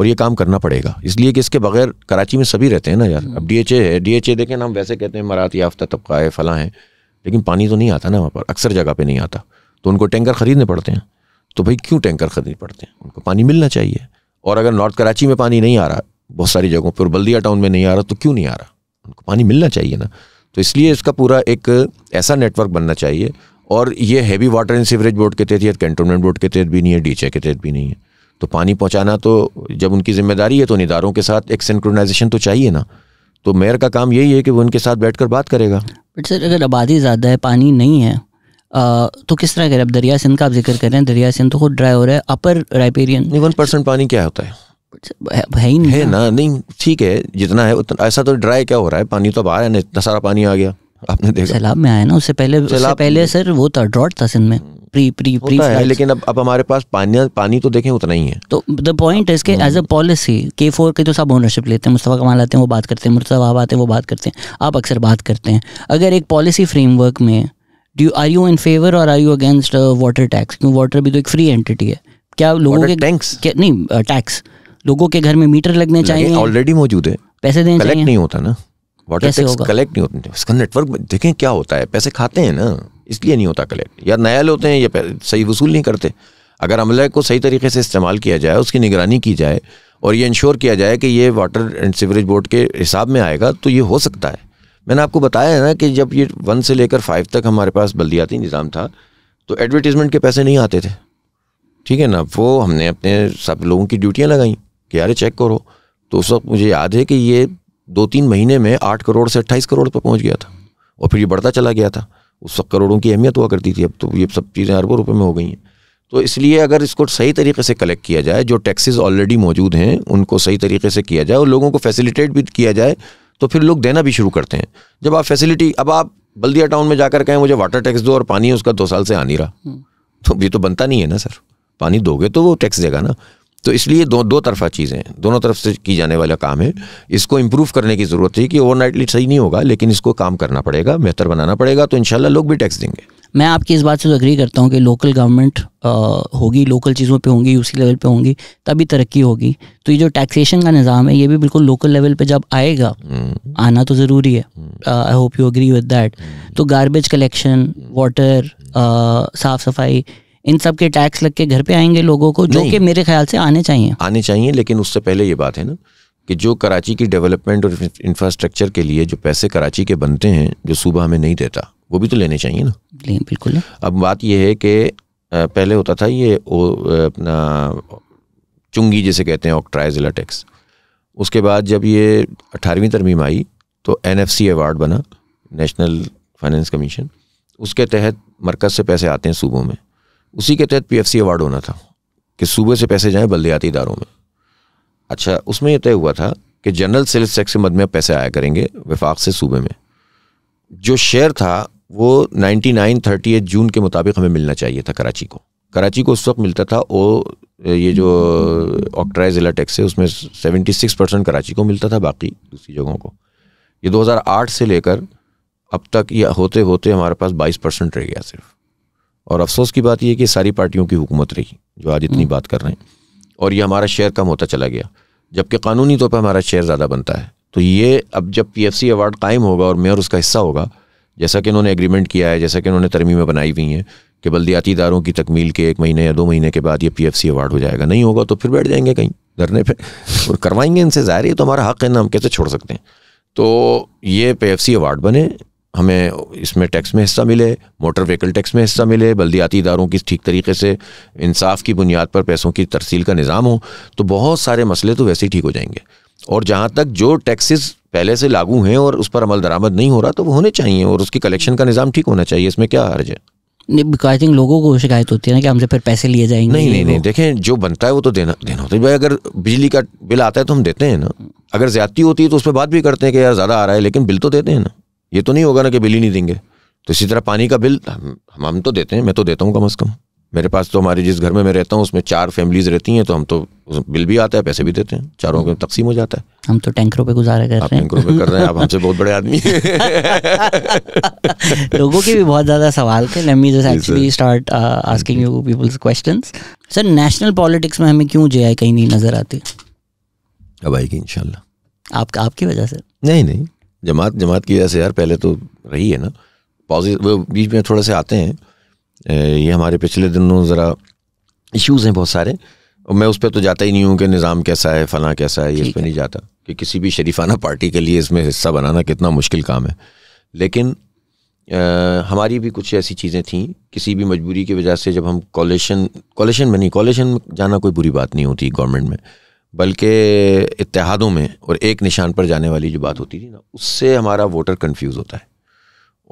और ये काम करना पड़ेगा इसलिए कि इसके बगैर कराची में सभी रहते हैं ना यार अब डी एच ए है डी एच ए देखें ना हम वैसे कहते हैं मरात याफ्ता तबका है फलाँ हैं लेकिन पानी तो नहीं आता ना वहाँ पर अक्सर जगह पर नहीं आता तो उनको टैंकर ख़रीदने पड़ते हैं तो भाई क्यों टैंकर ख़रीदने पड़ते हैं उनको पानी मिलना चाहिए और अगर नॉर्थ कराची में पानी नहीं आ रहा बहुत सारी जगहों पर बल्दिया टाउन में नहीं आ रहा तो क्यों नहीं आ रहा उनको पानी मिलना चाहिए ना तो इसलिए इसका पूरा एक ऐसा नेटवर्क बनना चाहिए और ये heavy water and sewerage board के तहत या कैंटोनमेंट बोर्ड के तहत भी नहीं है डीचे के तहत भी नहीं है तो पानी पहुंचाना तो जब उनकी जिम्मेदारी है तो निदारों के साथ एक सेंक्रोनाइजेशन तो चाहिए ना तो मेयर का काम यही है कि वो उनके साथ बैठकर बात करेगा बट सर अगर आबादी ज़्यादा है पानी नहीं है आ, तो किस तरह करें अब दरिया सिंध का आप जिक्र कर रहे हैं दरिया सिंध तो खुद ड्राई हो रहा है अपर राइपेरियन वन परसेंट पानी क्या होता है है, ही नहीं है ना नहीं ठीक है जितना है उतना ऐसा तो ड्राई क्या हो रहा है पानी तो आ रहा है ना इतना सारा पानी आ गया आपने देखा सैलाब में आया ना उससे पहले उससे पहले सर वो था ड्रॉट था सिंध में प्री प्री प्री है, लेकिन अब अब हमारे पास पानी पानी तो देखें उतना ही है तो द पॉइंट है इसके एज अ पॉलिसी के फोर के तो सब ओनरशिप लेते हैं मुस्तफ़ा कमाल आते हैं वो बात करते हैं मुर्तफा आप आते हैं वो बात करते हैं आप अक्सर बात करते हैं अगर एक पॉलिसी फ्रेमवर्क में do are you in favour और are you against water tax क्योंकि वाटर भी तो एक फ्री एंटिटी है क्या लोगों के टैक्स नहीं टैक्स uh, लोगों के घर में मीटर लगने चाहिए ऑलरेडी मौजूद है पैसे देने कलेक्ट नहीं होता ना वाटर टैक्स कलेक्ट नहीं होता उसका नेटवर्क देखें क्या होता है पैसे खाते हैं ना इसलिए नहीं होता कलेक्ट या नया होते हैं या सही वसूल नहीं करते अगर अमला को सही तरीके से इस्तेमाल किया जाए उसकी निगरानी की जाए और ये इंश्योर किया जाए कि ये वाटर एंड सीवरेज बोर्ड के हिसाब में आएगा तो ये हो सकता है मैंने आपको बताया है ना कि जब ये वन से लेकर फाइव तक हमारे पास बल्दियाती निज़ाम था तो एडवर्टीज़मेंट के पैसे नहीं आते थे ठीक है ना वो हमने अपने सब लोगों की ड्यूटियाँ लगाईं कि अरे चेक करो तो उस वक्त मुझे याद है कि ये दो तीन महीने में आठ करोड़ से अट्ठाईस करोड़ पर पहुँच गया था और फिर ये बढ़ता चला गया था उस वक्त करोड़ों की अहमियत हुआ करती थी अब तो ये सब चीज़ें अरबों रुपये में हो गई हैं तो इसलिए अगर इसको सही तरीके से कलेक्ट किया जाए जो टैक्सेस ऑलरेडी मौजूद हैं उनको सही तरीके से किया जाए और लोगों को फैसिलिटेट भी किया जाए तो फिर लोग देना भी शुरू करते हैं जब आप फैसिलिटी अब आप बल्दिया टाउन में जाकर कहें मुझे वाटर टैक्स दो और पानी उसका दो साल से आ नहीं रहा हम्म। तो ये तो बनता नहीं है ना सर पानी दोगे तो वो टैक्स देगा ना तो इसलिए दो दो तरफा चीज़ें दोनों तरफ से की जाने वाला काम है इसको इम्प्रूव करने की ज़रूरत है कि ओवरनाइटली सही नहीं होगा लेकिन इसको काम करना पड़ेगा बेहतर बनाना पड़ेगा तो इन लोग भी टैक्स देंगे मैं आपकी इस बात से तो अग्री करता हूँ कि लोकल गवर्नमेंट होगी लोकल चीज़ों पे होंगी उसी लेवल पे होंगी तभी तरक्की होगी तो ये जो टैक्सेशन का निज़ाम है ये भी बिल्कुल लोकल लेवल पे जब आएगा हम्म। आना तो ज़रूरी है I hope you agree with that तो गारबेज कलेक्शन वाटर साफ़ सफाई इन सब के टैक्स लग के घर पे आएंगे लोगों को जो कि मेरे ख्याल से आने चाहिए आने चाहिए लेकिन उससे पहले ये बात है ना कि जो कराची की डेवलपमेंट और इंफ्रास्ट्रक्चर के लिए जो पैसे कराची के बनते हैं जो सूबा हमें नहीं देता वो भी तो लेने चाहिए ना बिल्कुल अब बात यह है कि पहले होता था ये अपना चुंगी जिसे कहते हैं ऑक्ट्राई ज़िला टैक्स उसके बाद जब ये अठारहवीं तरमीम आई तो एन अवार्ड बना नेशनल फाइनेंस कमीशन उसके तहत मरकज़ से पैसे आते हैं सूबों में उसी के तहत पीएफसी अवार्ड होना था कि सूबे से पैसे जाएं बल्दियाती इदारों में अच्छा उसमें यह तय हुआ था कि जनरल सेल्स टैक्स के मद में पैसे आया करेंगे विफाक से सूबे में जो शेयर था वो ninety nine thirty eight June के मुताबिक हमें मिलना चाहिए था कराची को कराची को उस वक्त मिलता था और ये जो ऑक्ट्राइज जिला टैक्स है उसमें सेवेंटी सिक्स परसेंट कराची को मिलता था बाकी दूसरी जगहों को ये दो हज़ार आठ से लेकर अब तक ये होते होते हमारे पास बाईस परसेंट रह गया सिर्फ और अफसोस की बात यह कि सारी पार्टियों की हुकूमत रही जो आज इतनी हम्म। बात कर रहे हैं और ये हमारा शेयर कम होता चला गया जबकि कानूनी तौर पर हमारा शेयर ज़्यादा बनता है तो ये अब जब पी एफ सी अवार्ड कायम होगा और मेयर उसका हिस्सा होगा जैसा कि उन्होंने एग्रीमेंट किया है जैसा कि उन्होंने तरमीमें बनाई हुई हैं कि बल्दियाती इदारों की तकमील के एक महीने या दो महीने के बाद ये पी एफ सी अवार्ड हो जाएगा नहीं होगा तो फिर बैठ जाएंगे कहीं धरने पर और करवाएंगे इनसे ज़ाहिर ये तो हमारा हक है ना हम कैसे छोड़ सकते हैं तो ये पी एफ सी अवार्ड बने हमें इसमें टैक्स में हिस्सा मिले मोटर व्हीकल टैक्स में हिस्सा मिले बल्दियाती इदारों की ठीक तरीके से इंसाफ की बुनियाद पर पैसों की तरसील का निज़ाम हो तो बहुत सारे मसले तो वैसे ही ठीक हो जाएंगे और जहाँ तक जो टैक्सेस पहले से लागू हैं और उस पर अमल दरामद नहीं हो रहा तो वो होने चाहिए और उसकी कलेक्शन का निज़ाम ठीक होना चाहिए इसमें क्या हर्ज है आई थिंक लोगों को शिकायत होती है ना कि हमसे फिर पैसे लिए जाएंगे नहीं नहीं नहीं देखें जो बनता है वो तो देना देना होता है भाई अगर बिजली का बिल आता है तो हम देते हैं ना अगर ज्यादती होती है तो उस पर बात भी करते हैं कि यार ज़्यादा आ रहा है लेकिन बिल तो देते हैं ना ये तो नहीं होगा ना कि बिल ही नहीं देंगे तो इसी तरह पानी का बिल हम, हम तो देते हैं मैं तो देता हूँ कम अज़ कम मेरे पास तो हमारे जिस घर में मैं रहता हूँ उसमें चार फैमिलीज रहती हैं तो हम तो बिल भी आता है पैसे भी देते हैं चारों के तकसीम हो जाता है हम तो टैंकरों पे गुजारा कर रहे हैं टैंकरों पे कर रहे हैं आप हमसे बहुत बड़े आदमी हैं लोगों के भी बहुत ज़्यादा सवाल थे let me just actually start asking you Peoples sir national politics में हमें क्यों जे कहीं नहीं नज़र आती अब आएगी इन आपकी वजह से नहीं नहीं जमात जमात की वजह से यार पहले तो रही है ना पॉजिटिव वो बीच में थोड़े से आते हैं ये हमारे पिछले दिनों ज़रा इश्यूज़ हैं बहुत सारे और मैं उस पर तो जाता ही नहीं हूँ कि निज़ाम कैसा है फ़लाँ कैसा है ये इस पर नहीं जाता कि किसी भी शरीफाना पार्टी के लिए इसमें हिस्सा बनाना कितना मुश्किल काम है लेकिन आ, हमारी भी कुछ ऐसी चीज़ें थीं किसी भी मजबूरी की वजह से जब हम कॉलेशन कॉलेशन में नहीं कॉलेशन में जाना कोई बुरी बात नहीं होती गवर्नमेंट में बल्कि इतिहादों में और एक निशान पर जाने वाली जो बात होती थी ना उससे हमारा वोटर कन्फ्यूज़ होता है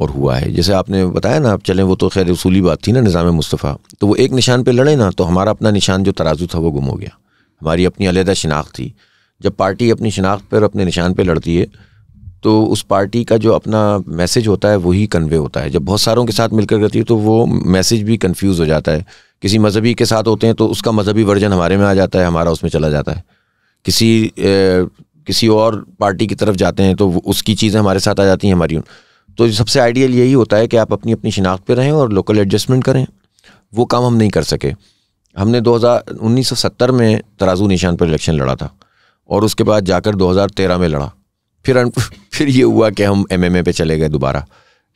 और हुआ है जैसे आपने बताया ना आप चलें वो तो खैर उसूली बात थी ना निज़ाम मुस्तफ़ा तो वो एक निशान पर लड़े ना तो हमारा अपना निशान जो तराजू था वो गुम हो गया हमारी अपनी अलहदा शिनाख्त थी जब पार्टी अपनी शिनाख्त पर अपने निशान पर लड़ती है तो उस पार्टी का जो अपना मैसेज होता है वही कन्वे होता है जब बहुत सारों के साथ मिलकर करती है तो वो मैसेज भी कन्फ्यूज़ हो जाता है किसी मजहबी के साथ होते हैं तो उसका मजहबी वर्जन हमारे में आ जाता है हमारा उसमें चला जाता है किसी ए, किसी और पार्टी की तरफ जाते हैं तो उसकी चीज़ें हमारे साथ आ जाती हैं हमारी तो सबसे आइडियल यही होता है कि आप अपनी अपनी शिनाख्त पर रहें और लोकल एडजस्टमेंट करें वो काम हम नहीं कर सके हमने 2000 1970 में तराजू निशान पर इलेक्शन लड़ा था और उसके बाद जाकर 2013 में लड़ा फिर फिर ये हुआ कि हम ए पे चले गए दोबारा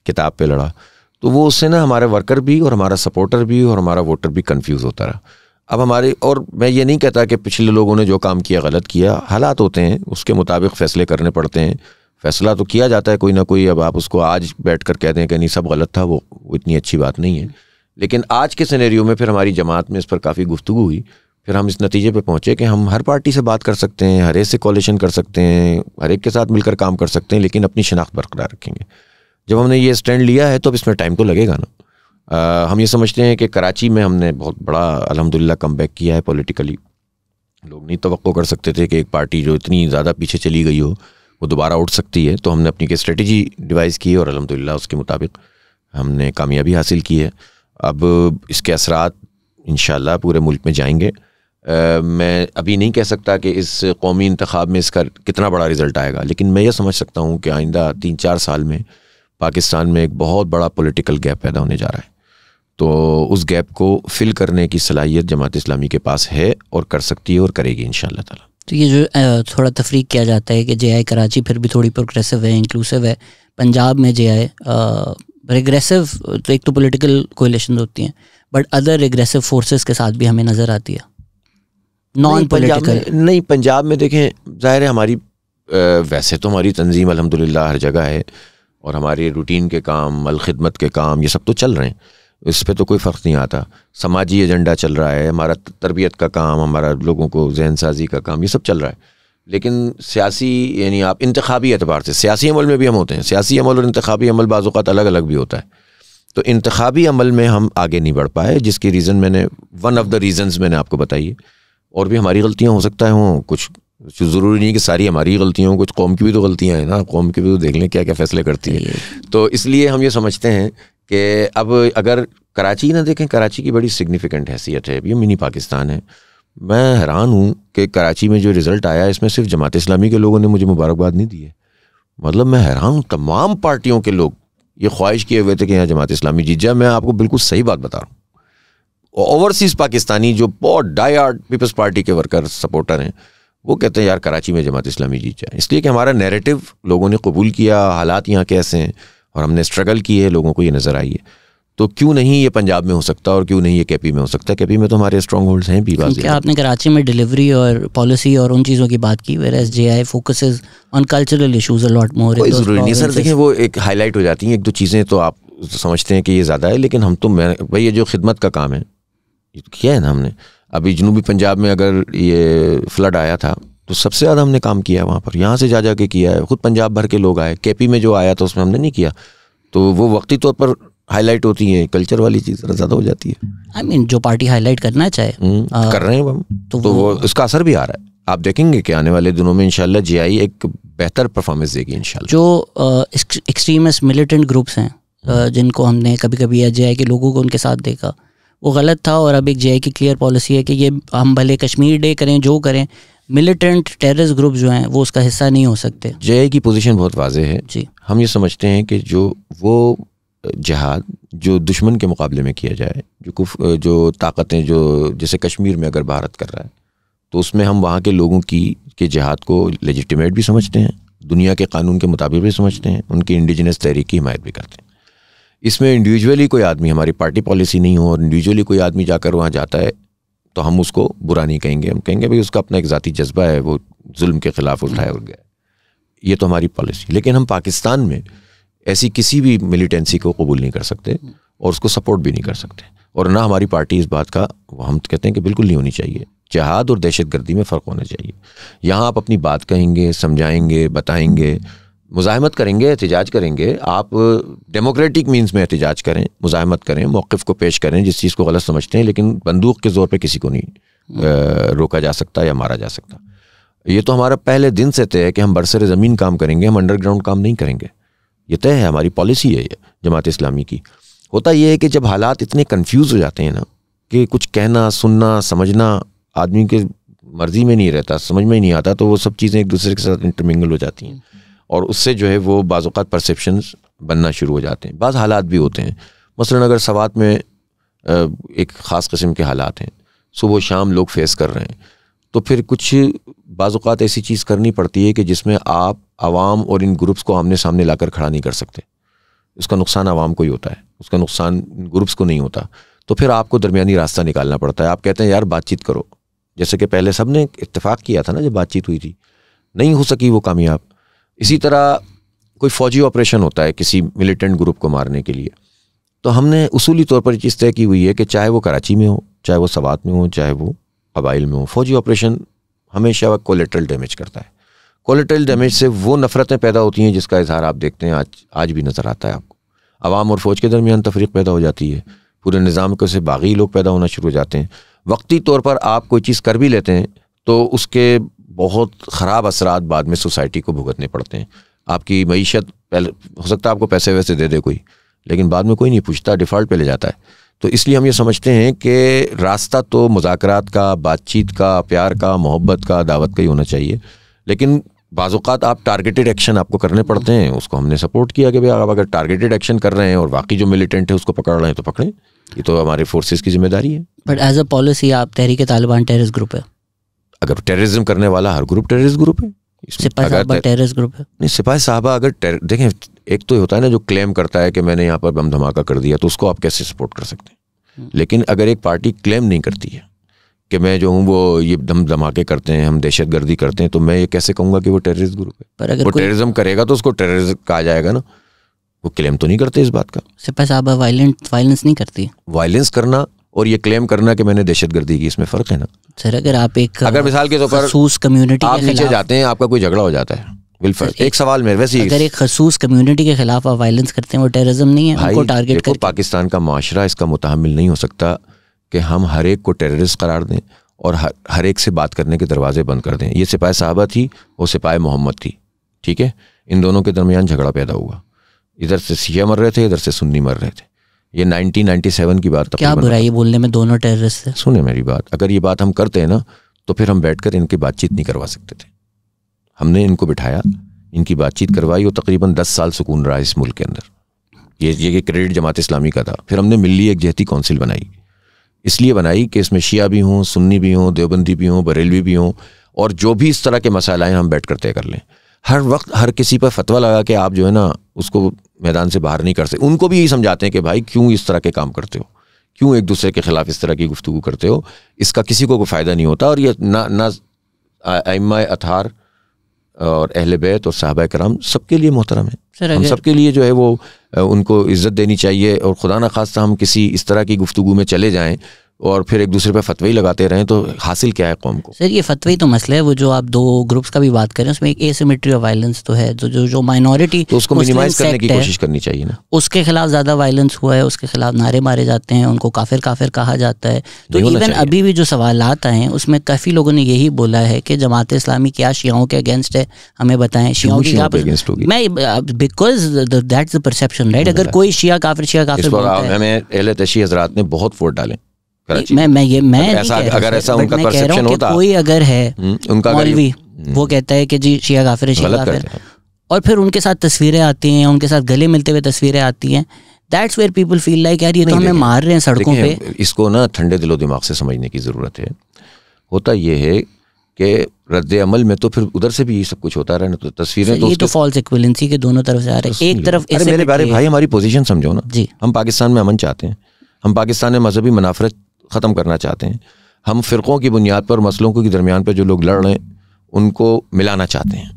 किताब पे लड़ा तो वो उससे ना हमारे वर्कर भी और हमारा सपोर्टर भी और हमारा वोटर भी कंफ्यूज होता रहा अब हमारे और मैं ये नहीं कहता कि पिछले लोगों ने जो काम किया गलत किया हालात होते हैं उसके मुताबिक फ़ैसले करने पड़ते हैं फ़ैसला तो किया जाता है कोई ना कोई अब आप उसको आज बैठ कर कहते हैं कि नहीं सब गलत था वो इतनी अच्छी बात नहीं है लेकिन आज के सिनेरियो में फिर हमारी जमात में इस पर काफ़ी गुफ्तु हुई फिर हम इस नतीजे पे पहुंचे कि हम हर पार्टी से बात कर सकते हैं हर एक से कॉलेशन कर सकते हैं हर एक के साथ मिलकर काम कर सकते हैं लेकिन अपनी शनाख्त बरकरार रखेंगे जब हमने ये स्टैंड लिया है तो अब इसमें टाइम तो लगेगा ना आ, हम ये समझते हैं कि कराची में हमने बहुत बड़ा अलहमदिल्ला कम बैक किया है पोलिटिकली लोग नहीं तो कर सकते थे कि एक पार्टी जो इतनी ज़्यादा पीछे चली गई हो वो दोबारा उठ सकती है तो हमने अपनी स्ट्रेटजी डिवाइस की और अलहमदिल्ला उसके मुताबिक हमने कामयाबी हासिल की है अब इसके असरा इन पूरे मुल्क में जाएंगे मैं अभी नहीं कह सकता कि इस कौमी इंतब में इसका कितना बड़ा रिज़ल्ट आएगा लेकिन मैं ये समझ सकता हूँ कि आइंदा तीन चार साल में पाकिस्तान में एक बहुत बड़ा पोलिटिकल गैप पैदा होने जा रहा है तो उस गैप को फिल करने की सलाहियत जमात इस्लामी के पास है और कर सकती है और करेगी इन ताला तो ये जो थोड़ा तफरीक किया जाता है कि जे आई कराची फिर भी थोड़ी प्रोग्रेसिव है इंक्लूसिव है पंजाब में जे आई रिग्रेसिव तो एक तो पोलिटिकल कोलेशन होती हैं बट अदर रिग्रेसिव फोर्सेस के साथ भी हमें नज़र आती है नॉन पोलिटिकल नहीं पंजाब में देखें जाहिर है हमारी वैसे तो हमारी तंजीम अलहमदिल्ला हर जगह है और हमारे रूटीन के काम अलखदमत के काम ये सब तो चल रहे हैं इस पर तो कोई फ़र्क नहीं आता समाजी एजेंडा चल रहा है हमारा तरबियत का काम हमारा लोगों को जहन साजी का काम ये सब चल रहा है लेकिन सियासी यानी आप इंतबी एतबार से सियासी अमल में भी हम होते हैं सियासी अमल और इंतबी अमल बाज़ात अलग अलग भी होता है तो इंतबी अमल में हम आगे नहीं बढ़ पाए जिसकी रीज़न मैंने वन ऑफ़ द रीज़न्स मैंने आपको बताई है और भी हमारी गलतियाँ हो सकता है हों कुछ ज़रूरी नहीं कि सारी हमारी गलतियाँ हों कुछ कौम की भी तो गलतियाँ हैं ना कौम की भी तो देख लें क्या क्या फैसले करती है तो इसलिए हम ये समझते हैं कि अब अगर कराची ना देखें कराची की बड़ी सिग्निफिकेंट हैसियत है ये मिनी पाकिस्तान है मैं हैरान हूँ कि कराची में जो रिज़ल्ट आया इसमें सिर्फ जमात इस्लामी के लोगों ने मुझे मुबारकबाद नहीं दी है मतलब मैं हैरान हूँ तमाम पार्टियों के लोग ये ख्वाहिश किए हुए थे कि यहाँ जमात इस्लामी जीत जाए मैं आपको बिल्कुल सही बात बता रहा हूँ ओवरसीज पाकिस्तानी जो बहुत डाई आर्ट पीपल्स पार्टी के वर्कर सपोर्टर हैं वो कहते हैं यार कराची में जमात इस्लामी जीत जाए इसलिए कि हमारा नैरेटिव लोगों ने कबूल किया हालात यहाँ कैसे हैं और हमने स्ट्रगल किए लोगों को ये नज़र आई है तो क्यों नहीं ये पंजाब में हो सकता और क्यों नहीं ये कैपी में हो सकता कैपी में तो हमारे स्ट्रॉग होल्ड हैं भी बात आपने कराची में डिलीवरी और पॉलिसी और उन चीज़ों की बात की where S J I focus on cultural issues a lot more ज़रूरी नहीं सर देखिए वो एक हाईलाइट हो जाती हैं एक दो चीज़ें तो आप समझते हैं कि ये ज़्यादा है लेकिन हम तो मैं भाई ये जो खिदमत का काम है तो किया है ना हमने अभी जनूबी पंजाब में अगर ये फ्लड आया था तो सबसे ज़्यादा हमने काम किया है वहाँ पर यहाँ से जा जा के किया है खुद पंजाब भर के लोग आए केपी में जो आया था उसमें हमने नहीं किया तो वो वक्ती तौर पर हाईलाइट होती है कल्चर वाली चीज़ ज़्यादा हो जाती है आई I मीन mean, जो पार्टी हाईलाइट करना चाहे हम्म, आ, कर रहे हैं हम तो, तो वो उसका असर भी आ रहा है आप देखेंगे कि आने वाले दिनों में इंशाल्लाह जीआई एक बेहतर परफॉर्मेंस देगी इंशाल्लाह जो एक्सट्रीमिस्ट मिलिटेंट ग्रुप्स हैं जिनको हमने कभी कभी जे आई के लोगों को उनके साथ देखा वो गलत था और अब एक जे की क्लियर पॉलिसी है कि ये हम भले कश्मीर डे करें जो करें मिलिटेंट टेररिस्ट ग्रुप जो हैं वो उसका हिस्सा नहीं हो सकते जे की पोजीशन बहुत वाज है जी हम ये समझते हैं कि जो वो जहाद जो दुश्मन के मुकाबले में किया जाए जो कुफ जो ताकतें जो जैसे कश्मीर में अगर भारत कर रहा है तो उसमें हम वहाँ के लोगों की के जहाद को लेजिटिमेट भी समझते हैं दुनिया के कानून के मुताबिक भी समझते हैं उनकी इंडिजनस तहरीक की हमायत भी करते हैं इसमें इंडिविजुअली कोई आदमी हमारी पार्टी पॉलिसी नहीं हो और इंडिविजुअली कोई आदमी जाकर वहाँ जाता है तो हम उसको बुरा नहीं कहेंगे हम कहेंगे भाई उसका अपना एक ज़ाती जज्बा है वो जुल्म के ख़िलाफ़ उठाया गया ये तो हमारी पॉलिसी लेकिन हम पाकिस्तान में ऐसी किसी भी मिलिटेंसी को कबूल नहीं कर सकते और उसको सपोर्ट भी नहीं कर सकते और ना हमारी पार्टी इस बात का हम कहते हैं कि बिल्कुल नहीं होनी चाहिए जहाद और दहशत गर्दी में फ़र्क होना चाहिए यहाँ आप अपनी बात कहेंगे समझाएंगे बताएंगे मुजाहमत करेंगे एहतजाज करेंगे आप डेमोक्रेटिक मीनस में एहतजाज करें मुजाहमत करें मौक़ को पेश करें जिस चीज़ को गलत समझते हैं लेकिन बंदूक के ज़ोर पर किसी को नहीं हम्म। रोका जा सकता या मारा जा सकता ये तो हमारा पहले दिन से तय है कि हम बरसर ज़मीन काम करेंगे हम अंडरग्राउंड काम नहीं करेंगे ये तय है हमारी पॉलिसी है ये जमात इस्लामी की होता यह है कि जब हालात इतने कन्फ्यूज़ हो जाते हैं ना कि कुछ कहना सुनना समझना आदमी के मर्जी में नहीं रहता समझ में नहीं आता तो वो सब चीज़ें एक दूसरे के साथ इंटरमिंगल हो जाती हैं हम्म। और उससे जो है वो बाज़ात परसप्शन बनना शुरू हो जाते हैं बाज़ हालात भी होते हैं मसला अगर सवात में एक ख़ास कस्म के हालात हैं सुबह शाम लोग फेस कर रहे हैं तो फिर कुछ बाज़ात ऐसी चीज़ करनी पड़ती है कि जिसमें आप आवाम और इन ग्रुप्स को आमने सामने कर खड़ा नहीं कर सकते उसका नुकसान आवाम को ही होता है उसका नुकसान ग्रुप्स को नहीं होता तो फिर आपको दरमियानी रास्ता निकालना पड़ता है आप कहते हैं यार बातचीत करो जैसे कि पहले सब ने इतफ़ाक़ किया था ना जब बातचीत हुई थी नहीं हो सकी वो कामयाब इसी तरह कोई फौजी ऑपरेशन होता है किसी मिलिटेंट ग्रुप को मारने के लिए तो हमने उसूली तौर पर चीज़ तय की हुई है कि चाहे वो कराची में हो चाहे वो सवात में हो चाहे वो कबाइल में हो फौजी ऑपरेशन हमेशा कोलेट्रल डैमेज करता है कोलेट्रल डैमेज से वो नफरतें पैदा होती हैं जिसका इजहार आप देखते हैं आज आज भी नज़र आता है आपको आवाम और फ़ौज के दरमियान तफरीक पैदा हो जाती है पूरे निज़ाम के उसे बागी लोग पैदा होना शुरू हो जाते हैं वक्ती तौर पर आप कोई चीज़ कर भी लेते हैं तो उसके बहुत ख़राब असरात बाद में सोसाइटी को भुगतने पड़ते हैं आपकी मीशत पहले हो सकता है आपको पैसे वैसे दे दे कोई लेकिन बाद में कोई नहीं पूछता डिफ़ॉल्ट पे ले जाता है तो इसलिए हम ये समझते हैं कि रास्ता तो मुजाकर का बातचीत का प्यार का मोहब्बत का दावत का ही होना चाहिए लेकिन बाज़ात आप टारगेटेड एक्शन आपको करने पड़ते हैं उसको हमने सपोर्ट किया कि भाई आप अगर टारगेटेड एक्शन कर रहे हैं और बाकी जो मिलिटेंट है उसको पकड़ रहे हैं तो पकड़ें ये तो हमारे फोर्सेस की जिम्मेदारी है बट एज अ पॉलिसी आप तहरीक तालिबान टेरिस ग्रुप है अगर टेररिज्म करने वाला हर ग्रुप टेररिस्ट ग्रुप है सिपाही साहबा ग्रुप है सिपाही साहबा अगर देखें एक तो होता है ना जो क्लेम करता है कि मैंने यहाँ पर बम धमाका कर दिया तो उसको आप कैसे सपोर्ट कर सकते हैं हम्म। लेकिन अगर एक पार्टी क्लेम नहीं करती है कि मैं जो हूँ वो ये दम धमाके करते हैं हम दहशत गर्दी करते हैं तो मैं ये कैसे कहूँगा कि वो टेररिस्ट ग्रुप है पर अगर वो टेररिज्म करेगा तो उसको टेररिज्म कहा जाएगा ना वो क्लेम तो नहीं करते इस बात का सिपाही साहब वायलेंस नहीं करती वायलेंस करना और ये क्लेम करना कि मैंने दहशत गर्दी की इसमें फ़र्क है ना सर अगर आप एक अगर मिसाल के तौर पर कम्युनिटी आप नीचे जाते हैं आपका कोई झगड़ा हो जाता है बिल्कुल एक, एक सवाल मेरे वैसे अगर एक खसूस कम्युनिटी के खिलाफ आप वायलेंस करते हैं वो टेररिज्म नहीं है उनको टारगेट देखो पाकिस्तान का माशरा इसका मुतहमल नहीं हो सकता कि हम हर एक को टेररिस्ट करार दें और हर हर एक से बात करने के दरवाजे बंद कर दें ये सिपाही साहबा थी वो सिपाही मोहम्मद थी ठीक है इन दोनों के दरमियान झगड़ा पैदा हुआ इधर से सिया मर रहे थे इधर से सुन्नी मर रहे थे ये 1997 की बात क्या बुराई बोलने में दोनों टेररिस्ट है सुने मेरी बात अगर ये बात हम करते हैं ना तो फिर हम बैठकर इनकी बातचीत नहीं करवा सकते थे हमने इनको बिठाया इनकी बातचीत करवाई और तकरीबन दस साल सुकून रहा इस मुल्क के अंदर ये ये क्रेडिट जमात इस्लामी का था फिर हमने मिली एक जहती काउंसिल बनाई इसलिए बनाई कि इसमें शिया भी हों सुन्नी भी हों देवबंदी भी हों बरेलवी भी हों और जो भी इस तरह के मसाइल आए हम बैठ कर तय कर लें हर वक्त हर किसी पर फतवा लगा के आप जो है ना उसको मैदान से बाहर नहीं कर सकते उनको भी यही समझाते हैं कि भाई क्यों इस तरह के काम करते हो क्यों एक दूसरे के खिलाफ इस तरह की गुफ्तु करते हो इसका किसी को कोई फ़ायदा नहीं होता और ये ना ना आय अतार और अहल बैत और साहबा कराम सबके लिए मोहतरम है हम सबके लिए जो है वो उनको इज़्ज़त देनी चाहिए और खुदा न खास्ता हम किसी इस तरह की गुफ्तु में चले जाएँ और फिर एक दूसरे पे फतवे लगाते रहें तो हासिल क्या है कौम को सर ये फतवे तो मसला है वो जो आप दो ग्रुप्स का भी बात करें उसमें एक एसिमेट्री ऑफ वायलेंस तो है जो जो जो माइनॉरिटी तो उसको मिनिमाइज करने की कोशिश करनी चाहिए ना उसके खिलाफ ज़्यादा वायलेंस हुआ है उसके खिलाफ नारे मारे जाते हैं उनको काफिर काफिर कहा जाता है तो इवन अभी भी जो सवाल आए हैं उसमें काफ़ी लोगों ने यही बोला है कि जमात इस्लामी क्या शियाओं के अगेंस्ट है हमें बताएं शियाओं की अगेंस्ट होगी मैं because that's the perception right अगर कोई शिया काफिर शिया काफिर हमें ने बहुत वोट डाले मैं मैं ये मैं ऐसा अगर ऐसा उनका परसेप्शन होता कोई अगर है हम्म, उनका मौलवी हम्म। वो कहता है कि जी शिया काफिर है शिया काफिर और फिर उनके साथ तस्वीरें आती हैं उनके साथ गले मिलते हुए तस्वीरें आती हैं that's where people feel like यार ये तो हमें मार रहे हैं सड़कों पे इसको ना ठंडे दिलो दिमाग से समझने की ज़रूरत है होता ये है कि रद्द अमल में तो फिर उधर से भी ये सब कुछ होता रहा तो तस्वीरें तो ये तो फॉल्स इक्विलेंसी के दोनों तरफ से आ रहे हैं एक तरफ अरे मेरे बारे भाई हमारी पोजीशन समझो ना जी हम पाकिस्तान में अमन चाहते हैं हम पाकिस्तान में मजहबी मुनाफरत ख़त्म करना चाहते हैं हम फ़िरक़ों की बुनियाद पर मसलों के दरमियान पर जो लोग लड़ रहे हैं उनको मिलाना चाहते हैं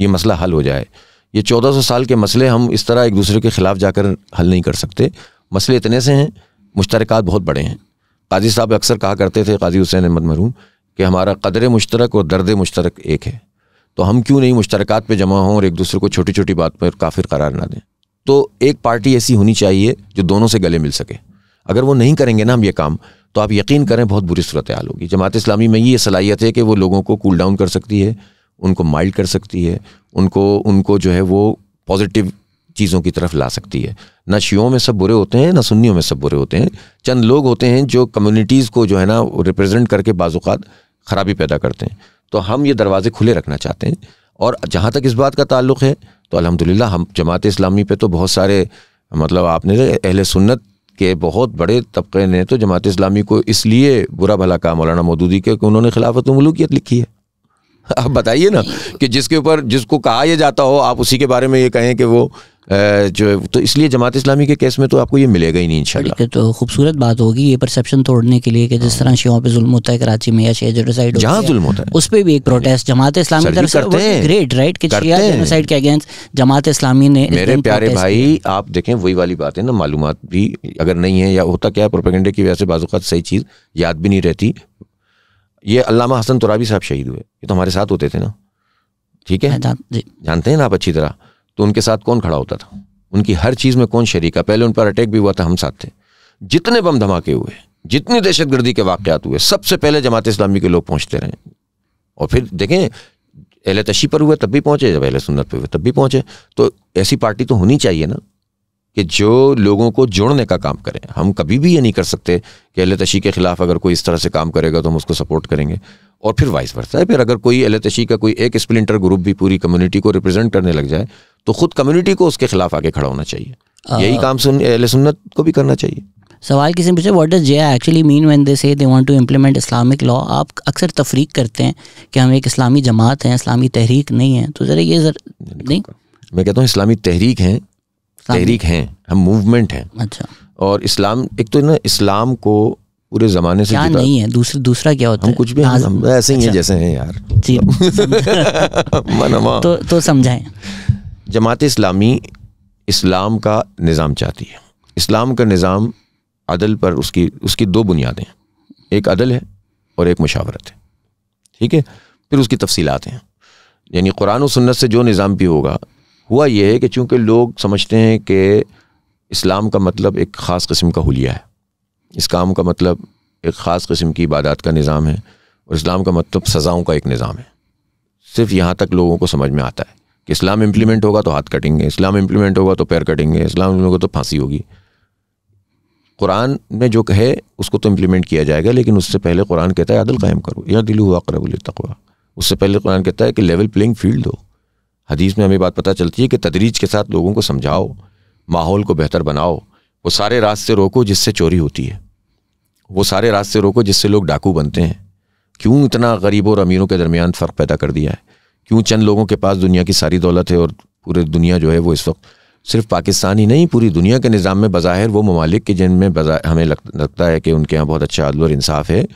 ये मसला हल हो जाए ये चौदह सौ साल के मसले हम इस तरह एक दूसरे के ख़िलाफ़ जाकर हल नहीं कर सकते मसले इतने से हैं मुश्तरक बहुत बड़े हैं काजी साहब अक्सर कहा करते थे काजी हुसैन अहमद मरूम कि हमारा कदर मुश्तरक और दर्द मुश्तरक एक है तो हम क्यों नहीं मुश्तरक पर जमा हों और एक दूसरे को छोटी छोटी बात पर काफिर करार ना दें तो एक पार्टी ऐसी होनी चाहिए जो दोनों से गले मिल सके अगर वो नहीं करेंगे ना हम ये काम तो आप यकीन करें बहुत बुरी सूरत हाल होगी जमात इस्लामी में ये सलाहियत है कि वो लोगों को कूल डाउन कर सकती है उनको माइल्ड कर सकती है उनको उनको जो है वो पॉजिटिव चीज़ों की तरफ ला सकती है ना शियों में सब बुरे होते हैं ना सुन्नियों में सब बुरे होते हैं चंद लोग होते हैं जो कम्युनिटीज़ को जो है ना रिप्रेजेंट करके बाज़ात ख़राबी पैदा करते हैं तो हम ये दरवाज़े खुले रखना चाहते हैं और जहाँ तक इस बात का ताल्लुक है तो अलहमदिल्ला हम जमात इस्लामी पर तो बहुत सारे मतलब आपने अहल सुन्नत कि बहुत बड़े तबके ने तो जमात इस्लामी को इसलिए बुरा भला कहा मौलाना मोदूदी के उन्होंने खिलाफत मलूकियत लिखी है आप बताइए ना कि जिसके ऊपर जिसको कहा यह जाता हो आप उसी के बारे में ये कहें कि वो जो तो इसलिए जमात इस्लामी के केस में तो आपको ये मिलेगा ही नहीं इंशाल्लाह तो खूबसूरत बात होगी ये परसेप्शन तोड़ने के लिए कि जिस हाँ। तरह शियों पे जुल्म होता है कराची में या शिया जेनोसाइड जहाँ जुल्म होता है उस पर भी एक प्रोटेस्ट जमात इस्लामी तरफ से ग्रेट राइट जेनोसाइड के अगेंस्ट जमात इस्लामी ने मेरे प्यारे भाई आप देखें वही वाली बात है ना मालूम भी अगर नहीं है या होता क्या प्रोपेगेंडे की वजह से बाजूकात सही चीज़ याद भी नहीं रहती ये अलामा हसन तुराबी साहब शहीद हुए ये तो हमारे साथ होते थे ना ठीक है जानते हैं ना आप अच्छी तरह तो उनके साथ कौन खड़ा होता था उनकी हर चीज़ में कौन शरीका पहले उन पर अटैक भी हुआ था हम साथ थे जितने बम धमाके हुए जितनी दहशतगर्दी के वाकत हुए सबसे पहले जमात इस्लामी के लोग पहुंचते रहे और फिर देखें अहल तशी पर हुए तब भी पहुंचे जब अहल सुन्नत पर हुए तब भी पहुंचे तो ऐसी पार्टी तो होनी चाहिए ना कि जो लोगों को जोड़ने का काम करें हम कभी भी ये नहीं कर सकते कि अहल तशी के ख़िलाफ़ अगर कोई इस तरह से काम करेगा तो हम उसको सपोर्ट करेंगे और फिर वाइस वर्सा है फिर अगर कोई अहल तशी का कोई एक स्प्लिंटर ग्रुप भी पूरी कम्युनिटी को रिप्रेजेंट करने लग जाए तो खुद कम्युनिटी को उसके खिलाफ आके खड़ा होना चाहिए uh, यही काम सुन अहल सुन्नत को भी करना चाहिए सवाल किसी पूछे what does J actually mean when they say they want to implement Islamic law आप अक्सर तफरीक करते हैं कि हम एक इस्लामी जमात हैं इस्लामी तहरीक नहीं है तो ज़रा ये जर... नहीं मैं कहता हूँ इस्लामी तहरीक हैं तहरीक हैं हम मूवमेंट हैं अच्छा और इस्लाम एक तो ना इस्लाम को पूरे जमाने से क्या नहीं है दूसरा दूसरा क्या होता हम कुछ भी हम, ऐसे ही अच्छा। हैं जैसे हैं यार जी तो तो समझाएं जमात इस्लामी इस्लाम का निज़ाम चाहती है इस्लाम का निज़ाम अदल पर उसकी उसकी दो बुनियादें हैं एक अदल है और एक मशावरत है ठीक है फिर उसकी तफसीलत हैं यानी कुरान और सुन्नत से जो निज़ाम भी होगा हुआ यह है कि चूँकि लोग समझते हैं कि इस्लाम का मतलब एक ख़ास कस्म का हलिया है इस काम का मतलब एक ख़ास कस्म की इबादत का निज़ाम है और इस्लाम का मतलब सज़ाओं का एक निज़ाम है सिर्फ यहाँ तक लोगों को समझ में आता है कि इस्लाम इम्प्लीमेंट होगा तो हाथ कटेंगे इस्लाम इम्प्लीमेंट होगा तो पैर कटेंगे इस्लाम होगा तो फांसी होगी कुरान में जो कहे उसको तो इम्प्लीमेंट किया जाएगा लेकिन उससे पहले कुरान कहता है आदल कायम करो या दिल हुआ करबुल तकवा उससे पहले कुरान कहता है कि लेवल प्लेइंग फील्ड हो हदीस में हमें बात पता चलती है कि तदरीज के साथ लोगों को समझाओ माहौल को बेहतर बनाओ वो सारे रास्ते रोको जिससे चोरी होती है वो सारे रास्ते रोको जिससे लोग डाकू बनते हैं क्यों इतना गरीबों और अमीरों के दरमियान फ़र्क पैदा कर दिया है क्यों चंद लोगों के पास दुनिया की सारी दौलत है और पूरी दुनिया जो है वो इस वक्त सिर्फ पाकिस्तान ही नहीं पूरी दुनिया के निज़ाम में बज़ाहिर वो ममालिक के जिनमें हमें लगता है कि उनके यहाँ बहुत अच्छा अदल और इंसाफ है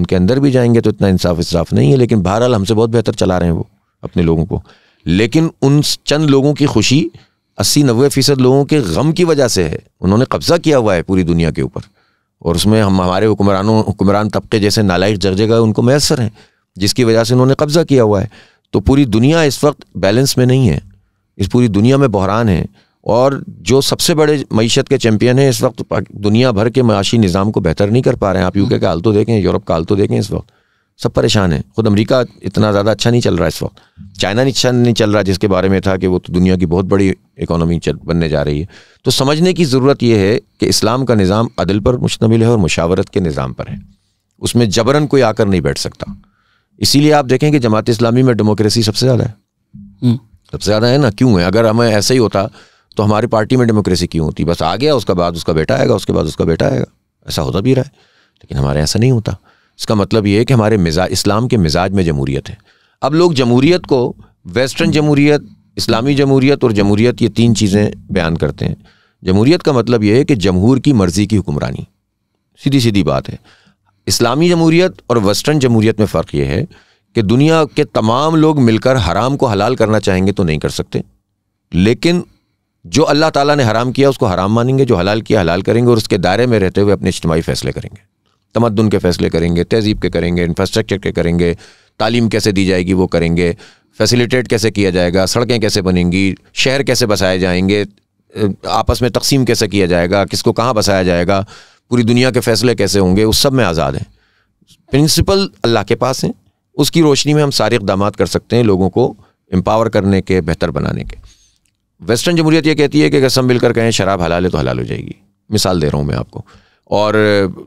उनके अंदर भी जाएंगे तो इतना इंसाफ इसराफ नहीं है लेकिन बहरहाल हमसे बहुत बेहतर चला रहे हैं वो अपने लोगों को लेकिन उन चंद लोगों की खुशी अस्सी नबे फ़ीसद लोगों के गम की वजह से है उन्होंने कब्ज़ा किया हुआ है पूरी दुनिया के ऊपर और उसमें हम हमारे हुक्मरानों हुक्मरान तबके जैसे नालायक जगह उनको मैसर हैं जिसकी वजह से उन्होंने कब्ज़ा किया हुआ है तो पूरी दुनिया इस वक्त बैलेंस में नहीं है इस पूरी दुनिया में बहरान है और जो सबसे बड़े मीशत के चैम्पियन हैं इस वक्त दुनिया भर के माशी निज़ाम को बेहतर नहीं कर पा रहे हैं आप यूके का हाल तो देखें यूरोप का हाल तो देखें इस वक्त सब परेशान हैं खुद अमेरिका इतना ज़्यादा अच्छा नहीं चल रहा इस वक्त चाइना नहीं अच्छा नहीं चल रहा जिसके बारे में था कि वो तो दुनिया की बहुत बड़ी इकोनॉमी बनने जा रही है तो समझने की ज़रूरत यह है कि इस्लाम का निज़ाम अदल पर मुश्तमिल है और मुशावरत के निज़ाम पर है उसमें जबरन कोई आकर नहीं बैठ सकता इसीलिए आप देखें कि जमात इस्लामी में डेमोक्रेसी सबसे ज़्यादा है हम्म। सबसे ज़्यादा है ना क्यों है अगर हमें ऐसा ही होता तो हमारी पार्टी में डेमोक्रेसी क्यों होती बस आ गया उसका बाद उसका बेटा आएगा उसके बाद उसका बेटा आएगा ऐसा होता भी रहा है लेकिन हमारे ऐसा नहीं होता इसका मतलब ये है कि हमारे मिजाज इस्लाम के मिजाज में जमहूरीत है अब लोग जमहूरीत को वेस्टर्न जमहूरीत इस्लामी जमहूरीत और जमहूरीत ये तीन चीज़ें बयान करते हैं जमहूरीत का मतलब ये है कि जमहूर की मर्ज़ी की हुक्मरानी सीधी सीधी बात है इस्लामी जमहूरीत और वेस्टर्न जमहूरियत में फ़र्क ये है कि दुनिया के तमाम लोग मिलकर हराम को हलाल करना चाहेंगे तो नहीं कर सकते लेकिन जो अल्लाह ताला ने हराम किया उसको हराम मानेंगे जो हलाल किया हलाल करेंगे और उसके दायरे में रहते हुए अपने इज्तमाही फ़ैसले करेंगे तमदन के फ़ैसले करेंगे तहजीब के करेंगे इंफ्रास्ट्रक्चर के करेंगे तालीम कैसे दी जाएगी वो करेंगे फैसिलिटेट कैसे किया जाएगा सड़कें कैसे बनेंगी शहर कैसे बसाए जाएंगे आपस में तकसीम कैसे किया जाएगा किसको कहाँ बसाया जाएगा पूरी दुनिया के फैसले कैसे होंगे उस सब में आज़ाद हैं प्रिंसिपल अल्लाह के पास हैं उसकी रोशनी में हम सारे इकदाम कर सकते हैं लोगों को एम्पावर करने के बेहतर बनाने के वेस्टर्न जमहूरियत ये कहती है कि अगर सब मिलकर कहें शराब हलाल है तो हलाल हो जाएगी मिसाल दे रहा हूँ मैं आपको और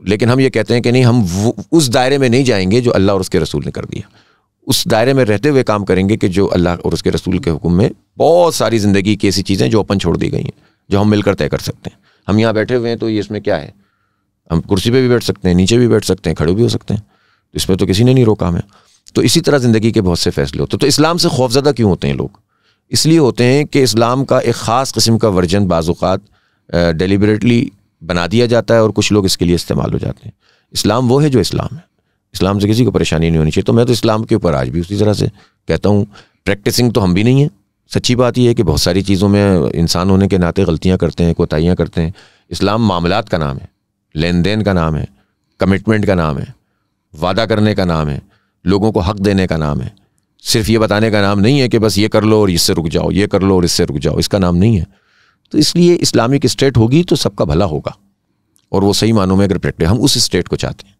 लेकिन हम ये कहते हैं कि नहीं हम वो, उस दायरे में नहीं जाएंगे जो अल्लाह और उसके रसूल ने कर दिया उस दायरे में रहते हुए काम करेंगे कि जो अल्लाह और उसके रसूल के हुक्म में बहुत सारी ज़िंदगी की ऐसी चीज़ें जो अपन छोड़ दी गई हैं जो हम मिलकर तय कर सकते हैं हम यहाँ बैठे हुए हैं तो ये इसमें क्या है हम कुर्सी पे भी बैठ सकते हैं नीचे भी बैठ सकते हैं खड़े भी हो सकते हैं तो इसमें तो किसी ने नहीं रोका हमें तो इसी तरह ज़िंदगी के बहुत से फैसले होते हैं तो इस्लाम से खौफजदा क्यों होते हैं लोग इसलिए होते हैं कि इस्लाम का एक ख़ास किस्म का वर्जन बाज़ात डेलिबरेटली बना दिया जाता है और कुछ लोग इसके लिए इस्तेमाल हो जाते हैं इस्लाम वो है जो इस्लाम है इस्लाम से किसी को परेशानी नहीं होनी चाहिए तो मैं तो इस्लाम के ऊपर आज भी उसी तरह से कहता हूँ प्रैक्टिसिंग तो हम भी नहीं हैं सच्ची बात यह है कि बहुत सारी चीज़ों में इंसान होने के नाते गलतियाँ करते हैं कोताहियाँ करते हैं इस्लाम मामलात का नाम है लेन देन का नाम है कमिटमेंट का नाम है वादा करने का नाम है लोगों को हक देने का नाम है सिर्फ ये बताने का नाम नहीं है कि बस ये कर लो और इससे रुक जाओ ये कर लो और इससे रुक जाओ इसका नाम नहीं है तो इसलिए इस्लामिक स्टेट होगी तो सबका भला होगा और वो सही मानों में अगर प्रैक्टिस हम उस स्टेट को चाहते हैं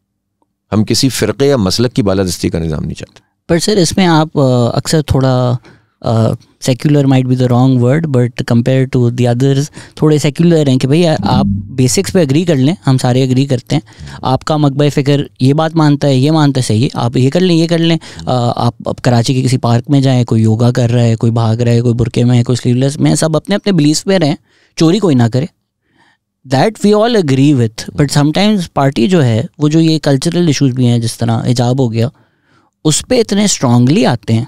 हम किसी फ़िरके या मसलक की बालादस्ती का निज़ाम नहीं चाहते पर सर इसमें आप अक्सर थोड़ा secular might be the wrong word but compare to the others थोड़े सेक्युलर हैं कि भाई आप बेसिक्स पे अग्री कर लें हम सारे अग्री करते हैं आपका मकब फ़िक्र ये बात मानता है ये मानता है सही आप ये कर लें ये कर लें uh, आप अब कराची के किसी पार्क में जाएँ कोई योगा कर रहा है कोई भाग रहा है कोई बुरके में है कोई स्लीवलेस में सब अपने अपने बिलीफ पे रहें चोरी कोई ना करे that we all agree with but sometimes party जो है वो जो ये कल्चरल इशूज़ भी हैं जिस तरह हिजाब हो गया उस पर इतने स्ट्रांगली आते हैं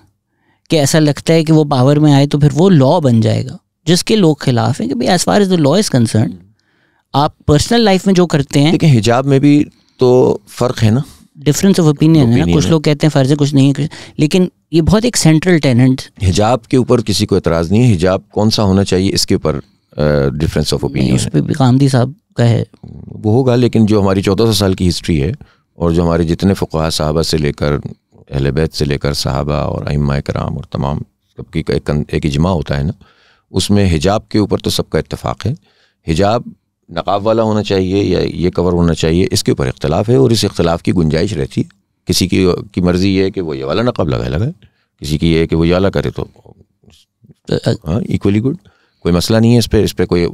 कि ऐसा लगता है कि वो पावर में आए तो फिर वो लॉ बन जाएगा जिसके लोग खिलाफ हैं कि भाई as far as the law is concern आप पर्सनल लाइफ में जो करते हैं लेकिन हिजाब में भी तो फ़र्क है ना डिफरेंस ऑफ ओपिनियन है ना कुछ लोग कहते हैं फ़र्ज है कुछ नहीं है लेकिन ये बहुत एक सेंट्रल टेनेंट हिजाब के ऊपर किसी को एतराज़ नहीं है हिजाब कौन सा होना चाहिए इसके ऊपर डिफरेंस ऑफ ओपिनियन उस पर गांधी साहब का है वो होगा लेकिन जो हमारी चौदह सौ साल की हिस्ट्री है और जो हमारे जितने फ़ुका साहबा से लेकर अहल बैत से लेकर साहबा और अम्मा कराम और तमाम सबकी एक, एक इजमा होता है ना उसमें हिजाब के ऊपर तो सबका इतफ़ाक़ है हिजाब नकाब वाला होना चाहिए या ये कवर होना चाहिए इसके ऊपर इख्तलाफ है और इस इख्तलाफ की गुंजाइश रहती है किसी की की मर्ज़ी ये है कि वो ये वाला नकाब लगाए लगाए किसी की ये है कि वो ये वाला करे तो हाँ इक्वली गुड कोई मसला नहीं है इस पर इस पर कोई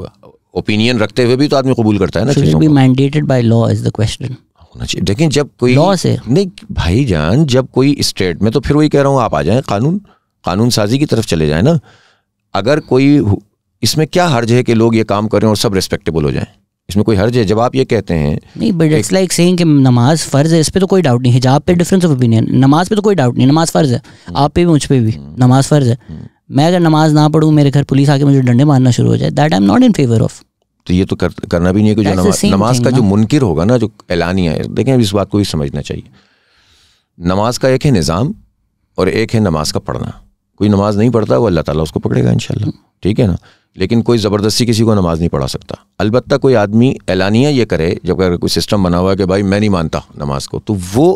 ओपिनियन रखते हुए भी तो आदमी कबूल करता है ना mandated by law is the question होना चाहिए लेकिन जब कोई लॉ से नहीं भाई जान जब कोई स्टेट में तो फिर वही कह रहा हूँ आप आ जाए कानून कानून साजी की तरफ चले जाए ना अगर कोई इसमें क्या हर्ज है कि लोग ये काम करें और सब रिस्पेक्टेबल हो जाए इसमें कोई हर्ज है जब आप ये कहते हैं नहीं बट इट्स लाइक सेइंग कि नमाज फ़र्ज है इस पर तो कोई डाउट नहीं हिजाब पे डिफरेंस ऑफ ओपिनियन नमाज पे तो कोई डाउट नहीं नमाज फ़र्ज है तो हम्म। आप पे भी मुझ पे भी हम्म। नमाज फ़र्ज है हम्म। मैं अगर नमाज ना पढ़ूँ मेरे घर पुलिस आके मुझे डंडे मारना शुरू हो जाए that I am not in favour of तो ये तो कर, करना भी नहीं है कि जो नमाज नमाज का जो मुनकर होगा ना जो ऐलानिया है देखें अब इस बात को भी समझना चाहिए नमाज का एक है निज़ाम और एक है नमाज का पढ़ना कोई नमाज नहीं पढ़ता वो अल्लाह ताला उसको पकड़ेगा इन ठीक है ना लेकिन कोई ज़बरदस्ती किसी को नमाज नहीं पढ़ा सकता अलबत् कोई आदमी ऐलानिया ये करे जब अगर कोई सिस्टम बना हुआ है कि भाई मैं नहीं मानता नमाज को तो वो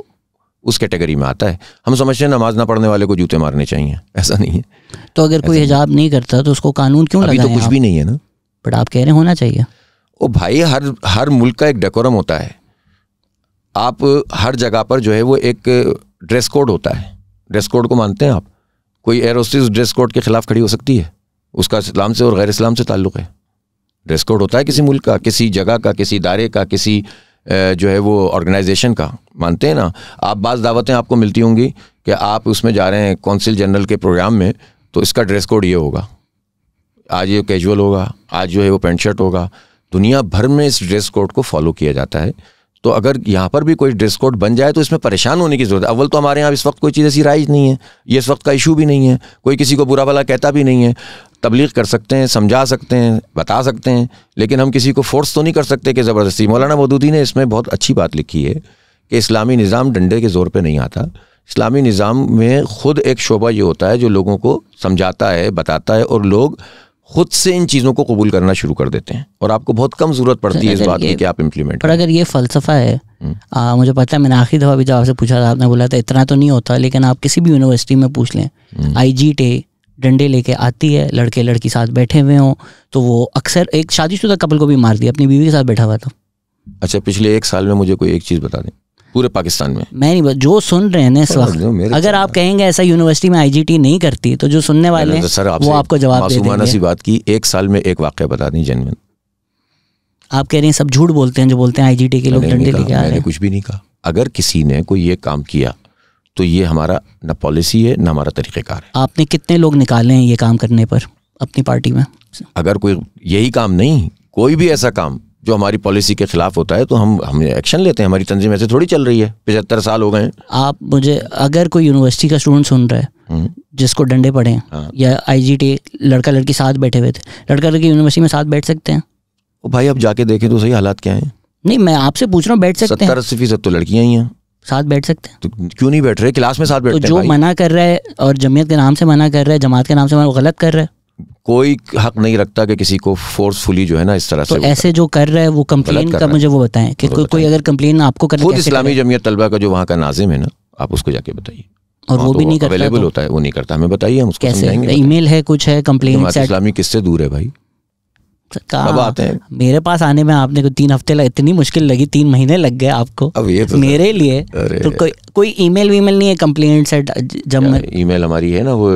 उस कैटेगरी में आता है हम समझते हैं नमाज ना पढ़ने वाले को जूते मारने चाहिए ऐसा नहीं है तो अगर कोई हिजाब नहीं करता तो उसको कानून क्यों अभी तो कुछ भी नहीं है ना बट आप कह रहे होना चाहिए ओ भाई हर हर मुल्क का एक डेकोरम होता है आप हर जगह पर जो है वो एक ड्रेस कोड होता है ड्रेस कोड को मानते हैं आप कोई एयर होस्टेस ड्रेस कोड के खिलाफ खड़ी हो सकती है उसका इस्लाम से और गैर इस्लाम से ताल्लुक़ है ड्रेस कोड होता है किसी मुल्क का किसी जगह का किसी इदारे का किसी जो है वो ऑर्गेनाइजेशन का मानते हैं ना आप बाज़ दावतें आपको मिलती होंगी कि आप उसमें जा रहे हैं कौंसिल जनरल के प्रोग्राम में तो इसका ड्रेस कोड ये होगा आज ये कैजुअल होगा आज जो है वो पेंट शर्ट होगा दुनिया भर में इस ड्रेस कोड को फॉलो किया जाता है तो अगर यहाँ पर भी कोई ड्रेस कोड बन जाए तो इसमें परेशान होने की ज़रूरत है अव्वल तो हमारे यहाँ इस वक्त कोई चीज़ ऐसी राइज नहीं है ये इस वक्त का इशू भी नहीं है कोई किसी को बुरा भला कहता भी नहीं है तबलीग कर सकते हैं समझा सकते हैं बता सकते हैं लेकिन हम किसी को फोर्स तो नहीं कर सकते कि ज़बरदस्ती मौलाना मदूदी ने इसमें बहुत अच्छी बात लिखी है कि इस्लामी निज़ाम डंडे के ज़ोर पर नहीं आता इस्लामी निज़ाम में ख़ुद एक शोबा ये होता है जो लोगों को समझाता है बताता है और लोग खुद से इन चीज़ों को कबूल करना शुरू कर देते हैं और आपको बहुत कम जरूरत पड़ती है इस बात की कि आप इम्प्लीमेंट पर अगर ये फलसफा है हम्म। आ, मुझे पता है मैंने आखिरी दफ़ा भी जब आपसे पूछा था आपने बोला था इतना तो नहीं होता लेकिन आप किसी भी यूनिवर्सिटी में पूछ लें आई जी टे डंडे लेके आती है लड़के लड़की साथ बैठे हुए हों तो वो अक्सर एक शादीशुदा कपल को भी मार दिया अपनी बीवी के साथ बैठा हुआ था अच्छा पिछले एक साल में मुझे कोई एक चीज़ बता दें पूरे पाकिस्तान में मैं नहीं जो सुन रहे हैं इस वक्त अगर आप कहेंगे ऐसा यूनिवर्सिटी में आईजीटी नहीं करती तो जो सुनने वाले हैं सर आप वो आपको जवाब सी बात की एक साल में एक वाक्य बता दी जनमन आप कह रहे हैं सब झूठ बोलते हैं जो बोलते हैं आईजीटी के लोग डंडे लेके आ रहे हैं कुछ भी नहीं कहा अगर किसी ने कोई ये काम किया तो ये हमारा ना पॉलिसी है ना हमारा तरीक़ेकार है आपने कितने लोग निकाले हैं ये काम करने पर अपनी पार्टी में अगर कोई यही काम नहीं कोई भी ऐसा काम जो हमारी पॉलिसी के खिलाफ होता है तो हम हम एक्शन लेते हैं हमारी तंजीम ऐसे थोड़ी चल रही है पचहत्तर साल हो गए आप मुझे अगर कोई यूनिवर्सिटी का स्टूडेंट सुन रहा है हम्म। जिसको डंडे पड़े हैं हाँ। या आईजीटी लड़का लड़की साथ बैठे हुए थे लड़का लड़की यूनिवर्सिटी में साथ बैठ सकते हैं ओ भाई आप जाके देखें तो सही हालात क्या है नहीं मैं आपसे पूछ रहा हूँ बैठ सकते हैं सत्तर फीसद तो लड़कियाँ ही हैं साथ बैठ सकते हैं तो क्यों नहीं बैठ रहे क्लास में साथ बैठ तो जो मना कर रहा है और जमीयत के नाम से मना कर रहा है जमात के नाम से मना गलत कर रहा है कोई हक नहीं रखता कि किसी को फोर्सफुली जो है ना इस तरह तो से ऐसे जो कर रहे हैं वो कंप्लेन का मुझे वो बताएं कि कोई कोई अगर कंप्लेन आपको कर खुद इस्लामी जमीयत तलबा का जो वहाँ का नाजिम है ना आप उसको जाके बताइए और वो तो भी नहीं करता अवेलेबल तो? होता है वो नहीं करता हमें बताइए हम उसको कैसे ईमेल तो है कुछ है कंप्लेन इस्लामी किससे दूर है भाई कब आते हैं मेरे पास आने में आपने को तीन हफ्ते इतनी मुश्किल लगी तीन महीने लग गए आपको अब ये तो मेरे लिए तो कोई कोई ईमेल वीमेल नहीं है कंप्लेंट्स है जब ईमेल हमारी है ना वो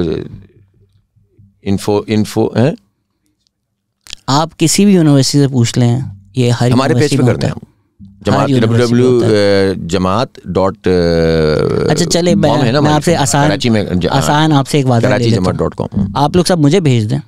इन्फो इन्फो है? आप किसी भी यूनिवर्सिटी से पूछ लें ये हर हमारे पेज पे करते हैं जमात डब्ल्यू जमात डॉट अच्छा चले मैं, मैं आपसे आसान हाँ। आसान आपसे एक वादा कराची जमात डॉट कॉम हाँ। आप लोग सब मुझे भेज दें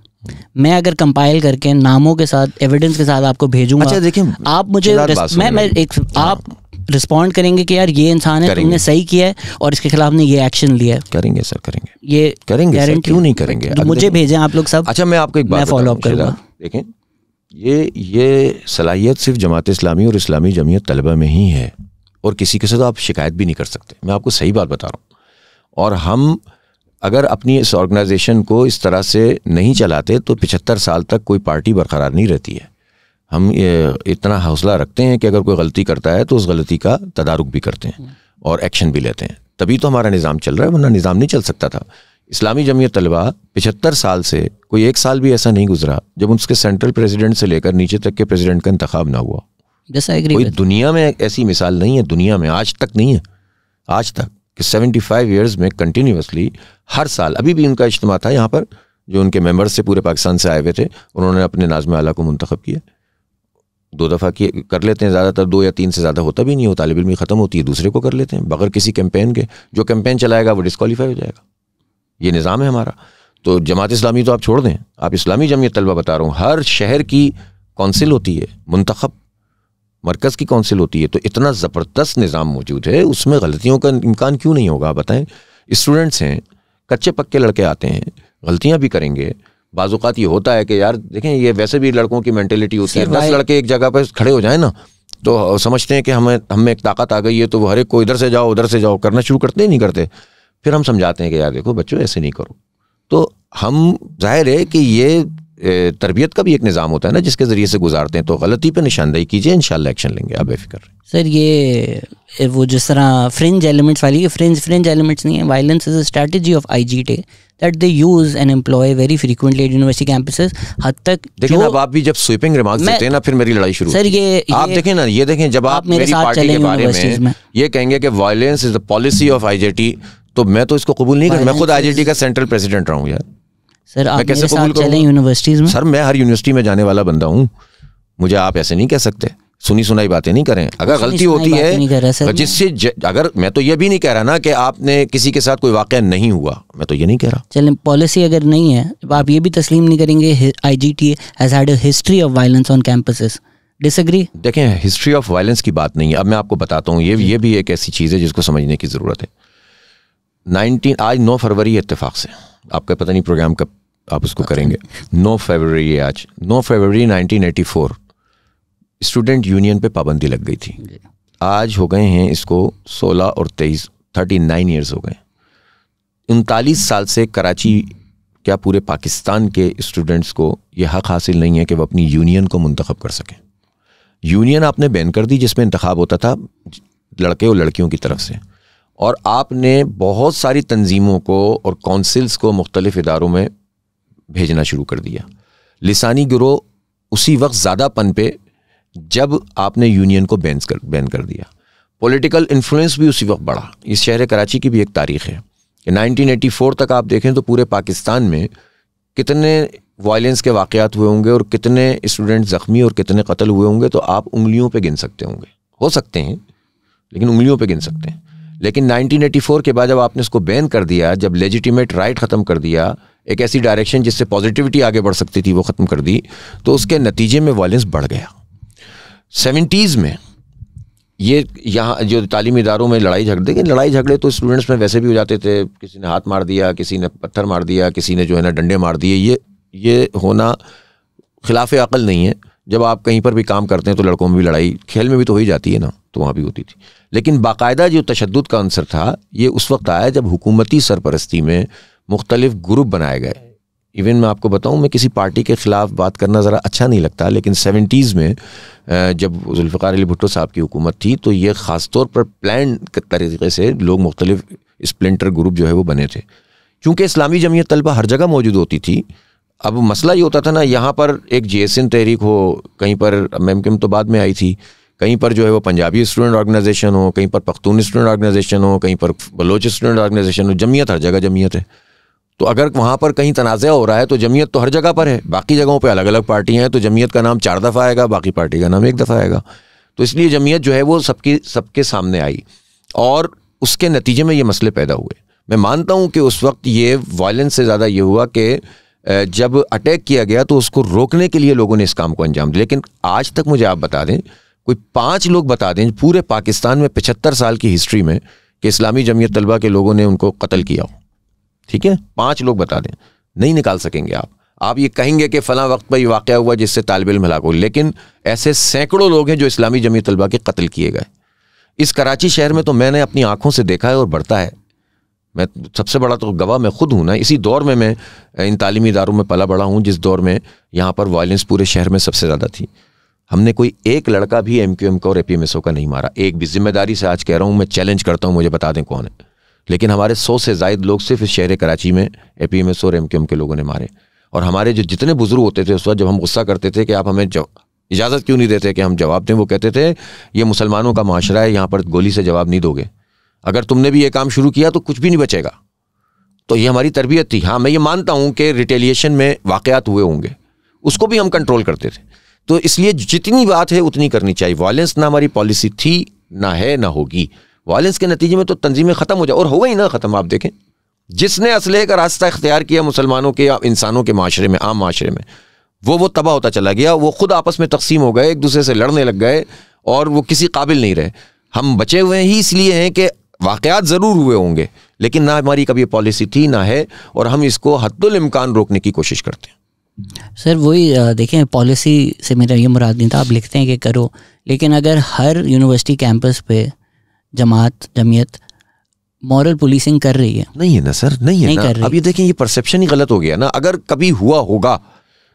मैं अगर कंपाइल करके नामों के साथ एविडेंस के साथ आपको भेजूंगा अच्छा देखिए आप मुझे मैं मैं एक आप हाँ। रिस्पॉन्ड करेंगे कि यार ये इंसान है तुमने सही किया है और इसके खिलाफ ने ये एक्शन लिया है करेंगे सर करेंगे ये करेंगे सर, क्यों नहीं करेंगे तो मुझे भेजें आप लोग सब अच्छा मैं आपको एक बात फॉलो अप करूँगा देखें ये ये सलाहियत सिर्फ जमात इस्लामी और इस्लामी जमीयत तलबा में ही है और किसी के साथ आप शिकायत भी नहीं कर सकते मैं आपको सही बात बता रहा हूँ और हम अगर अपनी इस ऑर्गेनाइजेशन को इस तरह से नहीं चलाते तो पिछहत्तर साल तक कोई पार्टी बरकरार नहीं रहती है हम ये इतना हौसला रखते हैं कि अगर कोई गलती करता है तो उस गलती का तदारुक भी करते हैं और एक्शन भी लेते हैं तभी तो हमारा निज़ाम चल रहा है वरना निज़ाम नहीं चल सकता था इस्लामी जमीयत तलबा पिछहत्तर साल से कोई एक साल भी ऐसा नहीं गुजरा जब उसके सेंट्रल प्रेसिडेंट से लेकर नीचे तक के प्रेसिडेंट का इंतखब ना हुआ कोई दुनिया में ऐसी मिसाल नहीं है दुनिया में आज तक नहीं है आज तक कि 75 फाइव ईयर्स में कंटिन्यूसली हर साल अभी भी उनका इज्तम था यहाँ पर जो उनके मेम्बर्स से पूरे पाकिस्तान से आए हुए थे उन्होंने अपने नाजम आला को मंतखब किया दो दफ़ा किए कर लेते हैं ज़्यादातर दो या तीन से ज़्यादा होता भी नहीं हो तालब इलमी ख़त्म होती है दूसरे को कर लेते हैं बगैर किसी कैंपेन के जो कैंपेन चलाएगा वो डिसकॉलीफाई हो जाएगा ये निज़ाम है हमारा तो जमात इस्लामी तो आप छोड़ दें आप इस्लामी जमीयत तलबा बता रहा हूँ हर शहर की कौंसिल होती है मंतखब मरकज़ की कौंसिल होती है तो इतना ज़बरदस्त निज़ाम मौजूद है उसमें गलतियों का इम्कान क्यों नहीं होगा बताएं स्टूडेंट्स हैं कच्चे पक्के लड़के आते हैं गलतियाँ भी करेंगे बाजूकात ये होता है कि यार देखें ये वैसे भी लड़कों की मैंटेलिटी होती है दस लड़के एक जगह पर खड़े हो जाए ना तो समझते हैं कि हमें हमें एक ताकत आ गई है तो वो हर एक को इधर से जाओ उधर से जाओ करना शुरू करते ही नहीं करते फिर हम समझाते हैं कि यार देखो बच्चों ऐसे नहीं करो तो हम जाहिर है कि ये तरबियत का भी एक निज़ाम होता है ना जिसके ज़रिए से गुजारते हैं तो गलती पर निशानदेही कीजिए इन एक्शन लेंगे आप बेफिक्र सर ये वो जिस तरह फ्रिंज एलिमेंट्स वाली फ्रिंज फ्रिंज एलिमेंट्स नहीं है violence is strategy of I J T that they use and employ very frequently university campus हद तक देखिए अब आप भी जब स्वीपिंग रिमार्क देते हैं ना फिर मेरी लड़ाई शुरू सर ये आप देखें ना ये देखें जब आप मेरी पार्टी के बारे में ये कहेंगे कि violence is the policy of IJT तो मैं तो इसको कबूल नहीं कर मैं खुद आईजेटी का सेंट्रल प्रेसिडेंट रहा हूँ यार सर आप कैसे कबूल यूनिवर्सिटीज में सर मैं हर यूनिवर्सिटी में जाने वाला बंदा हूँ मुझे आप ऐसे नहीं कह सकते सुनी सुनाई बातें नहीं करें अगर गलती होती है जिससे अगर मैं तो ये भी नहीं कह रहा ना कि आपने किसी के साथ कोई वाक़ नहीं हुआ मैं तो ये नहीं कह रहा चले पॉलिसी अगर नहीं है आप ये भी तस्लीम नहीं करेंगे I J T has history of violence on campus disagree देखें हिस्ट्री ऑफ वायलेंस की बात नहीं है अब मैं आपको बताता हूँ ये ये भी एक ऐसी चीज़ है जिसको समझने की ज़रूरत है नाइनटीन आज नौ फरवरी इतफाक़ से आपका पता नहीं प्रोग्राम कब आप उसको अच्छा। करेंगे नौ फरवरी आज नौ फरवरी nineteen eighty four student union पे पाबंदी लग गई थी आज हो गए हैं इसको 16 और 23 39 ईयर्स हो गए उनतालीस साल से कराची क्या पूरे पाकिस्तान के स्टूडेंट्स को यह हक हासिल नहीं है कि वह अपनी यूनियन को मंतखब कर सकें यूनियन आपने बैन कर दी जिसमें इंतखब होता था लड़के और लड़कियों की तरफ से और आपने बहुत सारी तंजीमों को और कौंसिल्स को मुख्तलिफ़ इदारों में भेजना शुरू कर दिया लसानी गिरोह उसी वक्त ज़्यादा पन पे जब आपने यूनियन को बैन कर बैन कर दिया पॉलिटिकल इन्फ्लुएंस भी उसी वक्त बढ़ा इस शहर कराची की भी एक तारीख है कि 1984 तक आप देखें तो पूरे पाकिस्तान में कितने वायलेंस के वाक़ात हुए होंगे और कितने स्टूडेंट ज़ख्मी और कितने कत्ल हुए होंगे तो आप उंगलियों पे गिन सकते होंगे हो सकते हैं लेकिन उंगलियों पे गिन सकते हैं लेकिन 1984 के बाद जब आपने इसको बैन कर दिया जब लेजिटिमेट राइट ख़त्म कर दिया एक ऐसी डायरेक्शन जिससे पॉजिटिविटी आगे बढ़ सकती थी वो ख़त्म कर दी तो उसके नतीजे में वायलेंस बढ़ गया सेवेंटीज़ में ये यहाँ जो तालीमी इदारों में लड़ाई झगड़े लेकिन लड़ाई झगड़े तो स्टूडेंट्स में वैसे भी हो जाते थे किसी ने हाथ मार दिया किसी ने पत्थर मार दिया किसी ने जो है ना डंडे मार दिए ये ये होना खिलाफ अकल नहीं है जब आप कहीं पर भी काम करते हैं तो लड़कों में भी लड़ाई खेल में भी तो हो ही जाती है ना तो वहाँ भी होती थी लेकिन बाकायदा जो तशद का आंसर था ये उस वक्त आया जब हुकूमती सरपरस्ती में मुख्तलिफ ग्रुप बनाए गए इवन मैं आपको बताऊं मैं किसी पार्टी के ख़िलाफ़ बात करना ज़रा अच्छा नहीं लगता लेकिन सेवेंटीज़ में जब जुल्फ़ार अली भुट्टो साहब की हुकूमत थी तो ये ख़ास तौर पर प्लान तरीके से लोग मुख्तलिफ स्प्लेंटर ग्रुप जो है वो बने थे क्योंकि इस्लामी जमीयत तलबा हर जगह मौजूद होती थी अब मसला ये होता था ना यहाँ पर एक जे एस तहरीक हो कहीं पर किम तो बाद में आई थी कहीं पर जो है वो पंजाबी स्टूडेंट ऑर्गेनाइजेशन हो कहीं पर पख्तून स्टूडेंट ऑर्गेनाइजेशन हो कहीं पर बलोच स्टूडेंट ऑर्गेनाइजेशन हो जमीयत हर जगह जमीयत है तो अगर वहाँ पर कहीं तनाज़ा हो रहा है तो जमीयत तो हर जगह पर है बाकी जगहों पर अलग अलग पार्टियाँ हैं तो जमीयत का नाम चार दफ़ा आएगा बाकी पार्टी का नाम एक दफ़ा आएगा तो इसलिए जमीयत जो है वो सबकी सबके सामने आई और उसके नतीजे में ये मसले पैदा हुए मैं मानता हूँ कि उस वक्त ये वायलेंस से ज़्यादा ये हुआ कि जब अटैक किया गया तो उसको रोकने के लिए लोगों ने इस काम को अंजाम दिया लेकिन आज तक मुझे आप बता दें कोई पाँच लोग बता दें पूरे पाकिस्तान में पचहत्तर साल की हिस्ट्री में कि इस्लामी जमीयत तलबा के लोगों ने उनको कत्ल किया हो ठीक है पांच लोग बता दें नहीं निकाल सकेंगे आप आप ये कहेंगे कि फ़ला वक्त पर यह वाक़ हुआ जिससे तालब इम हलाक हो लेकिन ऐसे सैकड़ों लोग हैं जो इस्लामी जमी तलबा के कत्ल किए गए इस कराची शहर में तो मैंने अपनी आंखों से देखा है और बढ़ता है मैं सबसे बड़ा तो गवाह मैं खुद हूँ ना इसी दौर में मैं इन तालीमी इदारों में पला बड़ा हूँ जिस दौर में यहाँ पर वायलेंस पूरे शहर में सबसे ज़्यादा थी हमने कोई एक लड़का भी एम क्यू एम का और A P M S O का नहीं मारा एक भी जिम्मेदारी से आज कह रहा हूँ मैं चैलेंज करता हूँ मुझे बता दें कौन है लेकिन हमारे सौ से जायद लोग सिर्फ इस शहर कराची में ए पी एम एस और एम के एम के लोगों ने मारे और हमारे जो जितने बुजुर्ग होते थे उस वक्त जब हम गुस्सा करते थे कि आप हमें इजाज़त क्यों नहीं देते कि हम जवाब दें वो कहते थे ये मुसलमानों का माशरा है यहाँ पर गोली से जवाब नहीं दोगे अगर तुमने भी ये काम शुरू किया तो कुछ भी नहीं बचेगा तो ये हमारी तरबियत थी हाँ मैं ये मानता हूँ कि रिटेलिएशन में वाक़ात हुए होंगे उसको भी हम कंट्रोल करते थे तो इसलिए जितनी बात है उतनी करनी चाहिए वायलेंस ना हमारी पॉलिसी थी ना है ना होगी वायलेंस के नतीजे में तो तंजीमें ख़त्म हो जाए और हो गई ना ख़त्म आप देखें जिसने असले का रास्ता इख्तियार किया मुसलमानों के या इंसानों के माशरे में आम माशरे में वो वो तबाह होता चला गया वो खुद आपस में तकसीम हो गए एक दूसरे से लड़ने लग गए और वो किसी काबिल नहीं रहे हम बचे हुए ही इसलिए हैं कि वाकयात ज़रूर हुए होंगे लेकिन ना हमारी कभी पॉलिसी थी ना है और हम इसको हद्दुलमकान रोकने की कोशिश करते हैं सर वही देखें पॉलिसी से मेरा ये मुराद नहीं था आप लिखते हैं कि करो लेकिन अगर हर यूनिवर्सिटी कैंपस पे जमात जमीयत मॉरल पुलिसिंग कर रही है नहीं है ना सर नहीं है नहीं ना कर रही। अब ये देखें ये परसेप्शन ही गलत हो गया ना अगर कभी हुआ होगा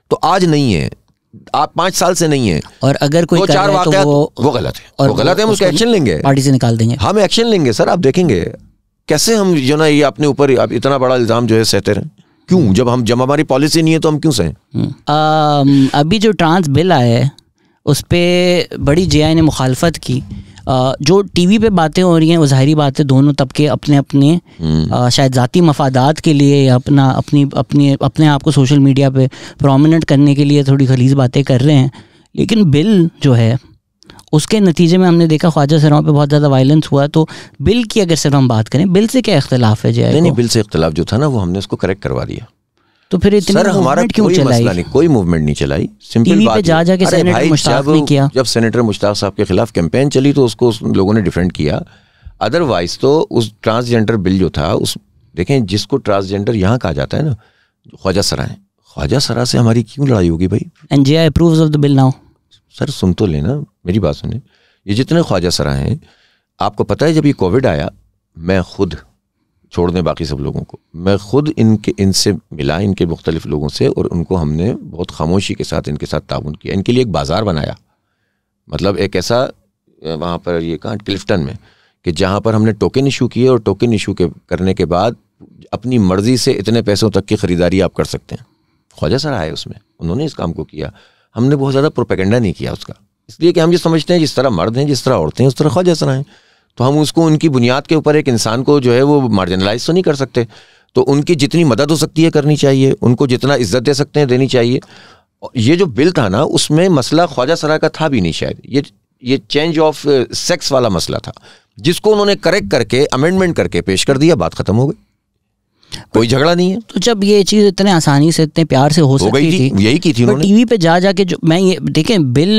तो आज नहीं है आप पांच साल से नहीं है और अगर कोई चार वाकया तो वो, वो गलत है और वो गलत है हम उसको एक्शन लेंगे पार्टी से निकाल देंगे हम एक्शन लेंगे सर आप देखेंगे कैसे हम जो ना ये अपने ऊपर इतना बड़ा इल्ज़ाम जो है सहते रहे क्यों जब हम जब हमारी पॉलिसी नहीं है तो हम क्यों सहे हम्म। अभी जो ट्रांस बिल आया है उस पर बड़ी जे ने मुखालफत की जो टीवी पे बातें हो रही हैं वो ज़ाहरी बात है दोनों तबके अपने अपने हम्म। शायद ज़ाती मफादात के लिए या अपना अपनी अपने अपने आप को सोशल मीडिया पे प्रोमिनेंट करने के लिए थोड़ी खलीज बातें कर रहे हैं लेकिन बिल जो है उसके नतीजे में हमने देखा ख्वाजा सराओं पे बहुत ज़्यादा वायलेंस हुआ तो बिल की अगर सिर्फ हम बात करें बिल से क्या इख्तलाफ है जय नहीं बिल से इख्तलाफ जो था ना वो हमने उसको करेक्ट करवा दिया तो फिर इतनी सर हमारा क्यों कोई चलाई? मसला नहीं कोई मूवमेंट नहीं चलाई सिंपल बात पे जा जा के सेनेटर मुश्ताक ने किया जब सेनेटर मुश्ताक साहब के खिलाफ कैंपेन चली तो उसको उस लोगों ने डिफेंड किया अदरवाइज तो उस ट्रांसजेंडर बिल जो था उस देखें जिसको ट्रांसजेंडर यहाँ कहा जाता है ना ख्वाजा सरा है ख्वाजा सरा से हमारी क्यों लड़ाई होगी भाई N G I approve of the bill now sir सुन तो लेना मेरी बात सुने ये जितने ख्वाजा सरा हैं आपको पता है जब ये कोविड आया मैं खुद छोड़ दें बाकी सब लोगों को मैं ख़ुद इनके इनसे मिला इनके मुख्तलिफ लोगों से और उनको हमने बहुत खामोशी के साथ इनके साथ ताउन किया इनके लिए एक बाज़ार बनाया मतलब एक ऐसा वहाँ पर ये कहाँ क्लिफ्टन में कि जहाँ पर हमने टोकन इशू किए और टोकन इशू के करने के बाद अपनी मर्ज़ी से इतने पैसों तक की ख़रीदारी आप कर सकते हैं ख्वाजा सर आए उसमें उन्होंने इस काम को किया हमने बहुत ज़्यादा प्रोपेगेंडा नहीं किया उसका इसलिए कि हम ये समझते हैं जिस तरह मर्द हैं जिस तरह औरतें हैं उस तरह ख्वाजा सर आएँ तो हम उसको उनकी बुनियाद के ऊपर एक इंसान को जो है वो मार्जिनलाइज तो नहीं कर सकते तो उनकी जितनी मदद हो सकती है करनी चाहिए उनको जितना इज्जत दे सकते हैं देनी चाहिए ये जो बिल था ना उसमें मसला ख्वाजा सरा का था भी नहीं शायद ये ये चेंज ऑफ सेक्स वाला मसला था जिसको उन्होंने करेक्ट करके अमेंडमेंट करके पेश कर दिया बात खत्म हो गई कोई झगड़ा नहीं है तो जब ये चीज इतने आसानी से इतने प्यार से हो, हो सकती थी, थी यही की थी तो उन्होंने टीवी पे जा जाके जो मैं ये देखें बिल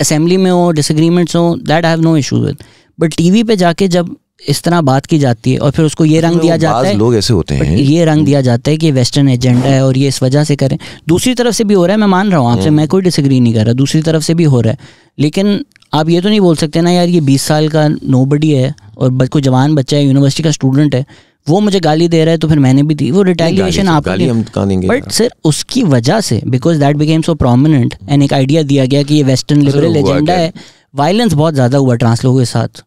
असेंबली में हो डिसग्रीमेंट्स हो that I have no issues with but TV पे जाके जब इस तरह बात की जाती है और फिर उसको ये रंग दिया जाता है लोग ऐसे होते हैं ये रंग दिया जाता है कि वेस्टर्न एजेंडा है और ये इस वजह से करें दूसरी तरफ से भी हो रहा है मैं मान रहा हूँ आपसे हम्म। मैं कोई डिसग्री नहीं कर रहा दूसरी तरफ से भी हो रहा है लेकिन आप ये तो नहीं बोल सकते ना यार ये बीस साल का नो है और कोई जवान बच्चा है यूनिवर्सिटी का स्टूडेंट है वो मुझे गाली दे रहा है तो फिर मैंने भी दी वो रिटेलिएशन आप बट सर उसकी वजह से because that became so prominent and एक आइडिया दिया गया कि ये वेस्टर्न लिबरल एजेंडा है वायलेंस बहुत ज़्यादा हुआ ट्रांस लोगों के साथ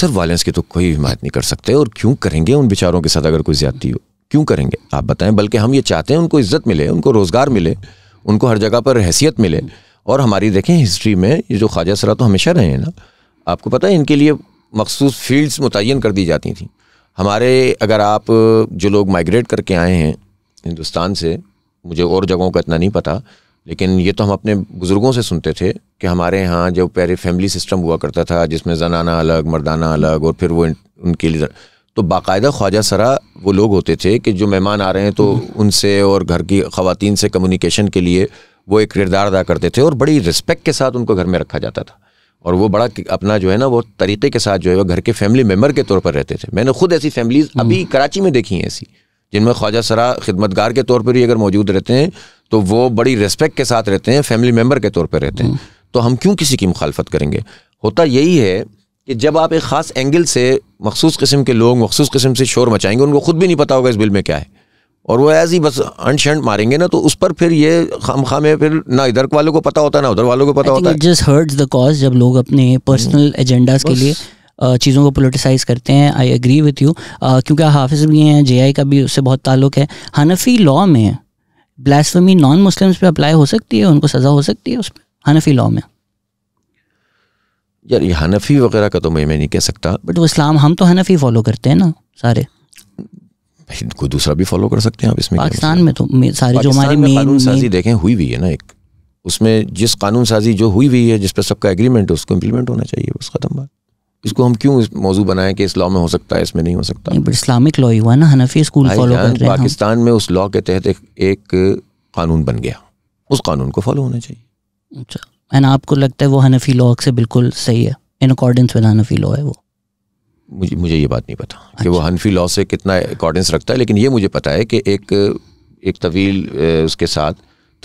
सर वायलेंस की तो कोई हिमायत नहीं कर सकते और क्यों करेंगे उन बेचारों के साथ अगर कोई ज्यादती हो क्यों करेंगे आप बताएं बल्कि हम ये चाहते हैं उनको इज्जत मिले उनको रोज़गार मिले उनको हर जगह पर हैसियत मिले और हमारी देखें हिस्ट्री में ये जो ख्वाजा सरा तो हमेशा रहे हैं ना आपको पता है इनके लिए मखसूस फील्ड्स मुतन कर दी जाती थी हमारे अगर आप जो लोग माइग्रेट करके आए हैं हिंदुस्तान से मुझे और जगहों का इतना नहीं पता लेकिन ये तो हम अपने बुज़ुर्गों से सुनते थे कि हमारे यहाँ जो पहले फैमिली सिस्टम हुआ करता था जिसमें जनाना अलग मर्दाना अलग और फिर वो उनके लिए तो बाकायदा ख्वाजा सरा वो लोग होते थे कि जो मेहमान आ रहे हैं तो हम्म। उनसे और घर की खातन से कम्युनिकेशन के लिए वो एक किरदार अदा करते थे और बड़ी रिस्पेक्ट के साथ उनको घर में रखा जाता था और वो बड़ा अपना जो है ना वो तरीके के साथ जो है वो घर के फैमिली मेम्बर के तौर पर रहते थे मैंने खुद ऐसी फैमिलीज हम्म। अभी कराची में देखी हैं ऐसी जिनमें ख्वाजा सरा खिदमतगार के तौर पर ही अगर मौजूद रहते हैं तो वो बड़ी रिस्पेक्ट के साथ रहते हैं फैमिली मेम्बर के तौर पर रहते हैं तो हम क्यों किसी की मुखालफत करेंगे होता यही है कि जब आप एक ख़ास एंगल से मखसूस किस्म के लोग मखसूस किस्म से शोर मचाएंगे उनको खुद भी नहीं पता होगा इस बिल में क्या है और वो ऐसे ही बस शंड मारेंगे ना तो उस पर फिर ये खाम खामे फिर ना इधर वालों को पता होता है ना उधर वालों को पता होता है जस्ट हर्ट्स द कॉज जब लोग अपने पर्सनल हम्म। एजेंडाज के लिए चीज़ों को पोलिटिसाइज़ करते हैं आई एग्री विथ यू क्योंकि हाफिज़ भी हैं जे का भी उससे बहुत ताल्लुक है हनफी लॉ में ब्लास्फेमी नॉन मुस्लिम्स पे अप्लाई हो सकती है उनको सज़ा हो सकती है उस पर हनफी लॉ में यार ये हनफी वगैरह का तो मैं मैं नहीं कह सकता बट वो इस्लाम हम तो हनफी फॉलो करते हैं ना सारे कोई दूसरा भी फॉलो कर सकते हैं आप इसमें मतलब? तो पाकिस्तान में तो सारी जो हमारी कानून साजी देखें हुई हुई है ना एक उसमें जिस कानून साजी जो हुई हुई है जिस पर सबका एग्रीमेंट है उसको इम्प्लीमेंट होना चाहिए बस ख़त्म बात इसको हम क्यों इस मौजू बनाए कि इस्लाम में हो सकता है इसमें नहीं हो सकता बट इस्लामिक लॉ हुआ ना हनफी स्कूल फॉलो कर रहे हैं पाकिस्तान में उस लॉ के तहत एक, एक कानून बन गया उस कानून को फॉलो होना चाहिए अच्छा एंड आपको लगता है वो हनफी लॉ से बिल्कुल सही है in accordance with Hanafi law है वो मुझे मुझे ये बात नहीं पता अच्छा। कि वो हनफी अच्छा। लॉ से कितना अकॉर्डेंस रखता है लेकिन ये मुझे पता है कि एक एक तवील उसके साथ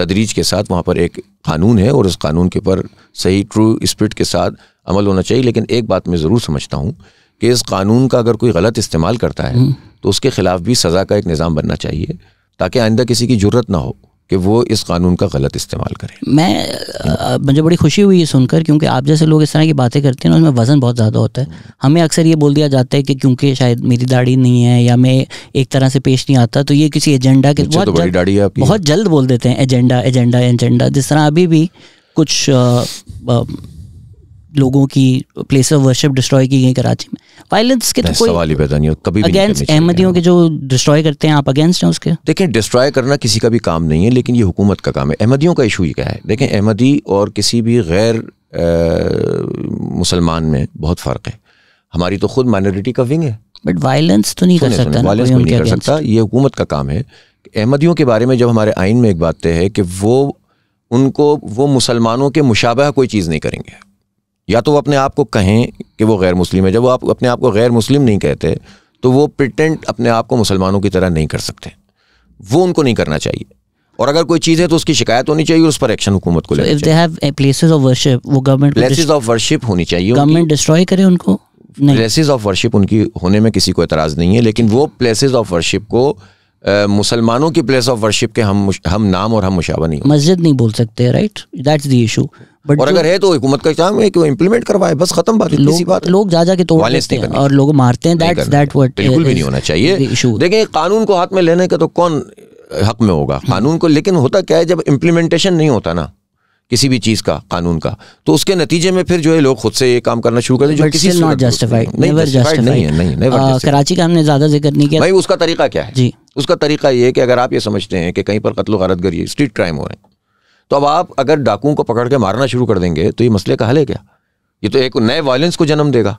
तदरीज के साथ वहाँ पर एक कानून है और उस कानून के ऊपर सही ट्रू स्पिरिट के साथ अमल होना चाहिए लेकिन एक बात मैं ज़रूर समझता हूँ कि इस कानून का अगर कोई गलत इस्तेमाल करता है हम्म। तो उसके ख़िलाफ़ भी सज़ा का एक निज़ाम बनना चाहिए ताकि आइंदा किसी की जरूरत ना हो कि वो इस कानून का गलत इस्तेमाल करें मैं मुझे बड़ी खुशी हुई ये सुनकर क्योंकि आप जैसे लोग इस तरह की बातें करते हैं ना उसमें वज़न बहुत ज़्यादा होता है हमें अक्सर ये बोल दिया जाता है कि क्योंकि शायद मेरी दाढ़ी नहीं है या मैं एक तरह से पेश नहीं आता तो ये किसी एजेंडा के बहुत तो जल्द बहुत जल्द बोल देते हैं एजेंडा एजेंडा एजेंडा जिस तरह अभी भी कुछ लोगों की प्लेस ऑफ वर्शिप डिस्ट्रॉय की गई कराची में वायलेंस के तो कोई सवाल ही पैदा नहीं कभी अगेंस्ट अहमदियों के जो डिस्ट्रॉय करते हैं आप अगेंस्ट हैं उसके देखें डिस्ट्रॉय करना किसी का भी काम नहीं है लेकिन ये हुकूमत का काम है अहमदियों का इशू ये क्या है देखें अहमदी और किसी भी गैर मुसलमान में बहुत फ़र्क है हमारी तो खुद माइनॉरिटी का विंग है बट वायलेंस तो नहीं कर सकता वायलेंस नहीं कर सकता ये हुकूमत का काम है अहमदियों के बारे में जब हमारे आइन में एक बात तय है कि वो उनको वो मुसलमानों के मुशाबा कोई चीज़ नहीं करेंगे या तो वो अपने आप को कहें कि वो गैर मुस्लिम है जब वो आप अपने आप को गैर मुस्लिम नहीं कहते तो वो प्रिटेंट अपने आप को मुसलमानों की तरह नहीं कर सकते वो उनको नहीं करना चाहिए और अगर कोई चीज़ है तो उसकी शिकायत होनी चाहिए उस पर एक्शन हुकूमत को लेना चाहिए ऑफ uh, वर्शिप होनी चाहिए गवर्नमेंट डिस्ट्रॉय करे उनको ऑफ वर्शिप उनकी होने में किसी को एतराज़ नहीं है लेकिन वो प्लेसेज ऑफ वर्शिप को मुसलमानों की प्लेस ऑफ वर्शिप के हम हम नाम और हम मुशावा नहीं मस्जिद नहीं बोल सकते right that's the issue but और अगर है तो हुकूमत का काम है कि वो इम्प्लीमेंट करवाए बस खत्म बात लो, इसी बात लोग जा जा के तोड़ लेते हैं और लोग मारते हैं दैट्स दैट व्हाट बिल्कुल भी नहीं होना चाहिए देखिए कानून को हाथ में लेने का तो कौन हक में होगा कानून को लेकिन होता क्या है जब इम्प्लीमेंटेशन नहीं होता ना किसी भी चीज़ का कानून का तो उसके नतीजे में फिर जो है लोग खुद से ये काम करना शुरू करते हैं नहीं, नहीं, नहीं, नहीं कराची uh, का हमने ज़्यादा जिक्र नहीं किया भाई उसका तरीका क्या है जी उसका तरीका ये है कि अगर आप ये समझते हैं कि कहीं पर कत्ल गारत गरी स्ट्रीट क्राइम हो रहे हैं तो अब आप अगर डाकुओं को पकड़ के मारना शुरू कर देंगे तो ये मसले का हल है क्या ये तो एक नए वायलेंस को जन्म देगा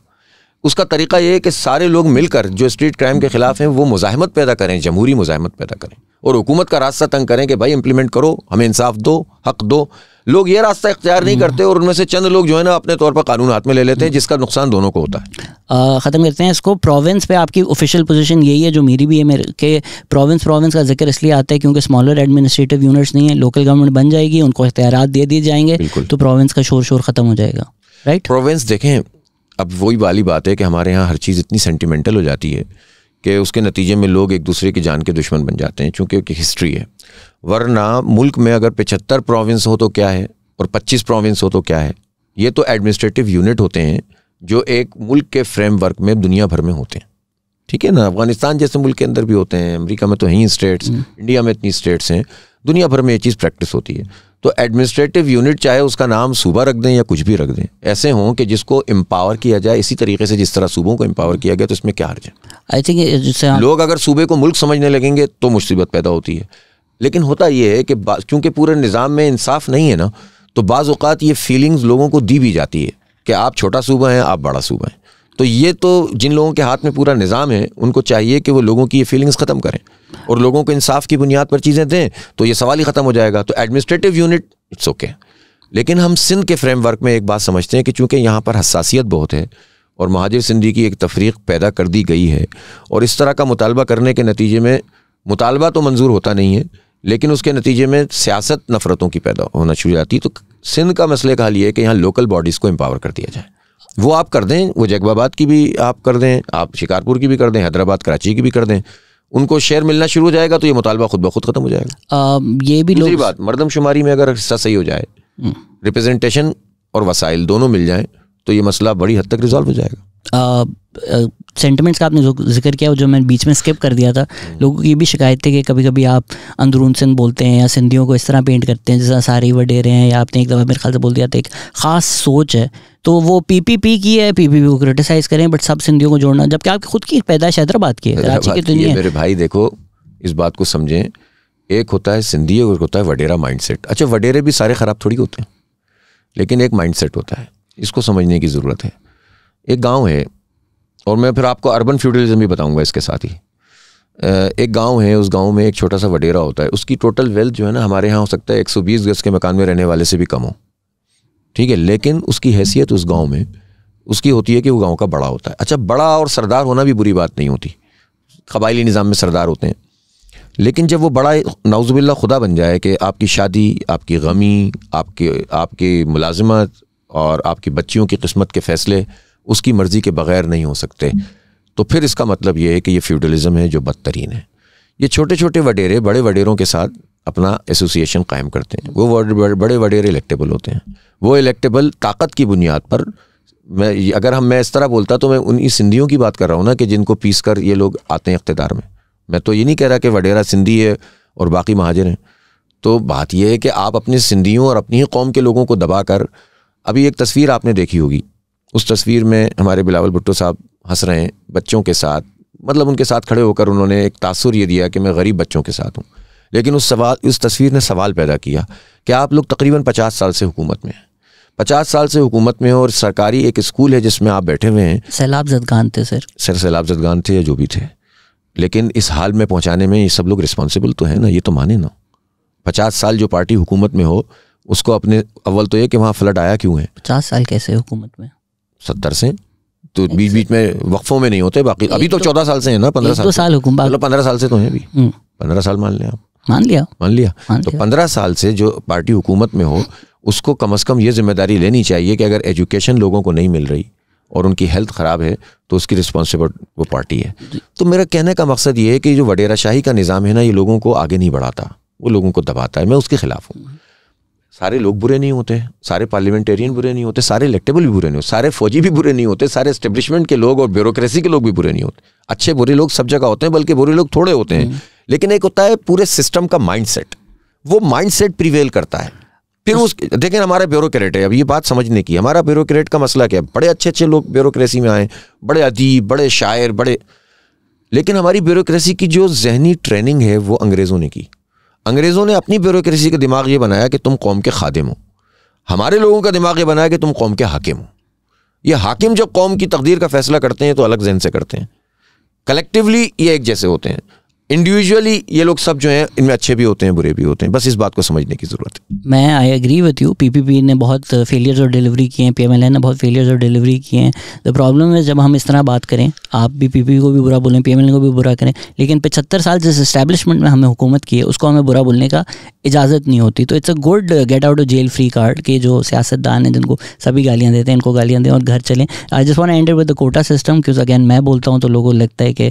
उसका तरीका ये है कि सारे लोग मिलकर जो स्ट्रीट क्राइम के खिलाफ हैं वो मुजाहमत पैदा करें जमहूरी मुजाहमत पैदा करें और हुकूमत का रास्ता तंग करें कि भाई इंप्लीमेंट करो हमें इंसाफ दो हक दो लोग ये रास्ता इख्तियार नहीं करते और उनमें से चंद लोग जो है ना अपने तौर पर कानून हाथ में ले लेते हैं जिसका नुकसान दोनों को होता है ख़त्म करते हैं इसको प्रोविंस पे आपकी ऑफिशियल पोजीशन यही है जो मेरी भी है मेरे के प्रोविंस प्रोविंस का जिक्र इसलिए आता है क्योंकि स्मॉलर एडमिनिस्ट्रेटिव यूनिट्स नहीं है लोकल गवर्नमेंट बन जाएगी उनको इख्तियार दे दिए जाएंगे तो प्रोविंस का शोर शोर ख़त्म हो जाएगा राइट प्रोविंस देखें अब वही वाली बात है कि हमारे यहाँ हर चीज़ इतनी सेंटिमेंटल हो जाती है कि उसके नतीजे में लोग एक दूसरे की जान के दुश्मन बन जाते हैं चूँकि उनकी हिस्ट्री है वरना मुल्क में अगर पचहत्तर प्रोविंस हो तो क्या है और पच्चीस प्रोविंस हो तो क्या है ये तो एडमिनिस्ट्रेटिव यूनिट होते हैं जो एक मुल्क के फ्रेमवर्क में दुनिया भर में होते हैं ठीक है ना अफगानिस्तान जैसे मुल्क के अंदर भी होते हैं अमेरिका में तो ही स्टेट्स हम्म। इंडिया में इतनी स्टेट्स हैं दुनिया भर में ये चीज़ प्रैक्टिस होती है तो एडमिनिस्ट्रेटिव यूनिट चाहे उसका नाम सूबा रख दें या कुछ भी रख दें ऐसे हों कि जिसको एम्पावर किया जाए इसी तरीके से जिस तरह सूबों को एम्पावर किया गया तो इसमें क्या हर्ज है आई थिंक जिससे लोग अगर सूबे को मुल्क समझने लगेंगे तो मुसीबत पैदा होती है लेकिन होता यह है कि क्योंकि पूरे निज़ाम में इंसाफ नहीं है ना तो बाज़ात ये फीलिंग्स लोगों को दी भी जाती है कि आप छोटा सूबा हैं आप बड़ा सूबा हैं तो ये तो जिन लोगों के हाथ में पूरा निज़ाम है उनको चाहिए कि वो लोगों की ये फीलिंग्स ख़त्म करें और लोगों को इंसाफ की बुनियाद पर चीज़ें दें तो ये सवाल ही ख़त्म हो जाएगा तो एडमिनिस्ट्रेटिव यूनिट इट्स ओके लेकिन हम सिंध के फ्रेमवर्क में एक बात समझते हैं कि चूँकि यहाँ पर हसासीत बहुत है और महाजिर सिंधी की एक तफरीक पैदा कर दी गई है और इस तरह का मुतालबा करने के नतीजे में मुतालबा तो मंजूर होता नहीं है लेकिन उसके नतीजे में सियासत नफ़रतों की पैदा होना शुरू जाती है तो सिंध का मसले का हाल ये है कि यहाँ लोकल बॉडीज़ को एम्पावर कर दिया जाए वो आप कर दें वो जगबाबाद की भी आप कर दें आप शिकारपुर की भी कर दें हैदराबाद कराची की भी कर दें उनको शेयर मिलना शुरू हो जाएगा तो ये मुतालबा खुद ब खुद ख़त्म हो जाएगा आ, ये भी दूसरी बात मरदमशुमारी में अगर हिस्सा सही हो जाए रिप्रेजेंटेशन हम्म। और वसाइल दोनों मिल जाएँ तो ये मसला बड़ी हद तक रिजॉल्व हो जाएगा सेंटिमेंट्स uh, uh, का आपने जो जिक्र किया जो मैंने बीच में स्किप कर दिया था हम्म। लोगों की भी शिकायत थी कि कभी कभी आप अंदरून सिंध बोलते हैं या सिंधियों को इस तरह पेंट करते हैं जैसा सारे वडेरे हैं या आपने एक दफ़ा मेरे ख्याल से बोल दिया था एक ख़ास सोच है तो वो पी पी पी की है पी पी पी को क्रिटिसाइज़ करें बट सब सिंधियों को जोड़ना जबकि आपकी खुद की पैदाश हैदराबाद की है की तो मेरे भाई देखो इस बात को समझें एक होता है सिंधी और एक होता है वडेरा माइंड अच्छा वडेरे भी सारे ख़राब थोड़ी होते हैं लेकिन एक माइंड होता है इसको समझने की ज़रूरत है एक गांव है और मैं फिर आपको अर्बन फ्यूडलिज्म भी बताऊंगा इसके साथ ही एक गांव है उस गांव में एक छोटा सा वडेरा होता है उसकी टोटल वेल्थ जो है ना हमारे यहाँ हो सकता है 120 गज के मकान में रहने वाले से भी कम हो ठीक है लेकिन उसकी हैसियत उस गाँव में उसकी होती है कि वो गाँव का बड़ा होता है अच्छा बड़ा और सरदार होना भी बुरी बात नहीं होती कबायली निज़ाम में सरदार होते हैं लेकिन जब वो बड़ा नाउजबिल्ला खुदा बन जाए कि आपकी शादी आपकी गमी आपके आपकी मुलाजमत और आपकी बच्चियों की किस्मत के फ़ैसले उसकी मर्ज़ी के बग़ैर नहीं हो सकते तो फिर इसका मतलब ये है कि ये फ्यूडलिज़म है जो बदतरीन है ये छोटे छोटे वडेरे बड़े वडेरों के साथ अपना एसोसिएशन कायम करते हैं वो बड़े वडेरे इलेक्टेबल होते हैं वो इलेक्टेबल ताकत की बुनियाद पर मैं अगर हम मैं इस तरह बोलता तो मैं उन्हीं सिंधियों की बात कर रहा हूँ ना कि जिनको पीस कर ये लोग आते हैं इकतदार में मैं तो ये नहीं कह रहा कि वडेरा सिंधी है और बाकी महाजन हैं तो बात यह है कि आप अपने सिंधियों और अपनी ही कौम के लोगों को दबा कर अभी एक तस्वीर आपने देखी होगी उस तस्वीर में हमारे बिलावल भुट्टो साहब हंस रहे हैं बच्चों के साथ मतलब उनके साथ खड़े होकर उन्होंने एक तासुर ये दिया कि मैं गरीब बच्चों के साथ हूँ लेकिन उस सवाल उस तस्वीर ने सवाल पैदा किया कि आप लोग तकरीबन पचास साल से हुकूमत में हैं पचास साल से हुकूमत में और सरकारी एक स्कूल है जिसमें आप बैठे हुए हैं सैलाब जदगान थे सर सर सैलाब जदगान थे या जो भी थे लेकिन इस हाल में पहुँचाने में ये सब लोग रिस्पॉन्सिबल तो हैं ना ये तो माने ना पचास साल जो पार्टी हुकूमत में हो उसको अपने अव्वल तो ये कि वहाँ फ्लड आया क्यों है पचास साल कैसे हुकूमत में सत्तर से तो बीच बीच में वक्फों में नहीं होते बाकी अभी तो, तो चौदह साल से है ना पंद्रह साल साल पंद्रह साल से तो है अभी हम्म। पंद्रह साल मान लिया मान लिया मान तो लिया तो पंद्रह साल से जो पार्टी हुकूमत में हो उसको कम अज़ कम ये जिम्मेदारी लेनी चाहिए कि अगर एजुकेशन लोगों को नहीं मिल रही और उनकी हेल्थ ख़राब है तो उसकी रिस्पॉन्सिबल वो पार्टी है तो मेरा कहने का मकसद ये है कि जो वडेरा शाही का निज़ाम है ना ये लोगों को आगे नहीं बढ़ाता वो लोगों को दबाता है मैं उसके ख़िलाफ़ हूँ हम्म। सारे लोग बुरे नहीं होते सारे पार्लियामेंटेरियन बुरे नहीं होते सारे इलेक्टेबल भी बुरे नहीं होते सारे फौजी भी बुरे नहीं होते सारे स्टेब्लिशमेंट के लोग और ब्यूरोक्रेसी के लोग भी बुरे नहीं होते अच्छे बुरे लोग सब जगह होते हैं बल्कि बुरे लोग थोड़े होते हैं हम्म। लेकिन एक होता है पूरे सिस्टम का माइंड वो माइंड प्रिवेल करता है फिर उस देखें हमारा ब्यूरोक्रेट है अब ये बात समझने की हमारा ब्यूरोक्रेट का मसला क्या है बड़े अच्छे अच्छे लोग ब्यूरोक्रेसी में आए बड़े अदीब बड़े शायर बड़े लेकिन हमारी ब्यूरोक्रेसी की जो जहनी ट्रेनिंग है वो अंग्रेज़ों ने की अंग्रेज़ों ने अपनी ब्यूरोसी का दिमाग ये बनाया कि तुम कौम के खादिम हो हमारे लोगों का दिमाग ये बनाया कि तुम कौम के हाकिम हो ये हाकिम जब कौम की तकदीर का फैसला करते हैं तो अलग जहन से करते हैं कलेक्टिवली ये एक जैसे होते हैं इंडिविजुअली ये लोग सब जो हैं इनमें अच्छे भी होते हैं बुरे भी होते हैं बस इस बात को समझने की ज़रूरत है मैं I agree with you PPP ने बहुत फेलियर्स और डिलीवरी किए हैं ए ने बहुत फेलियर्स और डिलीवरी किए हैं द प्रॉब्लम है जब हम इस तरह बात करें आप भी पी को भी बुरा बोलें ए को भी बुरा करें लेकिन पचहत्तर साल जिस इस्टेब्लिशमेंट में हमें हुकूमत की है उसको हमें बुरा बोलने का इजाज़त नहीं होती तो it's a good get out of jail free card के जो सियासतदान हैं जिनको सभी गालियाँ देते हैं इनको गालियाँ दें और घर चलें I just want end with the quota system क्योंकि अगैन मैं बोलता हूँ तो लोगों को लगता है कि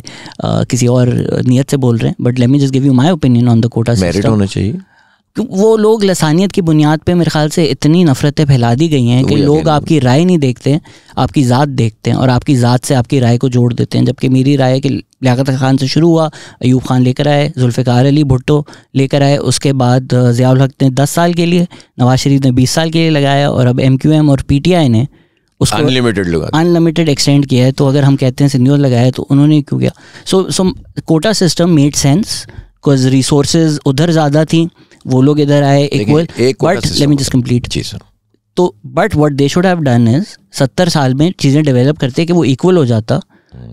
किसी और नीयत से बोल रहे हैं but let me just give you my opinion on the quota merit होना चाहिए वो लोग लसानियत की बुनियाद पे मेरे ख्याल से इतनी नफरतें फैला दी गई हैं कि लोग आपकी राय नहीं देखते आपकी ज़ात देखते हैं और आपकी ज़ात से आपकी राय को जोड़ देते हैं जबकि मेरी राय है कि लियात खान से शुरू हुआ अयूब खान लेकर आए जुल्फ़ार अली भुट्टो लेकर आए उसके बाद ज़ियाल हक ने दस साल के लिए नवाज शरीफ ने बीस साल के लिए लगाया और अब एम और पी ने उसको अनलिमिटेड अनलिमिटेड एक्सटेंड किया है तो अगर हम कहते हैं सिन्योर लगाया तो उन्होंने क्यों किया so so quota system made sense because resources उधर ज़्यादा थी वो लोग इधर आए equal but let me just complete जी सर तो but what they should have done is सत्तर साल में चीज़ें डेवलप करते कि वो इक्वल हो जाता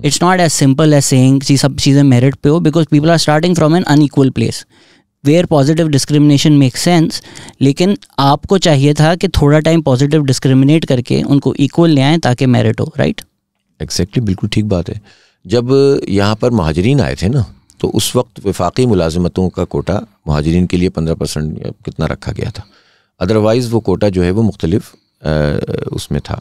it's not as simple as saying सब चीज़ें मेरिट पे हो because people are starting from an unequal place where positive discrimination make sense लेकिन आपको चाहिए था कि थोड़ा टाइम पॉजिटिव डिस्क्रिमिनेट करके उनको इक्वल ले आएँ ताकि मेरिट हो राइट एग्जैक्टली बिल्कुल ठीक बात है जब यहाँ पर महाजरीन आए थे ना तो उस वक्त विफाक़ी मुलाजमतों का कोटा महाजरीन के लिए पंद्रह परसेंट कितना रखा गया था अदरवाइज़ वो कोटा जो है वो मुख्तलिफ उसमें था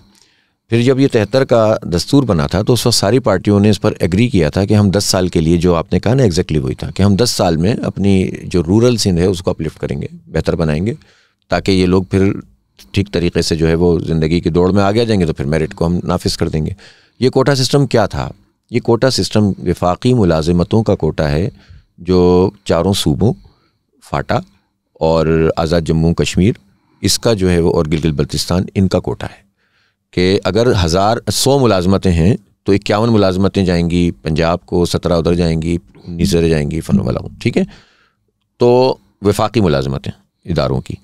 फिर जब ये तिहत्तर का दस्तूर बना था तो उस वक्त सारी पार्टियों ने इस पर एग्री किया था कि हम दस साल के लिए जो आपने कहा ना एग्जैक्टली वही था कि हम दस साल में अपनी जो रूरल सिंध है उसको अपलिफ्ट करेंगे बेहतर बनाएंगे ताकि ये लोग फिर ठीक तरीके से जो है वो ज़िंदगी की दौड़ में आगे आ जाएंगे तो फिर मेरिट को हम नाफिज कर देंगे ये कोटा सिस्टम क्या था ये कोटा सिस्टम विफाक़ी मुलाजमतों का कोटा है जो चारों सूबों फाटा और आज़ाद जम्मू कश्मीर इसका जो है वो और गिलगित बल्तिस्तान इनका कोटा है कि अगर हज़ार सौ मुलाजमतें हैं तो इक्यावन मुलाजमतें जाएंगी पंजाब को सत्रह उधर जाएंगी नीजर जाएंगी फन वाला ठीक है तो वफाकी मुलाजमतें इदारों की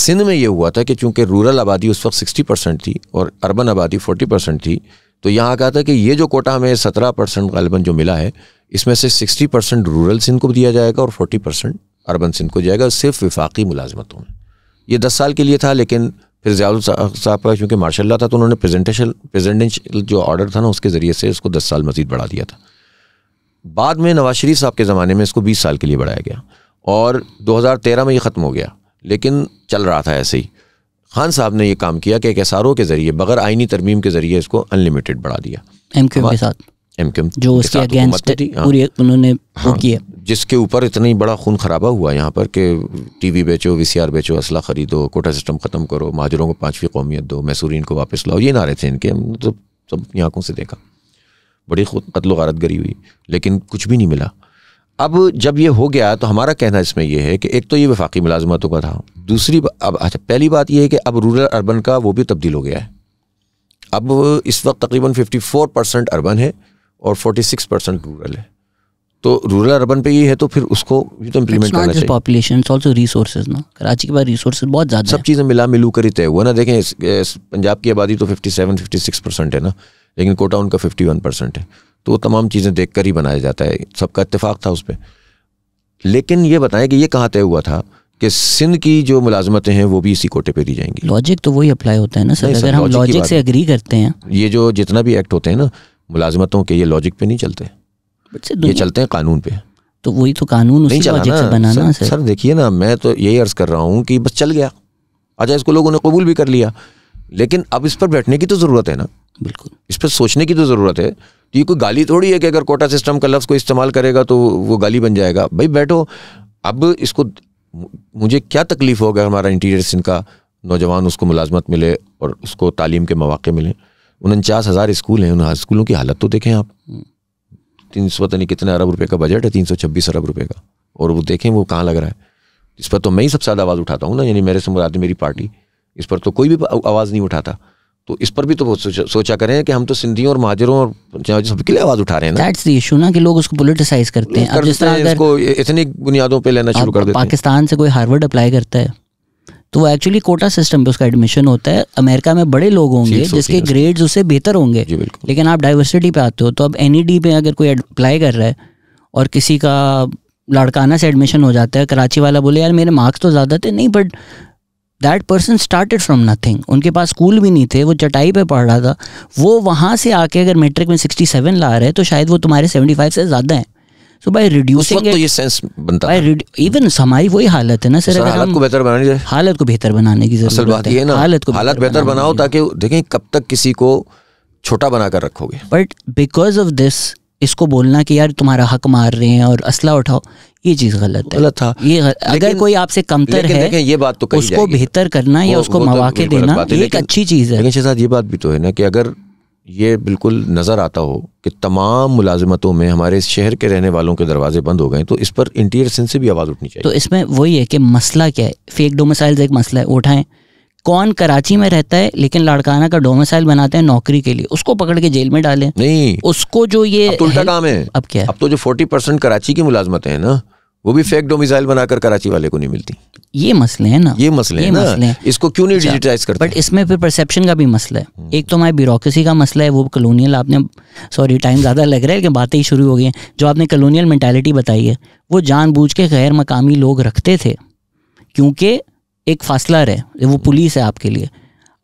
सिंध में ये हुआ था कि चूँकि रूरल आबादी उस वक्त सिक्सटी परसेंट थी और अर्बन आबादी फोर्टी परसेंट थी तो यहाँ कहा था कि ये जो कोटा हमें सत्रह परसेंट गलबन जो मिला है इसमें से सिक्सटी परसेंट रूरल सिंध को दिया जाएगा और फोर्टी परसेंट अर्बन सिंध को जाएगा सिर्फ विफाकी मुलाजमतों में ये दस साल के लिए था लेकिन फिर जयाल साहब का चूँकि माशाला था तो उन्होंने प्रेजेंटेशन प्रेजेंटेशल जो ऑर्डर था ना उसके ज़रिए से इसको दस साल मजीद बढ़ा दिया था बाद में नवाज शरीफ साहब के ज़माने में इसको बीस साल के लिए बढ़ाया गया और दो हज़ार तेरह में ये ख़त्म हो गया लेकिन चल रहा था ऐसे ही खान साहब ने ये काम किया कि एक एस के ज़रिए बगैर आइनी तरमीम के ज़रिए इसको अनलिमिटेड बढ़ा दिया एम के साथ एमकेएम जो उसके अगेंस्ट हाँ। पूरी उन्होंने हाँ, किया जिसके ऊपर इतना ही बड़ा खून खराबा हुआ यहाँ पर कि टीवी बेचो वीसीआर बेचो असला खरीदो कोटा सिस्टम ख़त्म करो माजरों को पाँचवीं कौमियत दो मैसूरीन को वापस लाओ ये नारे थे इनके हमने तो सब अपनी आँखों से देखा बड़ी खुद कत्ल गरी हुई लेकिन कुछ भी नहीं मिला अब जब ये हो गया तो हमारा कहना इसमें यह है कि एक तो ये वफाकी मुलाजमतों का था दूसरी अब अच्छा पहली बात यह है कि अब रूरल अर्बन का वो भी तब्दील हो गया है अब इस वक्त तकरीबन 54 परसेंट अर्बन है और 46 परसेंट रूरल है तो रूरल अर्बन पे ये है तो फिर उसको भी तो इम्प्लीमेंट करना चाहिए पॉपुलेशन आल्सो रिसोर्सेज ना कराची के बाद रिसोर्सेज बहुत ज़्यादा सब चीज़ें मिला मिलू कर ही तय हुआ ना देखें पंजाब की आबादी तो 57 56 परसेंट है ना लेकिन कोटा उनका 51 परसेंट है तो वो तमाम चीज़ें देख कर ही बनाया जाता है सबका इतफाक़ था उस पर लेकिन ये बताएं कि ये कहाँ तय हुआ था कि सिंध की जो मुलाजमतें हैं वो भी इसी कोटे पे दी जाएंगी लॉजिक तो वही अप्लाई होता है ना सर अगर हम लॉजिक से अग्री करते हैं ये जो जितना भी एक्ट होते हैं ना मुलाजमतों के ये लॉजिक पे नहीं चलते ये चलते हैं कानून पे तो वही तो कानून उसी से बनाना सर, सर देखिए ना मैं तो यही अर्ज़ कर रहा हूँ कि बस चल गया अच्छा इसको लोगों ने कबूल भी कर लिया लेकिन अब इस पर बैठने की तो ज़रूरत है ना बिल्कुल इस पर सोचने की तो ज़रूरत है तो ये कोई गाली थोड़ी है कि अगर कोटा सिस्टम का लफ्ज़ को इस्तेमाल करेगा तो वो गाली बन जाएगा भाई बैठो अब इसको मुझे क्या तकलीफ़ होगा हमारा इंटीरियर सिंह का नौजवान उसको मुलाजमत मिले और उसको तालीम के मौाक़े मिलें उनचास हज़ार स्कूल हैं उन स्कूलों की हालत तो देखें आप तीन सौ पता नहीं कितने अरब रुपए का बजट है तीन सौ छब्बीस अरब रुपए का और वो देखें वो कहाँ लग रहा है इस पर तो मैं ही सबसे ज़्यादा आवाज़ उठाता हूँ ना यानी मेरे से मुराद मेरी पार्टी इस पर तो कोई भी आवाज़ नहीं उठाता तो इस पर भी तो सोचा करें कि हम तो सिंधियों और महाजरों और सबके लिए आवाज उठा रहे हैं दैट्स इशू ना कि लोग उसको पोलिटिसाइज करते हैं अब जिस तरह इसको इतनी बुनियादों पर लेना शुरू कर देते हैं पाकिस्तान से कोई हार्वर्ड अप्लाई करता है तो वो एक्चुअली कोटा सिस्टम पे उसका एडमिशन होता है अमेरिका में बड़े लोग होंगे जिसके ग्रेड्स उससे बेहतर होंगे लेकिन आप डाइवर्सिटी पे आते हो तो अब एन e पे अगर कोई अप्लाई कर रहा है और किसी का लाड़काना से एडमिशन हो जाता है कराची वाला बोले यार मेरे मार्क्स तो ज़्यादा थे नहीं but that person started from nothing उनके पास स्कूल भी नहीं थे वो चटाई पे पढ़ रहा था वो वहाँ से आके अगर मेट्रिक में सिक्सटी सेवन ला रहे तो शायद वो तुम्हारे सेवेंटी फाइव से ज़्यादा हैं सो बाय रिड्यूसिंग तो ये सेंस बनता है इवन हमारी वही हालत है ना सर अगर हालत को बेहतर बनानी चाहिए हालत को बेहतर बनाने की जरूरत बात है ना हालत को हालत बेहतर बनाओ ताकि देखें कब तक किसी को छोटा बनाकर रखोगे बट बिकॉज ऑफ दिस इसको बोलना कि यार तुम्हारा हक मार रहे हैं और असला उठाओ ये चीज गलत है गलत था ये अगर कोई आपसे कमतर है लेकिन ये बात तो उसको बेहतर करना या उसको तो मौके देना एक अच्छी चीज है लेकिन ये बात भी तो है ना कि अगर ये बिल्कुल नज़र आता हो कि तमाम मुलाजमतों में हमारे इस शहर के रहने वालों के दरवाजे बंद हो गए तो इस पर इंटीरियर सिंह से भी आवाज़ उठनी चाहिए तो इसमें वही है कि मसला क्या है फेक डोमिसाइल एक मसला है उठाएं कौन कराची में रहता है लेकिन लाड़काना का डोमिसाइल बनाते हैं नौकरी के लिए उसको पकड़ के जेल में डालें नहीं उसको जो ये अब तो उल्टा काम है अब क्या है? अब तो जो फोर्टी परसेंट कराची की मुलाजमतें हैं ना वो भी फेक डोमिसाइल बनाकर कराची वाले को नहीं मिलती ये मसले हैं ना ये मसले हैं ना मसले है। इसको क्यों नहीं डिजिटाइज अच्छा, करते बट इसमें फिर परसेप्शन का भी मसला है हम्म। एक तो हमारे ब्यूरोसी का मसला है वो कलोनियल आपने सॉरी टाइम ज़्यादा लग रहा है कि बातें ही शुरू हो गई हैं जो आपने कलोनियल मैंटेलिटी बताई है वो जानबूझ के गैर मकामी लोग रखते थे क्योंकि एक फासला रहे वो हम्म। पुलिस है आपके लिए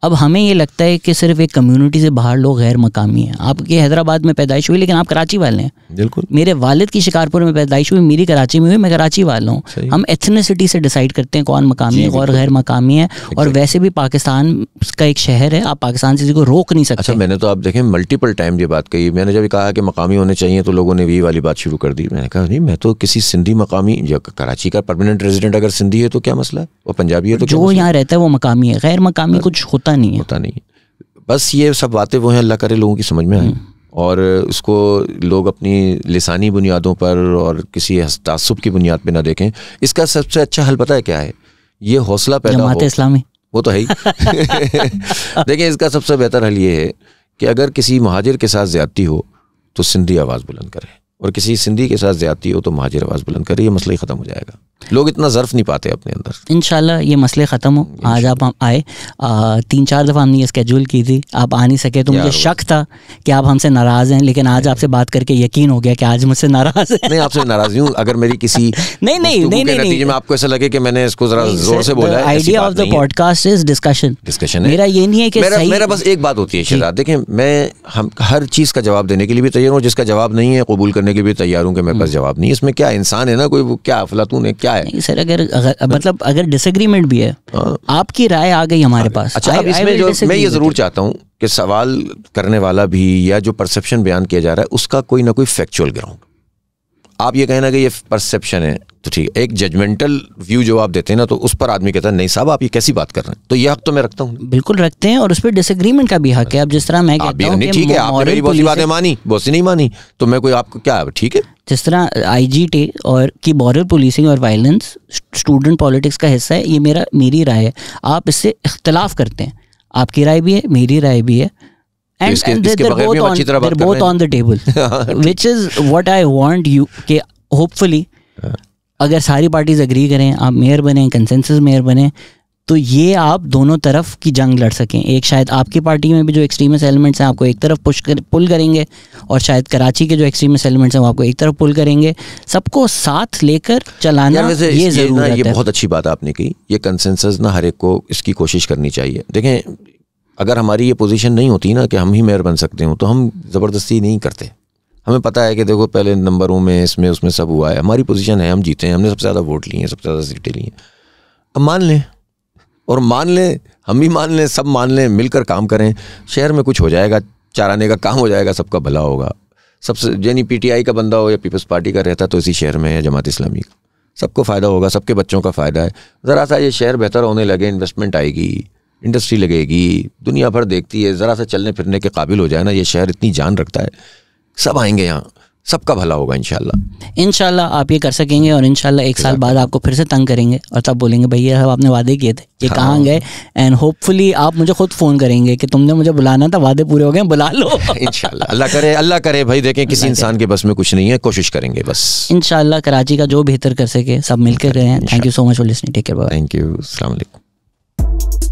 अब हमें ये लगता है कि सिर्फ एक कम्युनिटी से बाहर लोग गैर मकामी हैं आपकी हैदराबाद में पैदाइश हुई लेकिन आप कराची वाले हैं बिल्कुल मेरे वालिद की शिकारपुर में पैदाइश हुई मेरी कराची में हुई मैं कराची वाला हूँ हम एथनिसिटी से डिसाइड करते हैं कौन मकामी है और गैर मकामी है और वैसे भी पाकिस्तान का एक शहर है आप पाकिस्तान से किसी को रोक नहीं सकते अच्छा मैंने तो आप देखें मल्टीपल टाइम ये बात कही मैंने जब कहा कि मकामी होने चाहिए तो लोगों ने भी वाली बात शुरू कर दी मैंने कहा नहीं मैं तो किसी सिंधी मकामी या कराची का परमानेंट रेजिडेंट अगर सिंधी है तो क्या मसला है वो पंजाबी है तो जो यहाँ रहता है वो मकामी है गैर मकामी कुछ होता नहीं है होता नहीं बस ये सब बातें वो हैं अल्लाह करे लोगों की समझ में आए हम्म। और उसको लोग अपनी लसानी बुनियादों पर और किसी तसब की बुनियाद पर ना देखें इसका सबसे अच्छा हल पता है क्या है ये हौसला पैदा हो इस्लामी वो तो है ही देखिए इसका सबसे बेहतर हल ये है कि अगर किसी महाजिर के साथ ज़्यादती हो तो सिंधी आवाज़ बुलंद करें और किसी सिंधी के साथ ज्यादा हो तो महाजिर आवाज़ बुलंद करिए ये मसले ख़त्म हो जाएगा लोग इतना ज़र्फ नहीं पाते अपने अंदर इन ये मसले ख़त्म हो आज आप हम आए आ, तीन चार दफ़ा हमने ये स्केजूल की थी आप आ नहीं सके तो मुझे शक था कि आप हमसे नाराज़ हैं लेकिन आज आपसे बात करके यकीन हो गया कि आज मुझसे नाराज़ है नहीं आपसे नाराज़ हूँ अगर मेरी किसी नहीं नहीं नहीं नहीं में आपको ऐसा लगे कि मैंने इसको ज़रा ज़ोर से बोला idea of the podcast is discussion discussion मेरा ये नहीं है कि मेरा बस एक बात होती है शहजाद देखें मैं हम हर चीज़ का जवाब देने के लिए भी तैयार हूँ जिसका जवाब नहीं है कबूल करने सुनने के भी तैयार हूँ कि मेरे पास हम्म। जवाब नहीं इसमें क्या इंसान है ना कोई वो क्या अफलातून है क्या है नहीं सर अगर, हाँ। मतलब अगर डिसएग्रीमेंट भी है आ, हाँ। आपकी राय आ गई हमारे हाँ। पास अच्छा अब इसमें जो मैं ये ज़रूर चाहता हूँ कि सवाल करने वाला भी या जो परसेप्शन बयान किया जा रहा है उसका कोई ना कोई फैक्चुअल ग्राउंड आप ये कहना कि ये परसेप्शन है तो ठीक है एक जजमेंटल व्यू जो आप देते हैं ना तो उस पर आदमी कहता है नहीं साहब आप ये कैसी बात कर रहे हैं तो ये हक तो मैं रखता हूँ बिल्कुल रखते हैं और उस पर डिसएग्रीमेंट का भी हक है अब जिस तरह मैं कहता ठीक है आपने मेरी बहुत सी बातें मानी बहुत सी नहीं मानी तो मैं कोई आपको क्या ठीक है जिस तरह आई और की बॉर्डर पुलिसिंग और वायलेंस स्टूडेंट पॉलिटिक्स का हिस्सा है ये मेरा मेरी राय है आप इससे इख्तलाफ करते हैं आपकी राय भी है मेरी राय भी है and, तो इसके, and इसके they're, both on, they're both on the table हाँ। which is what I want हाँ। अगर सारी पार्टीज अग्री करें आप मेयर बने कंसेंसस मेयर बने तो ये आप दोनों तरफ की जंग लड़ सकें एक शायद आपकी पार्टी में भी जो एक्सट्रीमिस्ट एलिमेंट्स हैं आपको एक तरफ पुश कर पुल करेंगे और शायद कराची के जो एक्सट्रीमिस्ट एलिमेंट्स हैं वो आपको एक तरफ पुल करेंगे सबको साथ लेकर चलाना ये जरूर ये, है बहुत अच्छी बात आपने की ये कंसेंसस ना हर एक को इसकी कोशिश करनी चाहिए देखें अगर हमारी ये पोजीशन नहीं होती ना कि हम ही मेयर बन सकते हो तो हम ज़बरदस्ती नहीं करते हमें पता है कि देखो पहले नंबरों में इसमें उसमें सब हुआ है हमारी पोजीशन है हम जीते हैं हमने सबसे ज़्यादा वोट लिए हैं सबसे ज़्यादा सीटें ली हैं अब मान लें और मान लें हम भी मान लें सब मान लें मिलकर काम करें शहर में कुछ हो जाएगा चाराने का काम हो जाएगा सबका भला होगा सबसे यानी पीटीआई का बंदा हो या पीपल्स पार्टी का रहता तो इसी शहर में है जमात इस्लामी का सबको फ़ायदा होगा सबके बच्चों का फ़ायदा है ज़रा सा ये शहर बेहतर होने लगे इन्वेस्टमेंट आएगी इंडस्ट्री लगेगी दुनिया भर देखती है ज़रा सा चलने फिरने के काबिल हो जाए ना ये शहर इतनी जान रखता है सब आएंगे यहाँ सबका भला होगा इन इंशाल्लाह आप ये कर सकेंगे और इनशाला एक साल बाद आपको फिर से तंग करेंगे और तब बोलेंगे भैया सब आपने वादे किए थे ये हाँ। कहाँ गए एंड होपफुली आप मुझे खुद फ़ोन करेंगे कि तुमने मुझे बुलाना था वादे पूरे हो गए बुला लो इन अल्लाह करे अल्लाह करे भाई देखें किसी इंसान के बस में कुछ नहीं है कोशिश करेंगे बस इनशाला कराची का जो बेहतर कर सके सब मिलकर गए हैं thank you so much for listening take care thank you अस्सलाम